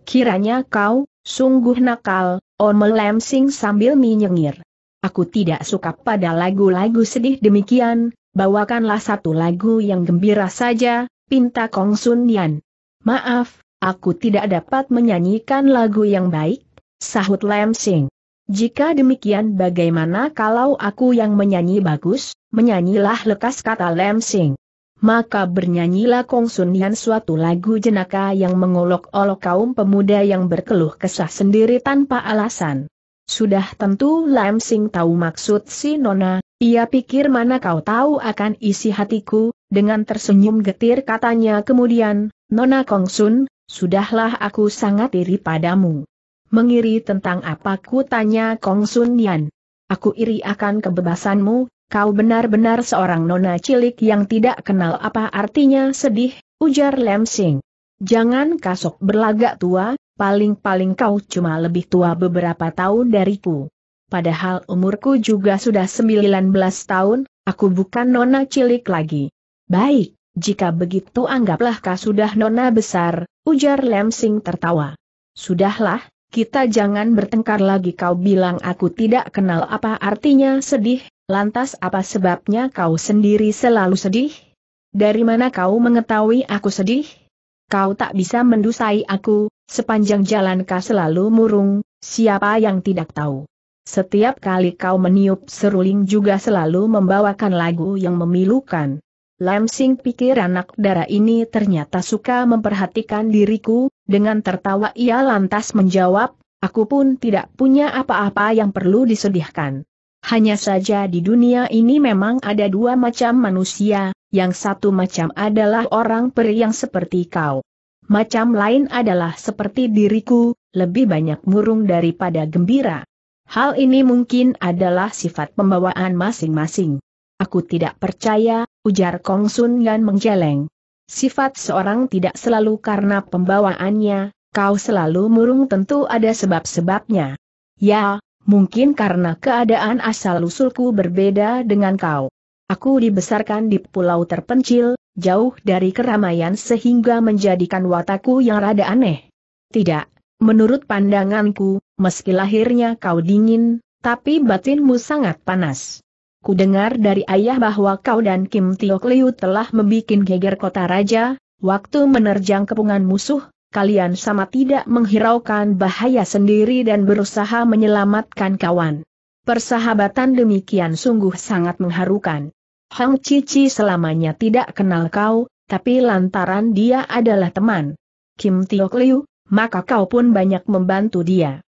Kiranya kau, sungguh nakal, Omel oh Lemsing sambil menyengir. Aku tidak suka pada lagu-lagu sedih demikian, bawakanlah satu lagu yang gembira saja, pinta Kong Sun Yan. Maaf, aku tidak dapat menyanyikan lagu yang baik, sahut Lam Sing. Jika demikian bagaimana kalau aku yang menyanyi bagus, menyanyilah lekas kata Lam Sing maka bernyanyilah Kong Sun Yan suatu lagu jenaka yang mengolok-olok kaum pemuda yang berkeluh kesah sendiri tanpa alasan. Sudah tentu Lam Sing tahu maksud si Nona, ia pikir mana kau tahu akan isi hatiku, dengan tersenyum getir katanya kemudian, Nona Kong Sun, sudahlah aku sangat iri padamu. Mengiri tentang apa ku tanya Kong Sun Yan. Aku iri akan kebebasanmu, Kau benar-benar seorang nona cilik yang tidak kenal apa artinya sedih, ujar Lem Sing. Jangan kasok berlagak tua, paling-paling kau cuma lebih tua beberapa tahun dariku. Padahal umurku juga sudah 19 tahun, aku bukan nona cilik lagi. Baik, jika begitu anggaplah kau sudah nona besar, ujar Lem Sing tertawa. Sudahlah, kita jangan bertengkar lagi kau bilang aku tidak kenal apa artinya sedih, lantas apa sebabnya kau sendiri selalu sedih? Dari mana kau mengetahui aku sedih? Kau tak bisa mendusai aku, sepanjang jalan kau selalu murung, siapa yang tidak tahu. Setiap kali kau meniup seruling juga selalu membawakan lagu yang memilukan. Lamsing pikir anak darah ini ternyata suka memperhatikan diriku, dengan tertawa ia lantas menjawab, aku pun tidak punya apa-apa yang perlu disedihkan. Hanya saja di dunia ini memang ada dua macam manusia, yang satu macam adalah orang peri yang seperti kau. Macam lain adalah seperti diriku, lebih banyak murung daripada gembira. Hal ini mungkin adalah sifat pembawaan masing-masing. Aku tidak percaya ujar Kong Sun Gan menggeleng. Sifat seorang tidak selalu karena pembawaannya, kau selalu murung tentu ada sebab-sebabnya. Ya, mungkin karena keadaan asal-usulku berbeda dengan kau. Aku dibesarkan di pulau terpencil, jauh dari keramaian sehingga menjadikan wataku yang rada aneh. Tidak, menurut pandanganku, meski lahirnya kau dingin, tapi batinmu sangat panas. Ku dengar dari ayah bahwa kau dan Kim Tiok Liu telah membuat geger kota raja, waktu menerjang kepungan musuh, kalian sama tidak menghiraukan bahaya sendiri dan berusaha menyelamatkan kawan. Persahabatan demikian sungguh sangat mengharukan. Hang Cici selamanya tidak kenal kau, tapi lantaran dia adalah teman. Kim Tiok Liu, maka kau pun banyak membantu dia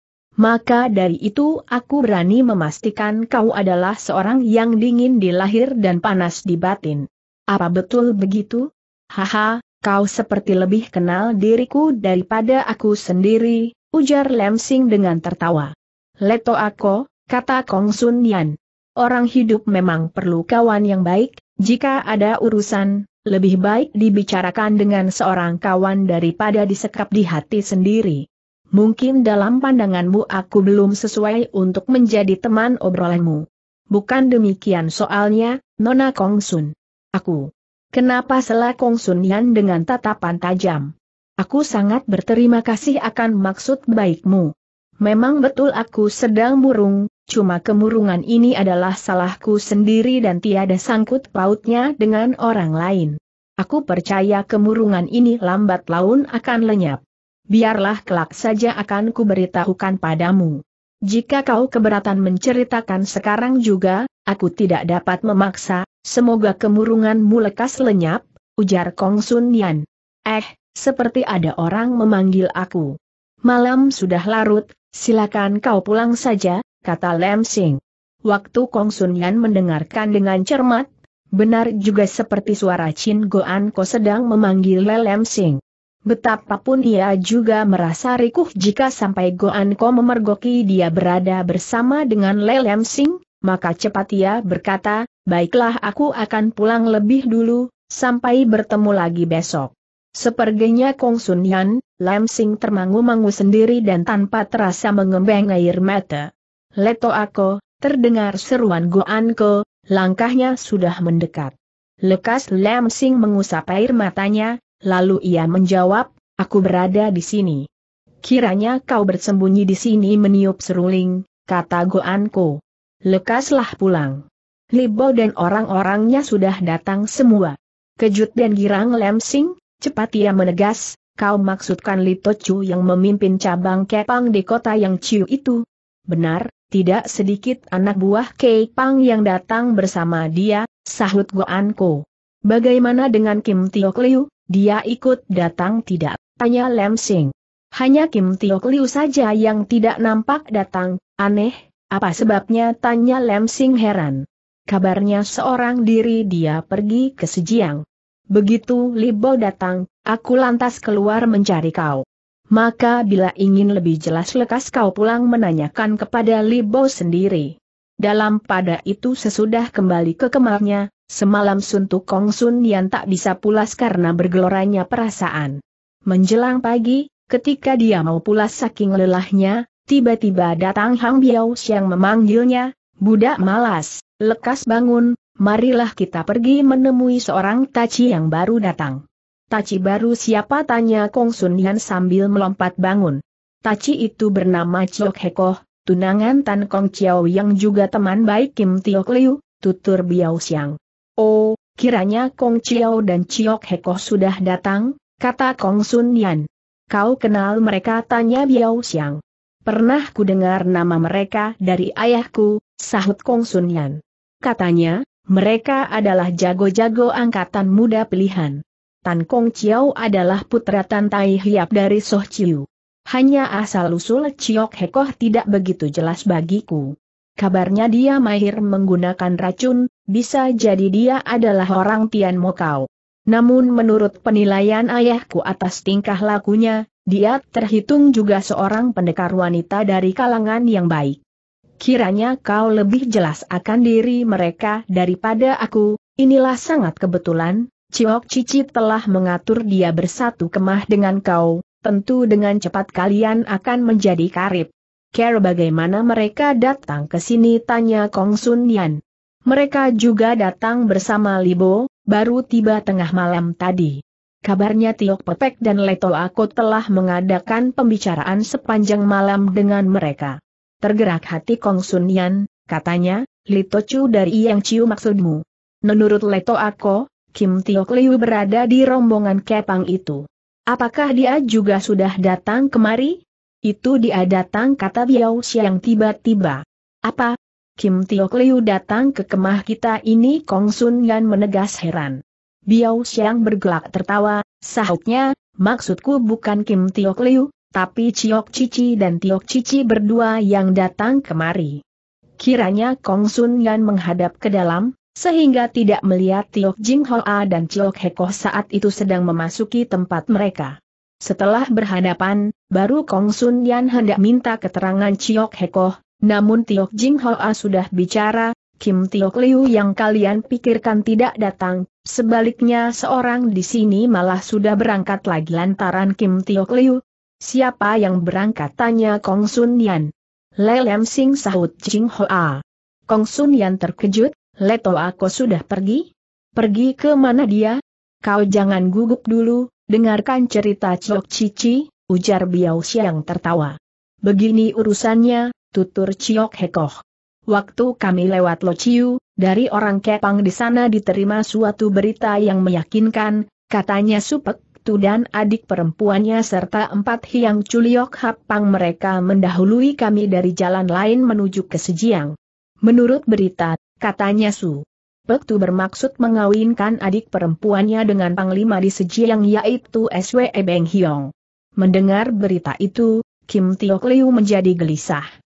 maka dari itu aku berani memastikan kau adalah seorang yang dingin di lahir dan panas di batin. Apa betul begitu? Haha, kau seperti lebih kenal diriku daripada aku sendiri, ujar Lemsing dengan tertawa. Leto aku, kata Kong Sun Yan. Orang hidup memang perlu kawan yang baik, jika ada urusan, lebih baik dibicarakan dengan seorang kawan daripada disekap di hati sendiri. Mungkin dalam pandanganmu aku belum sesuai untuk menjadi teman obrolanmu. Bukan demikian soalnya, Nona Kongsun. Aku. Kenapa selah Kongsun Yan dengan tatapan tajam? Aku sangat berterima kasih akan maksud baikmu. Memang betul aku sedang murung. cuma kemurungan ini adalah salahku sendiri dan tiada sangkut pautnya dengan orang lain. Aku percaya kemurungan ini lambat laun akan lenyap biarlah kelak saja akan kuberitahukan padamu. Jika kau keberatan menceritakan sekarang juga, aku tidak dapat memaksa, semoga kemurunganmu lekas lenyap, ujar Kong Sun Yan. Eh, seperti ada orang memanggil aku. Malam sudah larut, silakan kau pulang saja, kata Lam Sing. Waktu Kong Sun Yan mendengarkan dengan cermat, benar juga seperti suara Chin Goan Ko sedang memanggil Lem Sing. Betapapun ia juga merasa rikuh jika sampai Goan Ko memergoki dia berada bersama dengan Lelem Sing, maka cepat ia berkata, baiklah aku akan pulang lebih dulu, sampai bertemu lagi besok. Seperginya Kong Sun Yan, Lem Sing termangu-mangu sendiri dan tanpa terasa mengembang air mata. Leto aku, terdengar seruan Goan Ko, langkahnya sudah mendekat. Lekas Lem Sing mengusap air matanya, lalu ia menjawab, aku berada di sini. Kiranya kau bersembunyi di sini meniup seruling, kata Goanko. Lekaslah pulang. Libo dan orang-orangnya sudah datang semua. Kejut dan girang Lemsing, cepat ia menegas, kau maksudkan Lito Chu yang memimpin cabang Kepang di kota yang Ciu itu? Benar, tidak sedikit anak buah Kepang yang datang bersama dia, sahut Goanko. Bagaimana dengan Kim Tiok Liu? Dia ikut datang tidak? Tanya Lem Sing. Hanya Kim Tio Kliu saja yang tidak nampak datang, aneh, apa sebabnya tanya Lem Sing heran. Kabarnya seorang diri dia pergi ke Sejiang. Begitu Libo datang, aku lantas keluar mencari kau. Maka bila ingin lebih jelas lekas kau pulang menanyakan kepada Libo sendiri. Dalam pada itu sesudah kembali ke kemahnya, Semalam suntuk Kong Sun Yan tak bisa pulas karena bergeloranya perasaan. Menjelang pagi, ketika dia mau pulas saking lelahnya, tiba-tiba datang Hang Biao yang memanggilnya, Budak malas, lekas bangun, marilah kita pergi menemui seorang Taci yang baru datang. Taci baru siapa tanya Kong Sun Yan sambil melompat bangun. Taci itu bernama Chok Hekoh, tunangan Tan Kong Chiao yang juga teman baik Kim Tiok Liu, tutur Biao Xiang. Oh, kiranya Kong Chiao dan Chiok Hekoh sudah datang, kata Kong Sun Yan. Kau kenal mereka tanya Biao Xiang. Pernah ku dengar nama mereka dari ayahku, sahut Kong Sun Yan. Katanya, mereka adalah jago-jago angkatan muda pilihan. Tan Kong Chiao adalah putra Tan Tai Hiap dari Soh Chiu. Hanya asal-usul Chiok Hekoh tidak begitu jelas bagiku. Kabarnya dia mahir menggunakan racun, bisa jadi dia adalah orang Tian Mokau. Namun menurut penilaian ayahku atas tingkah lakunya, dia terhitung juga seorang pendekar wanita dari kalangan yang baik. Kiranya kau lebih jelas akan diri mereka daripada aku, inilah sangat kebetulan, Ciok Cici telah mengatur dia bersatu kemah dengan kau, tentu dengan cepat kalian akan menjadi karib. Care bagaimana mereka datang ke sini tanya Kong Sun Yan. Mereka juga datang bersama Libo, baru tiba tengah malam tadi. Kabarnya Tiok Pepek dan Leto Ako telah mengadakan pembicaraan sepanjang malam dengan mereka. Tergerak hati Kong Sun Yan, katanya, Lito Chu dari Yang Chiu maksudmu. Menurut Leto Ako, Kim Tiok Liu berada di rombongan kepang itu. Apakah dia juga sudah datang kemari? Itu dia datang kata Biao Xiang tiba-tiba. Apa, Kim Tio Liu datang ke kemah kita ini Kong Sun Yan menegas heran. Biao Xiang bergelak tertawa, sahutnya, maksudku bukan Kim Tio Liu, tapi Ciok Cici dan Tiok Cici berdua yang datang kemari. Kiranya Kong Sun Yan menghadap ke dalam, sehingga tidak melihat Tiok Jing Hoa dan He Heko saat itu sedang memasuki tempat mereka. Setelah berhadapan, baru Kong Sun Yan hendak minta keterangan Ciok Heko, namun Tiok Jing Hoa sudah bicara, Kim Tiok Liu yang kalian pikirkan tidak datang, sebaliknya seorang di sini malah sudah berangkat lagi lantaran Kim Tiok Liu. Siapa yang berangkat tanya Kong Sun Yan. Le Lem Sing sahut Jing Hoa. Kong Sun Yan terkejut, Leto aku sudah pergi? Pergi ke mana dia? Kau jangan gugup dulu, dengarkan cerita Cok Cici, ujar Biao Xiang tertawa. Begini urusannya, tutur Ciok Hekoh. Waktu kami lewat Lociu, dari orang Kepang di sana diterima suatu berita yang meyakinkan, katanya Supek Tu dan adik perempuannya serta empat hiang Culiok Hapang mereka mendahului kami dari jalan lain menuju ke Sejiang. Menurut berita, katanya Su. Pek bermaksud mengawinkan adik perempuannya dengan panglima di Sejiang yaitu SW e Beng Hiong. Mendengar berita itu, Kim Tiok Liu menjadi gelisah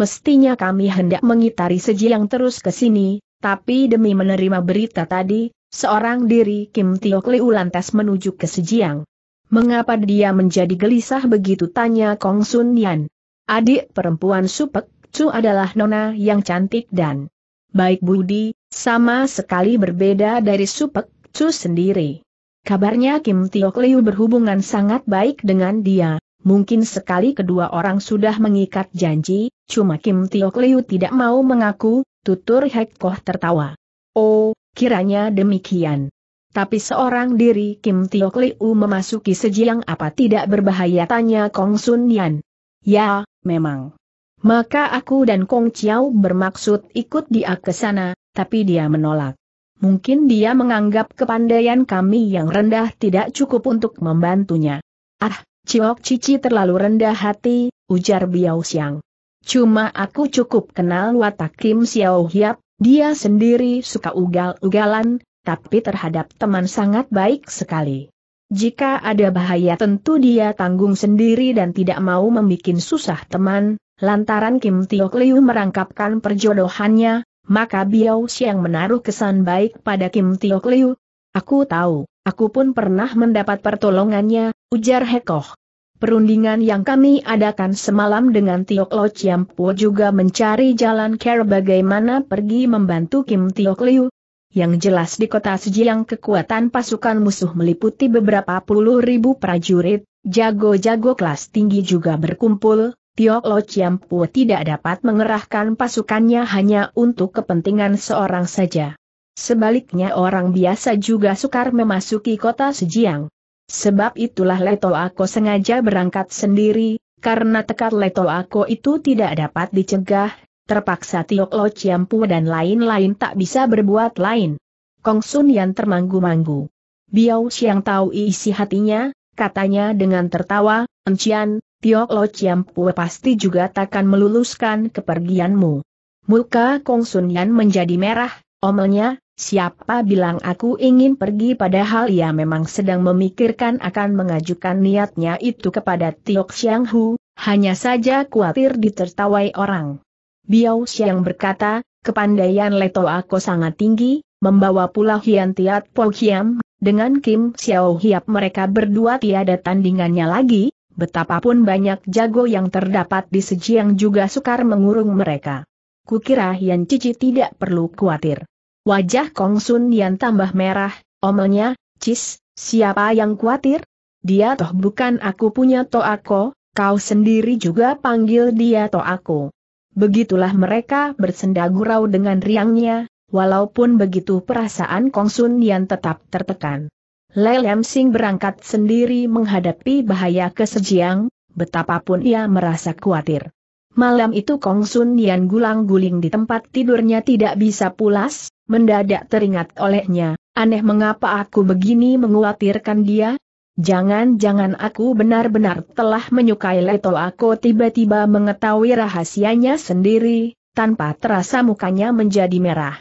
mestinya kami hendak mengitari Seji terus ke sini, tapi demi menerima berita tadi, seorang diri Kim Tiok Liu lantas menuju ke Sejiang. Mengapa dia menjadi gelisah begitu tanya Kong Sun Yan. Adik perempuan Supek Chu adalah nona yang cantik dan baik budi, sama sekali berbeda dari Supek Chu sendiri. Kabarnya Kim Tiok Liu berhubungan sangat baik dengan dia, mungkin sekali kedua orang sudah mengikat janji, Cuma Kim Tio Kliu tidak mau mengaku, tutur Hek Koh tertawa. Oh, kiranya demikian. Tapi seorang diri Kim Tio Kliu memasuki sejiang apa tidak berbahaya tanya Kong Sun Yan. Ya, memang. Maka aku dan Kong Chiao bermaksud ikut dia ke sana, tapi dia menolak. Mungkin dia menganggap kepandaian kami yang rendah tidak cukup untuk membantunya. Ah, Chiok Cici terlalu rendah hati, ujar Biao Xiang. Cuma aku cukup kenal watak Kim Xiao Hiap, dia sendiri suka ugal-ugalan, tapi terhadap teman sangat baik sekali. Jika ada bahaya tentu dia tanggung sendiri dan tidak mau membuat susah teman, lantaran Kim Tio Liu merangkapkan perjodohannya, maka Biao Xiang menaruh kesan baik pada Kim Tio Liu. Aku tahu, aku pun pernah mendapat pertolongannya, ujar Hekoh. Perundingan yang kami adakan semalam dengan Tiok Lo Chiampo juga mencari jalan care bagaimana pergi membantu Kim Tiok Liu. Yang jelas di kota Sejiang kekuatan pasukan musuh meliputi beberapa puluh ribu prajurit, jago-jago kelas tinggi juga berkumpul, Tiok Lo Chiampu tidak dapat mengerahkan pasukannya hanya untuk kepentingan seorang saja. Sebaliknya orang biasa juga sukar memasuki kota Sejiang. Sebab itulah Leto Ako sengaja berangkat sendiri, karena tekad Leto Ako itu tidak dapat dicegah, terpaksa Tiok Lo Ciampu dan lain-lain tak bisa berbuat lain. Kong Sun Yan termanggu-manggu. Biao Xiang tahu isi hatinya, katanya dengan tertawa, Encian, Tiok Lo Ciampu pasti juga takkan meluluskan kepergianmu. Muka Kong Sun Yan menjadi merah, omelnya, Siapa bilang aku ingin pergi padahal ia memang sedang memikirkan akan mengajukan niatnya itu kepada Tiok Xiang Hu, hanya saja khawatir ditertawai orang. Biao Xiang berkata, kepandaian Leto aku sangat tinggi, membawa pula Hian Tiat Po Hiam, dengan Kim Xiao Hiap mereka berdua tiada tandingannya lagi, betapapun banyak jago yang terdapat di Sejiang juga sukar mengurung mereka. Kukira Hian Cici tidak perlu khawatir. Wajah Kong Sun Yan tambah merah, omelnya, Cis, siapa yang khawatir? Dia toh bukan aku punya Toako, kau sendiri juga panggil dia Toako. Begitulah mereka bersenda gurau dengan riangnya, walaupun begitu perasaan Kong Sun Yan tetap tertekan. Lelem Sing berangkat sendiri menghadapi bahaya kesejiang, betapapun ia merasa khawatir. Malam itu Kong Sun Yan gulang-guling di tempat tidurnya tidak bisa pulas, Mendadak teringat olehnya, aneh mengapa aku begini menguatirkan dia? Jangan-jangan aku benar-benar telah menyukai Leto aku tiba-tiba mengetahui rahasianya sendiri, tanpa terasa mukanya menjadi merah.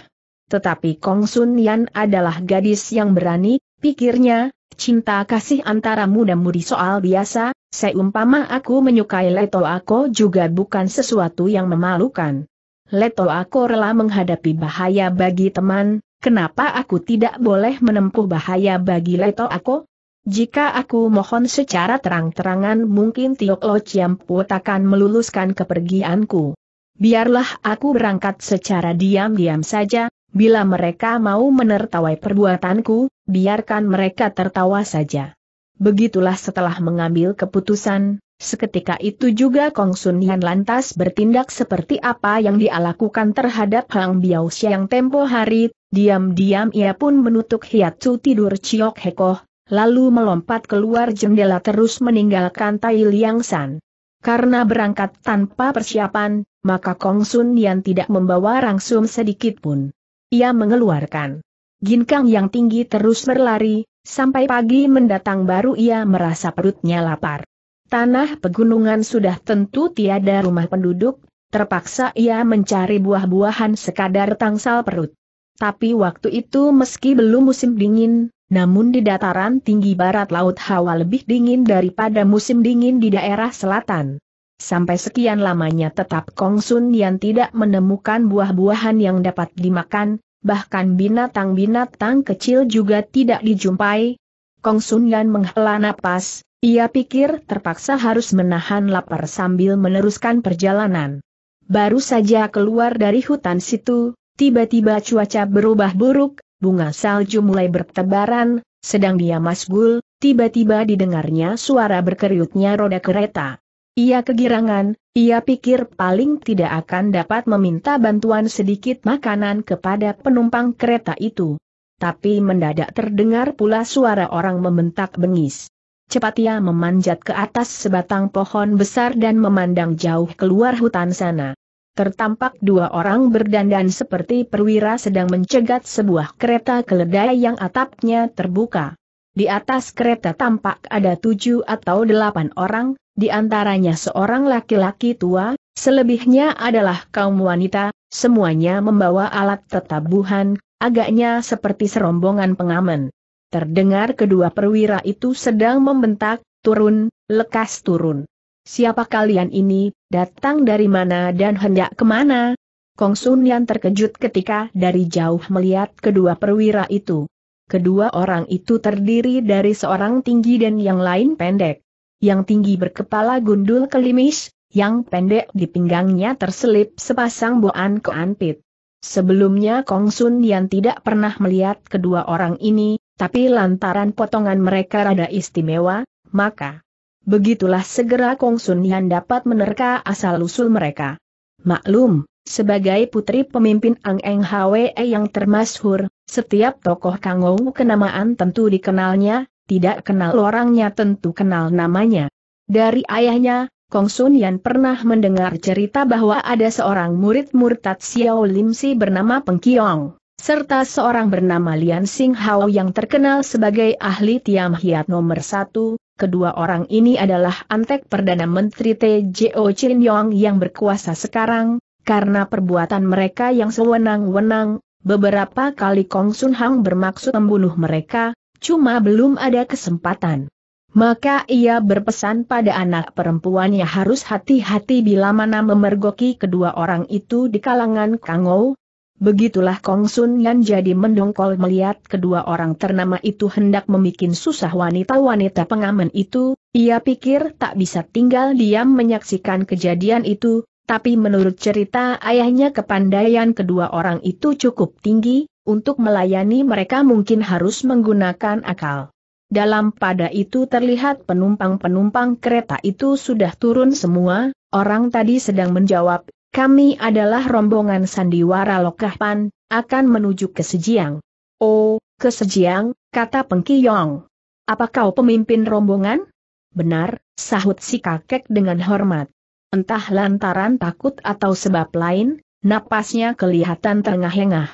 Tetapi Kong Sun Yan adalah gadis yang berani, pikirnya, cinta kasih antara muda mudi soal biasa, seumpama aku menyukai Leto aku juga bukan sesuatu yang memalukan. Leto aku rela menghadapi bahaya bagi teman, kenapa aku tidak boleh menempuh bahaya bagi Leto aku? Jika aku mohon secara terang-terangan mungkin Tiok Lo Ciamput akan meluluskan kepergianku. Biarlah aku berangkat secara diam-diam saja, bila mereka mau menertawai perbuatanku, biarkan mereka tertawa saja. Begitulah setelah mengambil keputusan, Seketika itu juga Kong Sun Yan lantas bertindak seperti apa yang dia lakukan terhadap Hang Biao Xiang tempo hari, diam-diam ia pun menutup su tidur Ciok Hekoh, lalu melompat keluar jendela terus meninggalkan Tai Liang San. Karena berangkat tanpa persiapan, maka Kong Sun Yan tidak membawa rangsum sedikit pun. Ia mengeluarkan ginkang yang tinggi terus berlari, sampai pagi mendatang baru ia merasa perutnya lapar. Tanah pegunungan sudah tentu tiada rumah penduduk, terpaksa ia mencari buah-buahan sekadar tangsal perut. Tapi waktu itu meski belum musim dingin, namun di dataran tinggi barat laut hawa lebih dingin daripada musim dingin di daerah selatan. Sampai sekian lamanya tetap Kongsun yang tidak menemukan buah-buahan yang dapat dimakan, bahkan binatang-binatang kecil juga tidak dijumpai. Kongsun yang menghela napas, ia pikir terpaksa harus menahan lapar sambil meneruskan perjalanan. Baru saja keluar dari hutan situ, tiba-tiba cuaca berubah buruk, bunga salju mulai bertebaran, sedang dia masgul, tiba-tiba didengarnya suara berkeriutnya roda kereta. Ia kegirangan, ia pikir paling tidak akan dapat meminta bantuan sedikit makanan kepada penumpang kereta itu. Tapi mendadak terdengar pula suara orang membentak bengis cepat ia memanjat ke atas sebatang pohon besar dan memandang jauh keluar hutan sana. Tertampak dua orang berdandan seperti perwira sedang mencegat sebuah kereta keledai yang atapnya terbuka. Di atas kereta tampak ada tujuh atau delapan orang, di antaranya seorang laki-laki tua, selebihnya adalah kaum wanita, semuanya membawa alat tetabuhan, agaknya seperti serombongan pengamen. Terdengar kedua perwira itu sedang membentak, turun, lekas turun. Siapa kalian ini, datang dari mana dan hendak kemana? Kong Sun Yan terkejut ketika dari jauh melihat kedua perwira itu. Kedua orang itu terdiri dari seorang tinggi dan yang lain pendek. Yang tinggi berkepala gundul kelimis, yang pendek di pinggangnya terselip sepasang boan keanpit. Sebelumnya Kong Sun Yan tidak pernah melihat kedua orang ini, tapi lantaran potongan mereka rada istimewa, maka begitulah segera Kong Sun Yan dapat menerka asal-usul mereka. Maklum, sebagai putri pemimpin Ang Eng Hwe yang termasyhur, setiap tokoh Ou kenamaan tentu dikenalnya, tidak kenal orangnya tentu kenal namanya. Dari ayahnya, Kong Sun Yan pernah mendengar cerita bahwa ada seorang murid murtad Xiao Lim Si bernama Kiong serta seorang bernama Lian Sing Hao yang terkenal sebagai ahli Tiam Hiat nomor satu, kedua orang ini adalah antek Perdana Menteri TJO Chin Yong yang berkuasa sekarang, karena perbuatan mereka yang sewenang-wenang, beberapa kali Kong Sun Hang bermaksud membunuh mereka, cuma belum ada kesempatan. Maka ia berpesan pada anak perempuannya harus hati-hati bila mana memergoki kedua orang itu di kalangan Kangou, Begitulah Kong Sun Yan jadi mendongkol melihat kedua orang ternama itu hendak membuat susah wanita-wanita pengamen itu, ia pikir tak bisa tinggal diam menyaksikan kejadian itu, tapi menurut cerita ayahnya kepandaian kedua orang itu cukup tinggi, untuk melayani mereka mungkin harus menggunakan akal. Dalam pada itu terlihat penumpang-penumpang kereta itu sudah turun semua, orang tadi sedang menjawab kami adalah rombongan sandiwara Lokahpan, akan menuju ke Sejiang. Oh, ke Sejiang, kata Pengki Yong. Apa kau pemimpin rombongan? Benar, sahut si kakek dengan hormat. Entah lantaran takut atau sebab lain, napasnya kelihatan terengah-engah.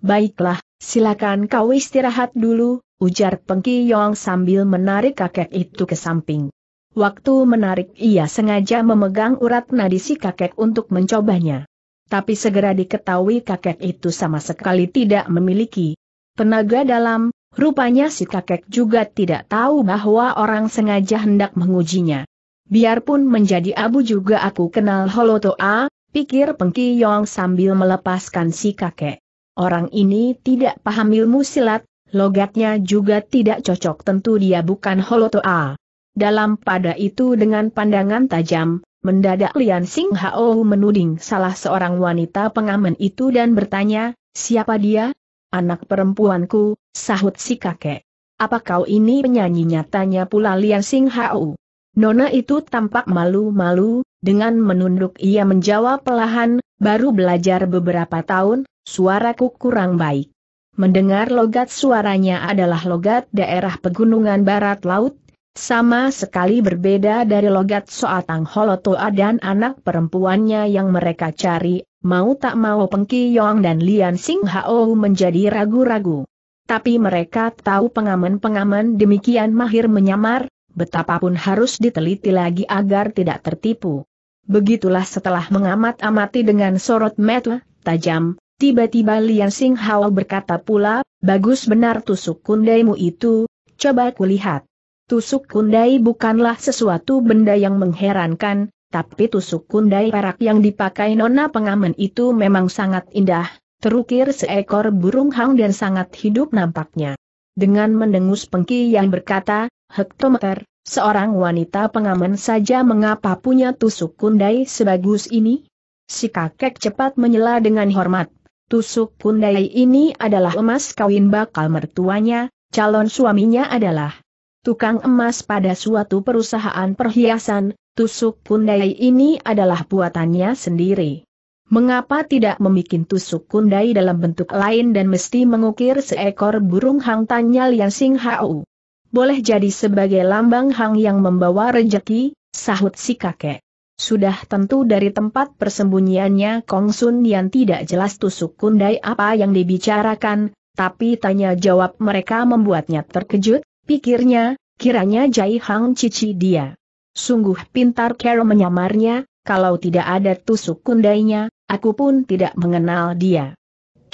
Baiklah, silakan kau istirahat dulu, ujar Pengki Yong sambil menarik kakek itu ke samping. Waktu menarik ia sengaja memegang urat nadi si kakek untuk mencobanya. Tapi segera diketahui kakek itu sama sekali tidak memiliki tenaga dalam, rupanya si kakek juga tidak tahu bahwa orang sengaja hendak mengujinya. Biarpun menjadi abu juga aku kenal Holotoa, pikir Pengki Yong sambil melepaskan si kakek. Orang ini tidak paham ilmu silat, logatnya juga tidak cocok tentu dia bukan Holotoa. Dalam pada itu dengan pandangan tajam, mendadak Lian Sing Hao menuding salah seorang wanita pengamen itu dan bertanya, siapa dia? Anak perempuanku, sahut si kakek. Apa kau ini penyanyi nyatanya pula Lian Sing Hao? Nona itu tampak malu-malu, dengan menunduk ia menjawab pelahan, baru belajar beberapa tahun, suaraku kurang baik. Mendengar logat suaranya adalah logat daerah pegunungan barat laut, sama sekali berbeda dari logat Soatang Holotoa dan anak perempuannya yang mereka cari, mau tak mau Pengki Yong dan Lian Sing Hao menjadi ragu-ragu. Tapi mereka tahu pengaman-pengaman demikian mahir menyamar, betapapun harus diteliti lagi agar tidak tertipu. Begitulah setelah mengamat-amati dengan sorot mata tajam, tiba-tiba Lian Sing Hao berkata pula, bagus benar tusuk kundaimu itu, coba kulihat. Tusuk kundai bukanlah sesuatu benda yang mengherankan, tapi tusuk kundai perak yang dipakai nona pengamen itu memang sangat indah, terukir seekor burung hang dan sangat hidup nampaknya. Dengan mendengus pengki yang berkata, hektometer, seorang wanita pengamen saja mengapa punya tusuk kundai sebagus ini? Si kakek cepat menyela dengan hormat. Tusuk kundai ini adalah emas kawin bakal mertuanya, calon suaminya adalah tukang emas pada suatu perusahaan perhiasan, tusuk kundai ini adalah buatannya sendiri. Mengapa tidak membuat tusuk kundai dalam bentuk lain dan mesti mengukir seekor burung hang tanya Liang Sing Hau? Boleh jadi sebagai lambang hang yang membawa rejeki, sahut si kakek. Sudah tentu dari tempat persembunyiannya Kong Sun yang tidak jelas tusuk kundai apa yang dibicarakan, tapi tanya jawab mereka membuatnya terkejut, Pikirnya, kiranya Jai Hang cici dia. Sungguh pintar Carol menyamarnya, kalau tidak ada tusuk kundainya, aku pun tidak mengenal dia.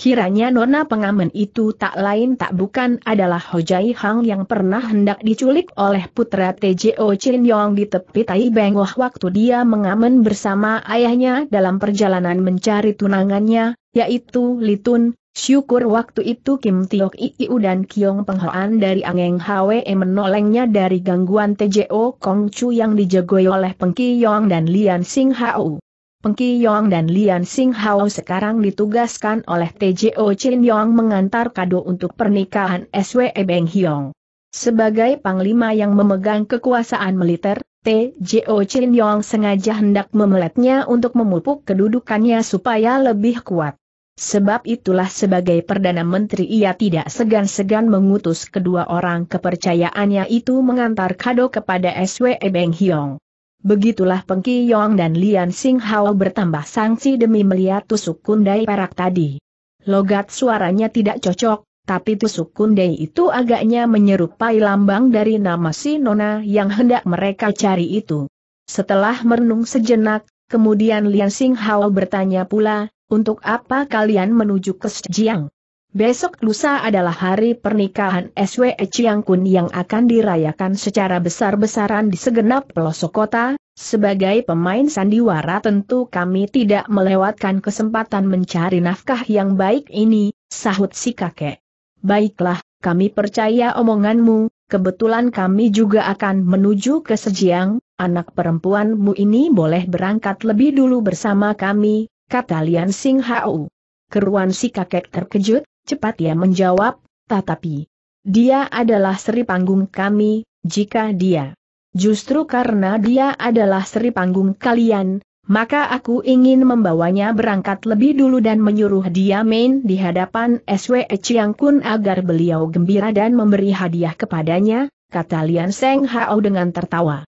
Kiranya nona pengamen itu tak lain tak bukan adalah Jai Hang yang pernah hendak diculik oleh putra TJO Chin Yong di tepi Tai Beng Wah waktu dia mengamen bersama ayahnya dalam perjalanan mencari tunangannya, yaitu Litun, Syukur waktu itu Kim Tiok Iu dan Kiong Penghoan dari Angeng Hwe menolengnya dari gangguan TJO Kong Chu yang dijagoi oleh Peng Yong dan Lian Sing Hau. Peng Yong dan Lian Sing Hau sekarang ditugaskan oleh TJO Chin Yong mengantar kado untuk pernikahan SWE Beng Hyong. Sebagai panglima yang memegang kekuasaan militer, TJO Chin Yong sengaja hendak memeletnya untuk memupuk kedudukannya supaya lebih kuat. Sebab itulah sebagai Perdana Menteri ia tidak segan-segan mengutus kedua orang kepercayaannya itu mengantar kado kepada SW Beng Hiong. Begitulah Peng Kiyong dan Lian Sing Hao bertambah sanksi demi melihat tusuk kundai perak tadi. Logat suaranya tidak cocok, tapi tusuk kundai itu agaknya menyerupai lambang dari nama si Nona yang hendak mereka cari itu. Setelah merenung sejenak, kemudian Lian Sing Hao bertanya pula, untuk apa kalian menuju ke Sejiang? Besok lusa adalah hari pernikahan SW Chiang Kun yang akan dirayakan secara besar-besaran di segenap pelosok kota. Sebagai pemain sandiwara tentu kami tidak melewatkan kesempatan mencari nafkah yang baik ini, sahut si kakek. Baiklah, kami percaya omonganmu, kebetulan kami juga akan menuju ke Sejiang, anak perempuanmu ini boleh berangkat lebih dulu bersama kami, kata Lian Sing Hao. Keruan si kakek terkejut, cepat ia menjawab, tetapi dia adalah seri panggung kami, jika dia. Justru karena dia adalah seri panggung kalian, maka aku ingin membawanya berangkat lebih dulu dan menyuruh dia main di hadapan SW Chiang Kun agar beliau gembira dan memberi hadiah kepadanya, kata Lian Seng Hao dengan tertawa.